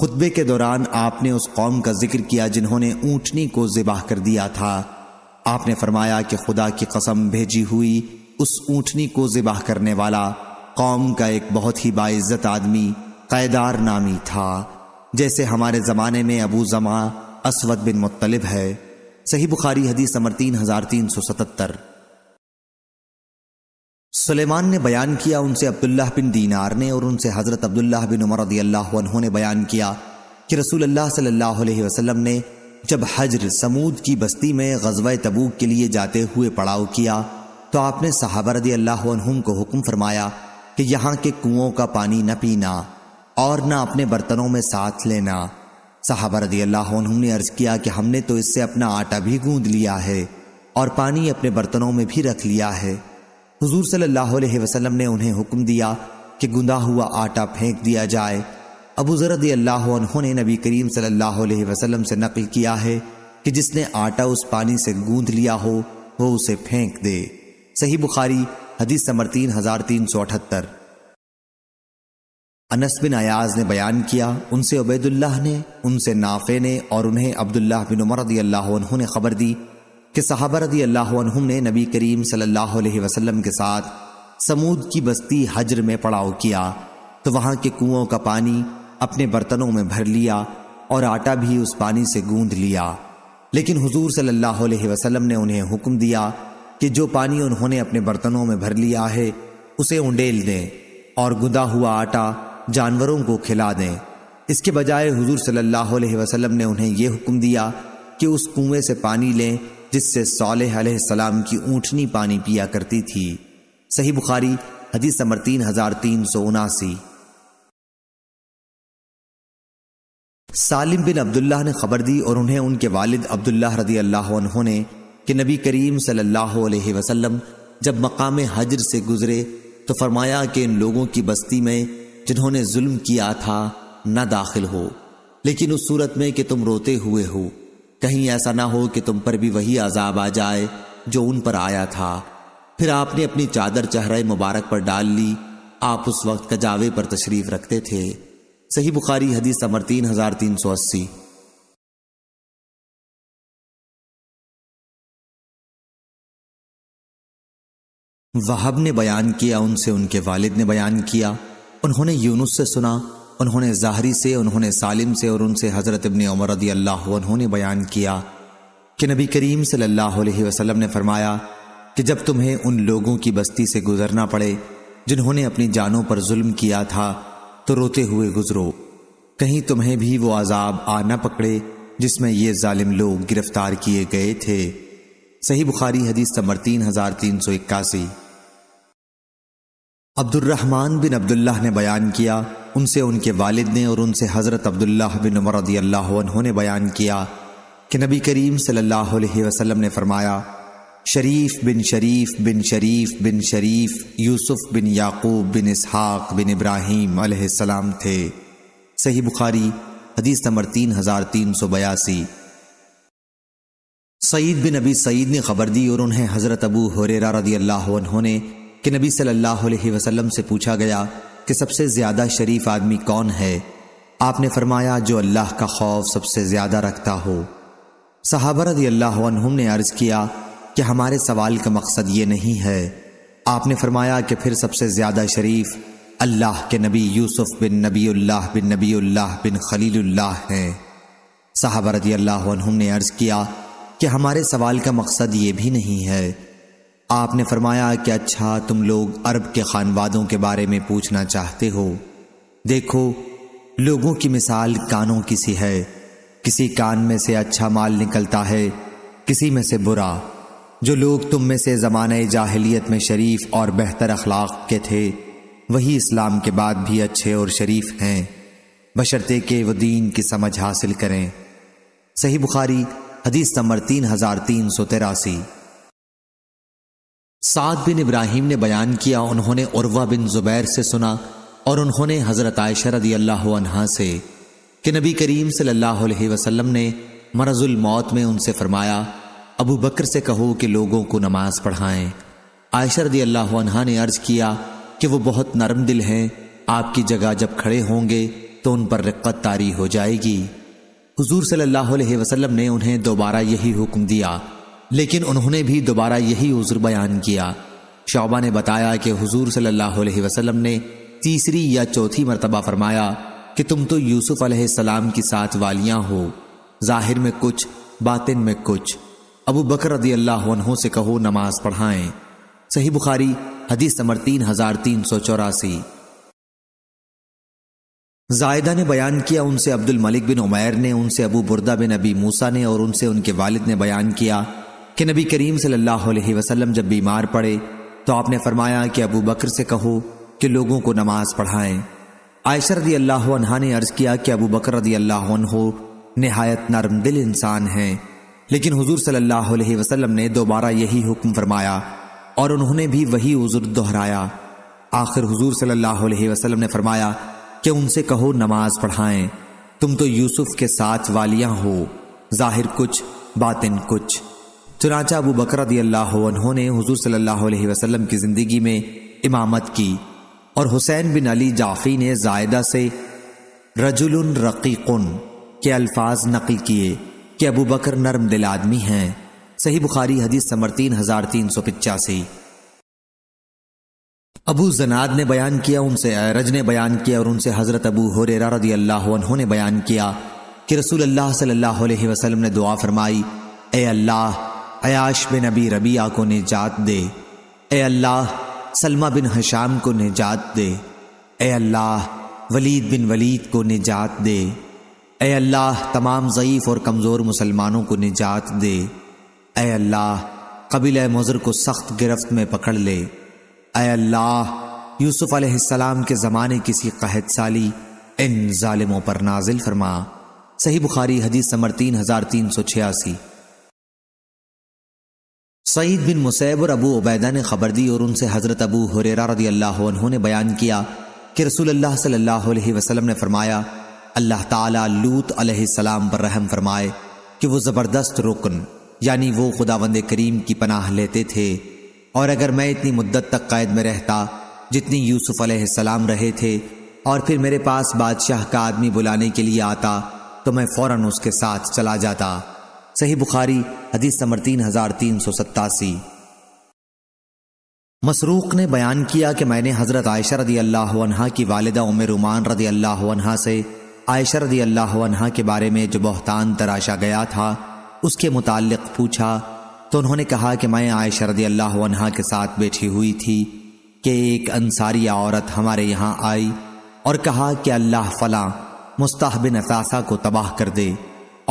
खुतबे के दौरान आपने उस कौम का जिक्र किया जिन्होंने ऊंटनी को ज़िबाह कर दिया था आपने फरमाया कि खुदा की कसम भेजी हुई उस ऊंटनी को ज़िबाह करने वाला कौम का एक बहुत ही बाइज्जत आदमी कैदार नामी था जैसे हमारे ज़माने में अबू जमा असवद बिन मुतलिब है सही बुखारी हदीस नंबर तीन हजार तीन सौ सतहत्तर सलेमान ने बयान किया उनसे अब्दुल्लाह बिन दीनार ने और उनसे हज़रत अब्दुल्लाह बिन उमर रदील्लाहों ने बयान किया कि रसूल अल्लाह सल्लल्लाहु अलैहि वसल्लम ने जब हजर समूद की बस्ती में गजवा तबूक के लिए जाते हुए पड़ाव किया तो आपने सहाबा रदी अल्लाह को हुक्म फरमाया कि यहां के कुओं का पानी न पीना और न अपने बर्तनों में साथ लेना साहबा रदी अल्लाह ने अर्ज किया कि हमने तो इससे अपना आटा भी गूंद लिया है और पानी अपने बर्तनों में भी रख लिया है हुजूर सल्लल्लाहु अलैहि वसल्लम ने उन्हें हुक्म दिया कि गुंदा हुआ आटा फेंक दिया जाए अबू जरदी अल्लाह ने नबी करीम सल्लाह वसलम से नकल किया है कि जिसने आटा उस पानी से गूंद लिया हो वो उसे फेंक दे सही बुखारी हदीस नंबर तीन हजार तीन सौ अठहत्तर अनस बिन अयाज ने बयान किया उनसे उबैदुल्लाह ने उनसे नाफे ने और उन्हें अब्दुल्लाह बिन उमर रदी अल्लाह ने खबर दी कि साहबा रदी अल्लाह ने नबी करीम सल्लल्लाहु अलैहि वसल्लम के साथ समूद की बस्ती हजर में पड़ाव किया तो वहां के कुओं का पानी अपने बर्तनों में भर लिया और आटा भी उस पानी से गूंद लिया लेकिन हुजूर सल्लल्लाहु अलैहि वसल्लम ने उन्हें हुक्म दिया कि जो पानी उन्होंने अपने बर्तनों में भर लिया है उसे उंडेल दें और गुदा हुआ आटा जानवरों को खिला दें इसके बजाय हुजूर सल्लल्लाहु अलैहि वसल्लम ने उन्हें यह हुक्म दिया कि उस कुएं से पानी लें जिससे सोलह सलाम की ऊँटनी पानी पिया करती थी सही बुखारी हदीस नंबर तीन हजार तीन सौ उनासी सालिम बिन अब्दुल्ला ने खबर दी और उन्हें उनके वालिद अब्दुल्ला रदी अल्लाह ने कि नबी करीम सल्लल्लाहु अलैहि वसल्लम जब मकाम हजर से गुजरे तो फरमाया कि इन लोगों की बस्ती में जिन्होंने जुल्म किया था न दाखिल हो लेकिन उस सूरत में कि तुम रोते हुए हो कहीं ऐसा ना हो कि तुम पर भी वही आजाब आ जाए जो उन पर आया था फिर आपने अपनी चादर चेहरा मुबारक पर डाल ली आप उस वक्त कजावे पर तशरीफ रखते थे सही बुखारी हदीस समर तीन हजार तीन सौ अस्सी वहाब ने बयान किया उनसे उनके वालिद ने बयान किया उन्होंने यूनुस से सुना उन्होंने ज़ाहरी से उन्होंने सालिम से और उनसे हज़रत इबन उमर रदी अल्लाह उन्होंने बयान किया कि नबी करीम सल्लल्लाहु अलैहि वसल्लम ने फरमाया कि जब तुम्हें उन लोगों की बस्ती से गुजरना पड़े जिन्होंने अपनी जानों पर जुल्म किया था तो रोते हुए गुजरो कहीं तुम्हें भी वो आज़ाब आ न पकड़े जिसमें ये जालिम लोग गिरफ्तार किए गए थे सही बुखारी हदीस नंबर तीन हजार तीन सौ इक्यासी अब्दुलरहमान बिन अब्दुल्लाह ने बयान किया उनसे उनके वालिद ने और उनसे हज़रत अब्दुल्लाह बिन उमर अल्लाह ने बयान किया कि नबी करीम सल्लल्लाहु अलैहि वसल्लम ने फरमाया शरीफ बिन शरीफ बिन शरीफ बिन शरीफ यूसुफ बिन याकूब बिन इसहाक बिन इब्राहिम अलैहिस्सलाम थे सही बुखारी हदीस नंबर तीन हजार तीन सौ बयासी सईद बिन नबी सईद ने खबर दी और उन्हें हज़रत अबू हुरेरा रदी अल्लाह ने कि नबी सल्लल्लाहु अलैहि वसल्लम से पूछा गया कि सबसे ज़्यादा शरीफ आदमी कौन है आपने फरमाया जो अल्लाह का खौफ सबसे ज़्यादा रखता हो सहाबा रदी अल्लाह ने अर्ज़ किया कि हमारे सवाल का मकसद ये नहीं है आपने फरमाया कि फिर सबसे ज़्यादा शरीफ अल्लाह के नबी यूसुफ बिन नबील्लाह बिन नबील्लाह बिन खलील्लाह हैं साहबा रदी अल्लाह ने अर्ज़ किया कि हमारे सवाल का मकसद ये भी नहीं है आपने फरमाया कि अच्छा तुम लोग अरब के खानवादों के बारे में पूछना चाहते हो देखो लोगों की मिसाल कानों की सी है किसी कान में से अच्छा माल निकलता है किसी में से बुरा जो लोग तुम में से ज़माने जाहलीत में शरीफ और बेहतर अखलाक के थे वही इस्लाम के बाद भी अच्छे और शरीफ हैं बशर्ते के वो दीन की समझ हासिल करें सही बुखारी हदीस नंबर तीन हजार तीन सौ तिरासी सात बिन इब्राहिम ने बयान किया उन्होंने उर्वा बिन जुबैर से सुना और उन्होंने हज़रत आयशरदी रदी अल्लाह से कि नबी करीम सल्लल्लाहु अलैहि वसल्लम ने मरजुल मौत में उनसे फरमाया अबू बकर से कहो कि लोगों को नमाज पढ़ाएं आयशरदी रदी अल्लाह ने अर्ज किया कि वो बहुत नरम दिल हैं आपकी जगह जब खड़े होंगे तो उन पर रिक्क़त तारी हो जाएगी हुजूर सल्लल्लाहु अलैहि वसल्लम ने उन्हें दोबारा यही हुक्म दिया लेकिन उन्होंने भी दोबारा यही उज़र बयान किया शौबा ने बताया कि हुजूर सल्लल्लाहु अलैहि वसल्लम ने तीसरी या चौथी मरतबा फरमाया कि तुम तो यूसुफ अलैहिस्सलाम की सात वालियां हो जाहिर में कुछ बातिन में कुछ अबू बकर रदी अल्लाह से कहो नमाज पढ़ाएं सही बुखारी हदीस नंबर तीन हजार तीन सौ चौरासी जायदा ने बयान किया उनसे अब्दुल मलिक बिन उमैर ने उनसे अबू बुरदा बिन अबी मूसा ने और उनसे उनके वालिद ने बयान किया कि नबी करीम सल्लल्लाहु अलैहि वसल्लम जब बीमार पड़े तो आपने फरमाया कि अबू बकर से कहो कि लोगों को नमाज पढ़ाएं आयशा रदी अल्लाह ने अर्ज किया कि अबू बकर रदी अल्लाह नहायत नरम दिल इंसान हैं लेकिन हुजूर सल्लल्लाहु अलैहि वसल्लम ने दोबारा यही हुक्म फरमाया और उन्होंने भी वही उजुर दोहराया आखिर हुजूर सल्लल्लाहु अलैहि वसल्लम ने फरमाया कि उनसे कहो नमाज पढ़ाएं तुम तो यूसुफ के साथ वालियां हो जाहिर कुछ बातिन कुछ चुनाचा अबू बकर उन्होंने हजूर सल्लल्लाहु की ज़िंदगी में इमामत की और हुसैन बिन अली जाफ़ी ने जायदा से रजुल रकीक़ुन के अल्फाज नकल किए कि अबू बकर नरम दिल आदमी हैं सही बुखारी हदीस समर तीन हज़ार तीन सौ पिचासी अबू जनाद ने बयान किया उनसे अरज ने बयान किया और उनसे हज़रत अबू हुरेरा रदी अल्लाह ने बयान किया कि रसूल अल्लाह सल्लल्लाहु अलैहि वसल्लम ने दुआ फरमाई ए अल्लाह अयाश बिन अबी रबिया को निजात दे ए अल्लाह सलमा बिन हशाम को निजात दे ए अल्लाह वलीद बिन वलीद को निजात दे ए अल्लाह तमाम ज़यीफ़ और कमज़ोर मुसलमानों को निजात दे ए अल्लाह कबील मज़र को सख्त गिरफ्त में पकड़ ले अल्लाह यूसुफ अलैहिस्सलाम के ज़माने किसी कहत साली इन जालिमों पर नाजिल फरमा सही बुखारी हदीस समर तीन हजार तीन सौ छियासी सईद बिन मुसैब और अबू उबैदा ने खबर दी और उनसे हज़रत अबू हुरेरा रदी अल्लाह ने बयान किया कि रसूल अल्लाह सल्लल्लाहु अलैहि वसल्लम ने फरमाया अल्लाह ताला लूत अलैहिस्सलाम पर रहम फरमाए कि वो ज़बरदस्त रुकन यानी वो खुदावंद करीम की पनाह लेते थे और अगर मैं इतनी मुद्दत तक क़ैद में रहता जितनी यूसुफ अलैहिस्सलाम रहे थे और फिर मेरे पास बादशाह का आदमी बुलाने के लिए आता तो मैं फौरन उसके साथ चला जाता सही बुखारी हदीस समर तीन हजार तीन सौ सत्तासी मसरूक ने बयान किया कि मैंने हज़रत आयशा रदी अल्लाह की वालदा उम रुमान रदी अल्लाह से आयशा रदी अल्लाह के बारे में जो बहतान तराशा गया था उसके मुतालिक पूछा तो उन्होंने कहा कि मैं आयशा रदी अल्लाह के साथ बैठी हुई थी कि एक अंसारी औरत हमारे यहाँ आई और कहा कि अल्लाह फला मुस्ताहबिन असासा को तबाह कर दे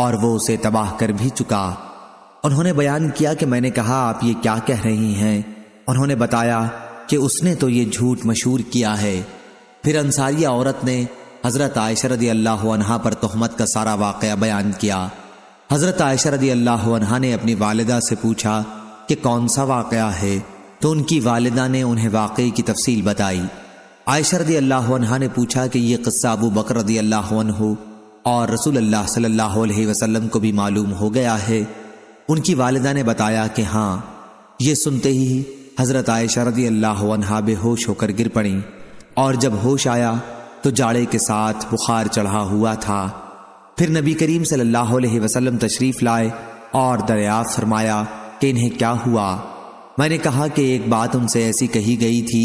और वो उसे तबाह कर भी चुका उन्होंने बयान किया कि मैंने कहा आप ये क्या कह रही हैं उन्होंने बताया कि उसने तो ये झूठ मशहूर किया है फिर अंसारी औरत ने हज़रत आयशरदी अल्लाह पर तहमत का सारा वाक़ बयान किया हज़रत आयशा रदी अल्लाह ने अपनी वालदा से पूछा कि कौन सा वाक़ है तो उनकी वालदा ने उन्हें वाकई की तफसील बताई आयशा रदी अल्लाह ने पूछा कि यह कस्सा अबू बकर रदी अल्लाह और रसूल अल्लाह सल्लल्लाहु अलैहि वसल्लम को भी मालूम हो गया है उनकी वालदा ने बताया कि हाँ ये सुनते ही हज़रत आयशा रदी अल्लाह बेहोश होकर गिर पड़ी और जब होश आया तो जाड़े के साथ बुखार चढ़ा हुआ था फिर नबी करीम सल्लल्लाहु अलैहि वसल्लम तशरीफ लाए और दरिया फरमाया कि इन्हें क्या हुआ मैंने कहा कि एक बात उनसे ऐसी कही गई थी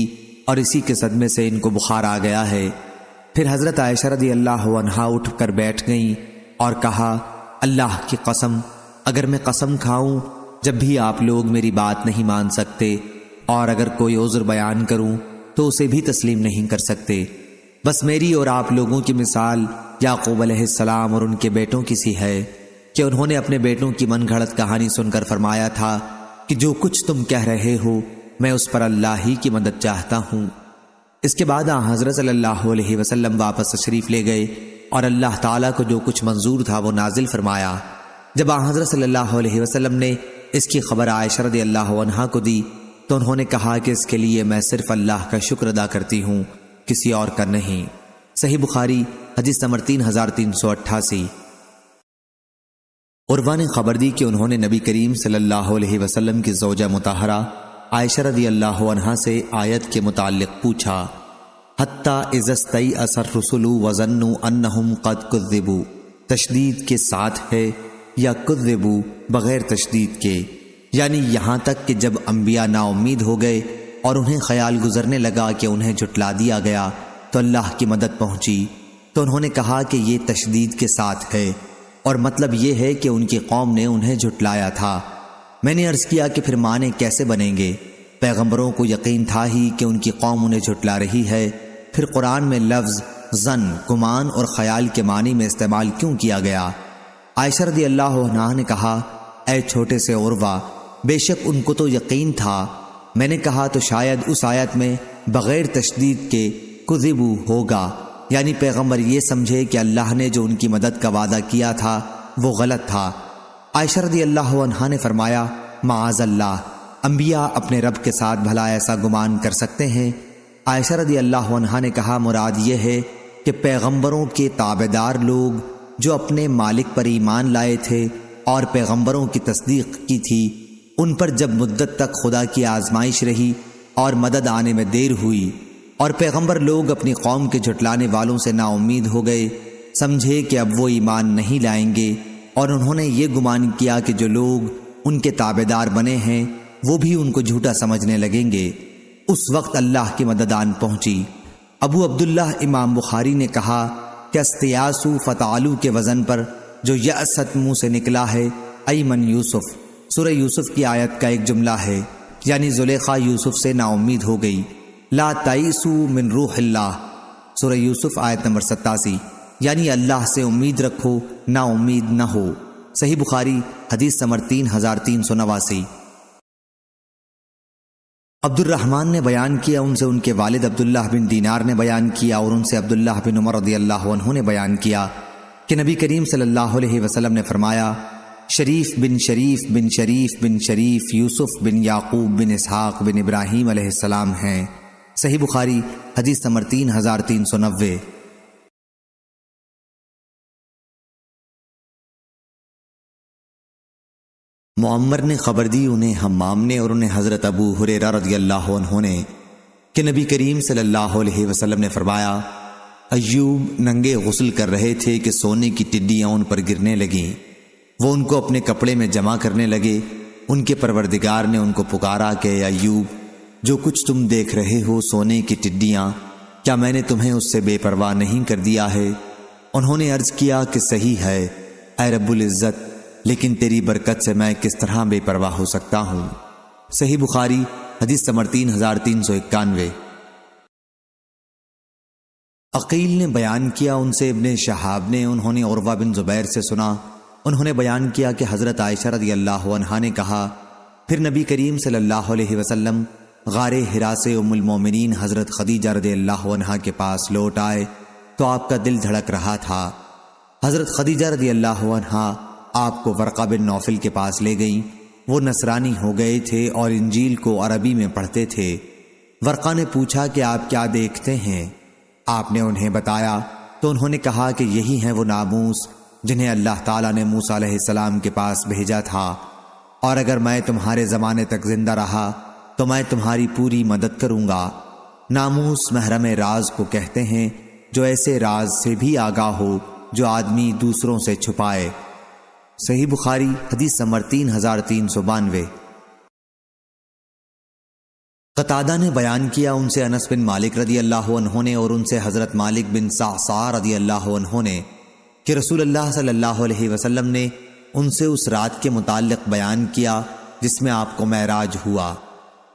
और इसी के सदमे से इनको बुखार आ गया है फिर हजरत आयशा रदी अल्लाह उठ कर बैठ गई और कहा अल्लाह की कसम अगर मैं कसम खाऊं जब भी आप लोग मेरी बात नहीं मान सकते और अगर कोई उज्र बयान करूं तो उसे भी तस्लीम नहीं कर सकते बस मेरी और आप लोगों की मिसाल याकूब अलैहिस्सलाम और उनके बेटों की सी है कि उन्होंने अपने बेटों की मन घड़त कहानी सुनकर फरमाया था कि जो कुछ तुम कह रहे हो मैं उस पर अल्लाह ही की मदद चाहता हूँ इसके बाद आ हज़रत सल्लल्लाहु अलैहि वसल्लम वापस तशरीफ़ ले गए और अल्लाह ताला को जो कुछ मंजूर था वो नाजिल फरमाया जब आ हज़रत सल्लल्लाहु अलैहि वसल्लम ने इसकी खबर आयशा रदी अल्लाह को दी तो उन्होंने कहा कि इसके लिए मैं सिर्फ अल्लाह का शुक्र अदा करती हूँ किसी और का नहीं सही बुखारी हदीस नंबर तीन हजार तीन सौ अट्ठासी उर्वा ने खबर दी कि उन्होंने नबी करीम सल्लल्लाहु अलैहि वसल्लम की जोजा मुताहरा आयशा रदी अल्लाह से आयत के मुतालिक पूछा हत्ता इज़स्तई असर रसुलु वजनु अन्नहुम कद कुबू तशदीद के साथ है या कुबू बग़ैर तशदीद के यानी यहाँ तक कि जब अम्बिया नाउमीद हो गए और उन्हें ख्याल गुजरने लगा कि उन्हें जुटला दिया गया तो अल्लाह की मदद पहुंची तो उन्होंने कहा कि ये तशदीद के साथ है और मतलब ये है कि उनकी कौम ने उन्हें जुटलाया था मैंने अर्ज़ किया कि फिर माने कैसे बनेंगे पैगम्बरों को यकीन था ही कि उनकी कौम उन्हें जुटला रही है फिर कुरान में लफ्ज़ जन गुमान और ख्याल के मानी में इस्तेमाल क्यों किया गया आयशरदी अल्लाह ने कहा ए छोटे से औरवा बेशक उनको तो यकीन था मैंने कहा तो शायद उस आयत में बग़ैर तशदीद के कुबू होगा यानी पैगम्बर ये समझे कि अल्लाह ने जो उनकी मदद का वादा किया था वो गलत था आयशरदी अल्लाह ने फरमाया माजल्ला अम्बिया अपने रब के साथ भला ऐसा गुमान कर सकते हैं आयशरदी अल्लाह ने कहा मुराद ये है कि पैगम्बरों के ताबेदार लोग जो अपने मालिक पर ईमान लाए थे और पैगम्बरों की तस्दीक की थी उन पर जब मुद्दत तक खुदा की आजमाइश रही और मदद आने में देर हुई और पैगंबर लोग अपनी कौम के झुटलाने वालों से नाउमीद हो गए समझे कि अब वो ईमान नहीं लाएंगे और उन्होंने ये गुमान किया कि जो लोग उनके ताबेदार बने हैं वो भी उनको झूठा समझने लगेंगे उस वक्त अल्लाह की मदद आन पहुंची अबू अब्दुल्ला इमाम बुखारी ने कहा कि अस्तियासु फ़तालू के वज़न पर जो यसत मुंह से निकला है ऐमन यूसुफ़ सूर्य यूसुफ की आयत का एक जुमला है यानी जुलेखा यूसुफ से नाउमीद हो गई ला तईसु मिन रूहल्ला सूर्य यूसुफ आयत नंबर सत्तासी यानी अल्लाह से उम्मीद रखो ना उम्मीद न हो सही बुखारी हदीस समर तीन हजार तीन सौ नवासी अब्दुलरहमान ने बयान किया उनसे उनके वालिद अब्दुल्लाह बिन दीनार ने बयान किया और उनसे अब्दुल्लाह बिन उमर रदी अल्लाह ने बयान किया कि नबी करीम सल्लल्लाहु अलैहि वसल्लम ने फरमाया शरीफ बिन शरीफ बिन शरीफ बिन शरीफ यूसुफ बिन याकूब बिन इसहाक बिन इब्राहिम अलैहिस्सलाम हैं सही बुखारी हदीस नंबर तीन हजार तीन सौ नब्बे मम्मर ने खबर दी उन्हें हमाम ने और उन्हें हज़रत अबू हुरेरा रजी अल्लाह ने कि नबी करीम सल्लल्लाहु अलैहि वसल्लम ने फरमाया अयूब नंगे गसल कर रहे थे कि सोने की टिड्डियां उन पर गिरने लगीं वो उनको अपने कपड़े में जमा करने लगे उनके परवरदिगार ने उनको पुकारा के अयूब जो कुछ तुम देख रहे हो सोने की टिड्डियां क्या मैंने तुम्हें उससे बेपरवाह नहीं कर दिया है उन्होंने अर्ज किया कि सही है ऐ रब्बुल इज़्ज़त लेकिन तेरी बरकत से मैं किस तरह बेपरवाह हो सकता हूँ सही बुखारी हदीस समर तीन हजार तीन सौ इक्यानवे अकील ने बयान किया उनसे इबन शहाब ने उन्होंने औरवा बिन जुबैर से सुना उन्होंने बयान किया कि हज़रत आयशा रदी अल्लाह ने कहा फिर नबी करीम सल्लल्लाहु अलैहि वसल्लम गारे हिरा से उमुलमोमिन हज़रत खदीजा रदी अल्लाह के पास लौट आए तो आपका दिल धड़क रहा था हज़रत खदीजा रदी अल्लाह आपको वर्का बिन नौफिल के पास ले गईं वो नसरानी हो गए थे और इंजील को अरबी में पढ़ते थे वर्का ने पूछा कि आप क्या देखते हैं आपने उन्हें बताया तो उन्होंने कहा कि यही है वो नामूस जिन्हें अल्लाह ताला ने मूसा सलाम के पास भेजा था और अगर मैं तुम्हारे ज़माने तक जिंदा रहा तो मैं तुम्हारी पूरी मदद करूंगा नामूस महरम राज को कहते हैं जो ऐसे राज से भी आगा हो जो आदमी दूसरों से छुपाए सही बुखारी हदीस समर तीन हजार तीन सौ बानवे कतादा ने बयान किया उनसे अनस बिन मालिक रदी अल्लाह उन्होंने और उनसे हजरत मालिक बिन सासार रदी अल्लाह उन्होंने कि रसूल अल्लाह सल्लल्लाहु अलैहि वसल्लम ने उनसे उस रात के मुतालिक बयान किया जिसमें आपको महराज हुआ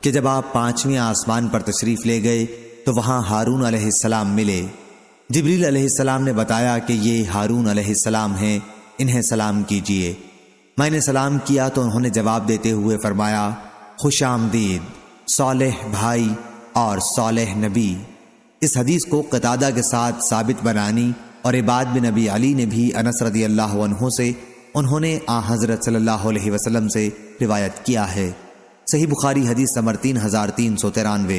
कि जब आप पांचवें आसमान पर तशरीफ ले गए तो वहां हारून अलैहिस्सलाम मिले जिब्रील अलैहिस्सलाम ने बताया कि ये हारून अलैहिस्सलाम हैं इन्हें सलाम कीजिए मैंने सलाम किया तो उन्होंने जवाब देते हुए फरमाया खुश आमदीद भाई और सोलह नबी इस हदीस को कतादा के साथ साबित बनानी और इबाद बिन नबी अली ने भी अनस रदी अल्लाह से उन्होंने आ हज़रत सल्लल्लाहु अलैहि वसल्लम से रिवायत किया है सही बुखारी हदीस समर तीन हज़ार तीन सौ तिरानवे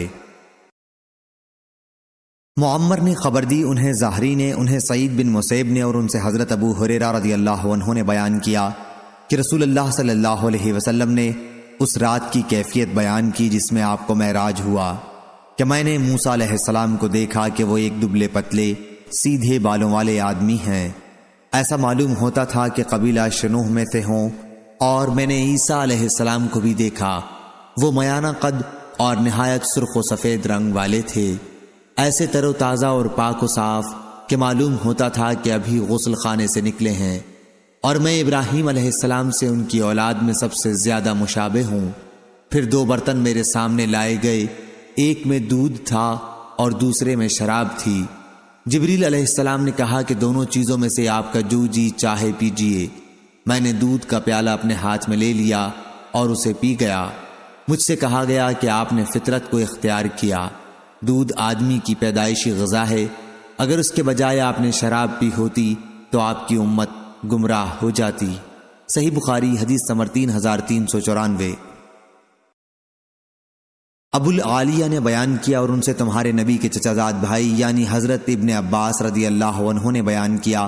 मम्मर ने खबर दी उन्हें ज़ाहरी ने उन्हें सईद बिन मुसैब ने और उनसे हज़रत अबू हुरेरा रदी अल्लाह ने बयान किया कि रसूल अल्लाह सल्लल्लाहु अलैहि वसल्लम ने उस रात की कैफियत बयान की जिसमें आपको महराज हुआ कि मैंने मूसा सलाम को देखा कि वो एक दुबले पतले सीधे बालों वाले आदमी हैं ऐसा मालूम होता था कि कबीला शनूह में से हों और मैंने ईसा सलाम को भी देखा वो मयाना कद और नहायत सुर्ख व सफ़ेद रंग वाले थे ऐसे तरोताज़ा और पाक व साफ कि मालूम होता था कि अभी गसल खाने से निकले हैं और मैं इब्राहिम सलाम से उनकी औलाद में सबसे ज़्यादा मुशाबे हूँ फिर दो बर्तन मेरे सामने लाए गए एक में दूध था और दूसरे में शराब थी जबरील अलैहिस्सलाम ने कहा कि दोनों चीज़ों में से आपका जो जी चाहे पीजिए मैंने दूध का प्याला अपने हाथ में ले लिया और उसे पी गया मुझसे कहा गया कि आपने फितरत को इख्तियार किया दूध आदमी की पैदाइशी गजा है अगर उसके बजाय आपने शराब पी होती तो आपकी उम्मत गुमराह हो जाती सही बुखारी हदीस समर तीन हजार तीन सौ चौरानवे अबुल आलिया ने बयान किया और उनसे तुम्हारे नबी के चचाजाद भाई यानी हज़रत इबन अब्बास रदी अल्लाह ने बयान किया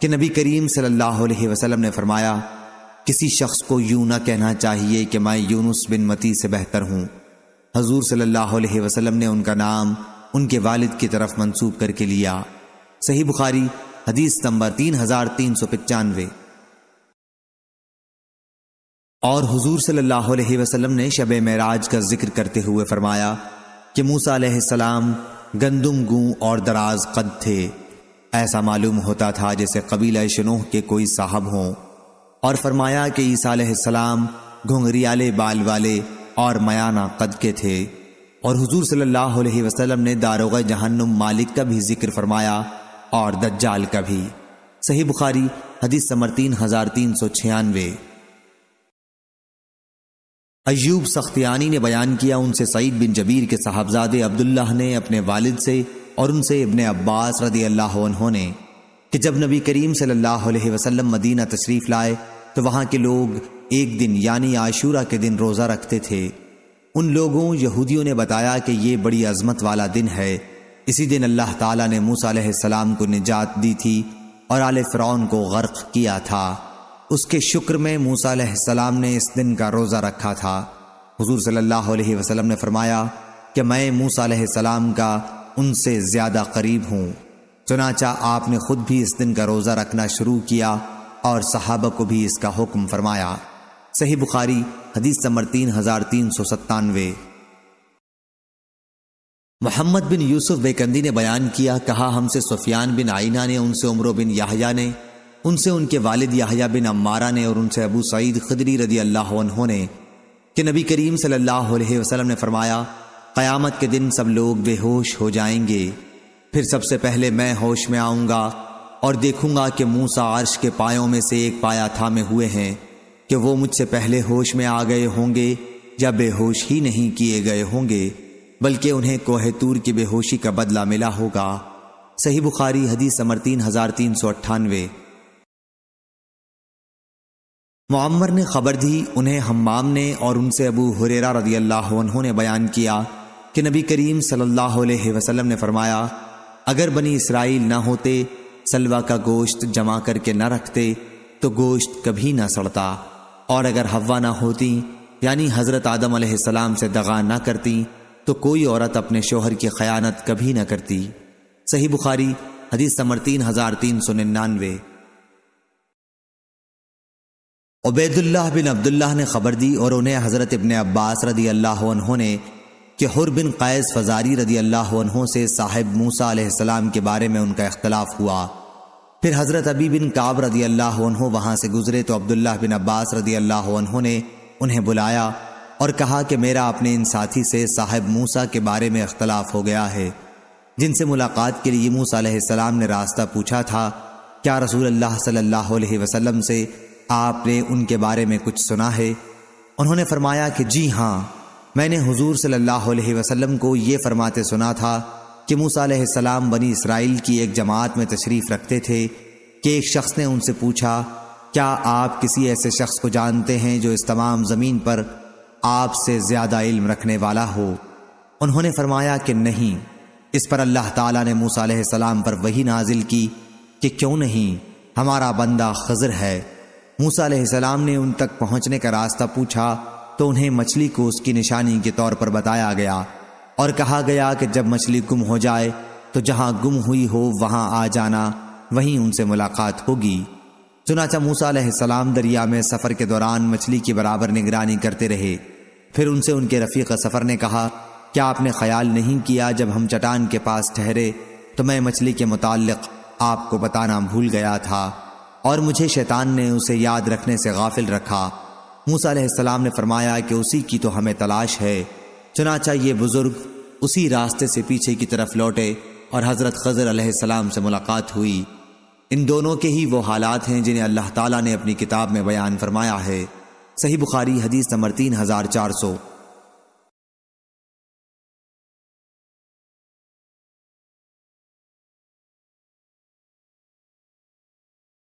कि नबी करीम सल्लल्लाहु अलैहि वसल्लम ने फरमाया किसी शख्स को यूं ना कहना चाहिए कि मैं यूनुस बिन मती से बेहतर हूँ हजूर सल्लाम ने उनका नाम उनके वालिद की तरफ मंसूब करके लिया सही बुखारी हदीस नंबर तीन हजार तीन सौ पचानवे और हुजूर सल्लल्लाहु अलैहि वसल्लम ने शब मराज का जिक्र करते हुए फरमाया कि मूसा सलाम गंदुम गू और दराज कद थे ऐसा मालूम होता था जैसे कबीला शनोह के कोई साहब हों और फरमाया कि ईसा सलाम घुंघरियाले बाल वाले और मयाना कद के थे और हुजूर सल्लल्लाहु अलैहि वसल्लम ने दारोगा जहन्नुम मालिक का भी जिक्र फरमाया और दज्जाल का भी सही बुखारी हदीस समर तीन हजार तीन सौ छियानवे अयूब सख्तियानी ने बयान किया उनसे सईद बिन जबीर के साहबजादे अब्दुल्ला ने अपने वालिद से और उनसे इबन अब्बास रदी अल्लाह ने कि जब नबी करीम सल्लल्लाहु अलैहि वसल्लम मदीना तशरीफ़ लाए तो वहाँ के लोग एक दिन यानी आशूरा के दिन रोज़ा रखते थे उन लोगों यहूदियों ने बताया कि ये बड़ी अजमत वाला दिन है इसी दिन अल्लाह ताला ने मूसा को निजात दी थी और आल फ़िरौन को गर्क किया था उसके शुक्र में मूसा सलाम ने इस दिन का रोज़ा रखा था हुजूर सल्लल्लाहु अलैहि वसल्लम ने फरमाया कि मैं मूसा सलाम का उनसे ज़्यादा करीब हूँ चुनाचा आपने खुद भी इस दिन का रोज़ा रखना शुरू किया और सहाबा को भी इसका हुक्म फरमाया सही बुखारी हदीस नंबर तीन हजार तीन सौ सत्तानवे मोहम्मद बिन यूसुफ बेकंदी ने बयान किया कहा हमसे सुफियान बिन आइना ने उनसे उमरों बिन याहिया ने उनसे उनके वालिद याहिया बिन अम्मारा ने और उनसे अबू सईद खदरी रदी अल्लाह ने कि नबी करीम सल्लल्लाहु अलैहि वसल्लम ने फरमाया क़यामत के दिन सब लोग बेहोश हो जाएंगे फिर सबसे पहले मैं होश में आऊँगा और देखूंगा कि मूसा अर्श के पायों में से एक पाया था में हुए हैं कि वो मुझसे पहले होश में आ गए होंगे या बेहोश ही नहीं किए गए होंगे बल्कि उन्हें कोहतूर की बेहोशी का बदला मिला होगा सही बुखारी हदीस समर तीन हजार तीन सौ अट्ठानवे मम्मर ने खबर दी उन्हें हम्माम ने और उनसे अबू हुरेरा रदी अल्लाह ने बयान किया कि नबी करीम सल्लल्लाहु अलैहि वसल्लम ने फरमाया अगर बनी इसराइल ना होते सलवा का गोश्त जमा करके न रखते तो गोश्त कभी ना सड़ता और अगर हवा ना होती यानी हज़रत आदम सलाम से दगा ना करती तो कोई औरत अपने शोहर की खयानत कभी ना करती सही बुखारी हदीस समर तीन हज़ार तीन सौ निन्यानवे उबैदुल्लाह बिन अब्दुल्लाह ने खबर दी और उन्हें हज़रत इबन अब्बास रदी अल्लाह ने कि हुर बिन कैस फजारी रदी अल्लाह से साहिब मूसा सलाम के बारे में उनका इख्तलाफ हुआ फिर हज़रत अबी बिन काब रदी अल्लाह वहाँ से गुजरे तो अब्दुल्लाह बिन अब्बास रदी अल्लाह ने उन्हें बुलाया और कहा कि मेरा अपने इन साथी से साहिब मूसा के बारे में इख्तलाफ हो गया है जिनसे मुलाकात के लिए मूसा सलाम ने रास्ता पूछा था क्या रसूल अल्लाह सल्लल्लाहु अलैहि वसल्लम से आपने उनके बारे में कुछ सुना है उन्होंने फरमाया कि जी हाँ मैंने हुजूर सल्लल्लाहु अलैहि वसल्लम को ये फरमाते सुना था कि मूसा सलाम बनी इसराइल की एक जमात में तशरीफ़ रखते थे कि एक शख्स ने उनसे पूछा क्या आप किसी ऐसे शख्स को जानते हैं जो इस तमाम ज़मीन पर आपसे ज़्यादा इल्म रखने वाला हो उन्होंने फरमाया कि नहीं इस पर अल्लाह ताला ने मूसा सलाम पर वही नाजिल की कि क्यों नहीं हमारा बंदा खजर है मूसा सलाम ने उन तक पहुंचने का रास्ता पूछा तो उन्हें मछली को उसकी निशानी के तौर पर बताया गया और कहा गया कि जब मछली गुम हो जाए तो जहां गुम हुई हो वहां आ जाना वहीं उनसे मुलाकात होगी चुनाचा मूसा सलाम दरिया में सफर के दौरान मछली की बराबर निगरानी करते रहे फिर उनसे उनके रफीक सफर ने कहा क्या आपने ख्याल नहीं किया जब हम चटान के पास ठहरे तो मैं मछली के मुतालिक आपको बताना भूल गया था और मुझे शैतान ने उसे याद रखने से गाफिल रखा मूसा सलाम ने फरमाया कि उसी की तो हमें तलाश है चुनाचा ये बुजुर्ग उसी रास्ते से पीछे की तरफ लौटे और हज़रत खजर सलाम से मुलाकात हुई इन दोनों के ही वो हालात हैं जिन्हें अल्लाह ताला ने अपनी किताब में बयान फरमाया है सही बुखारी हदीस नंबर तीन हज़ार चार सौ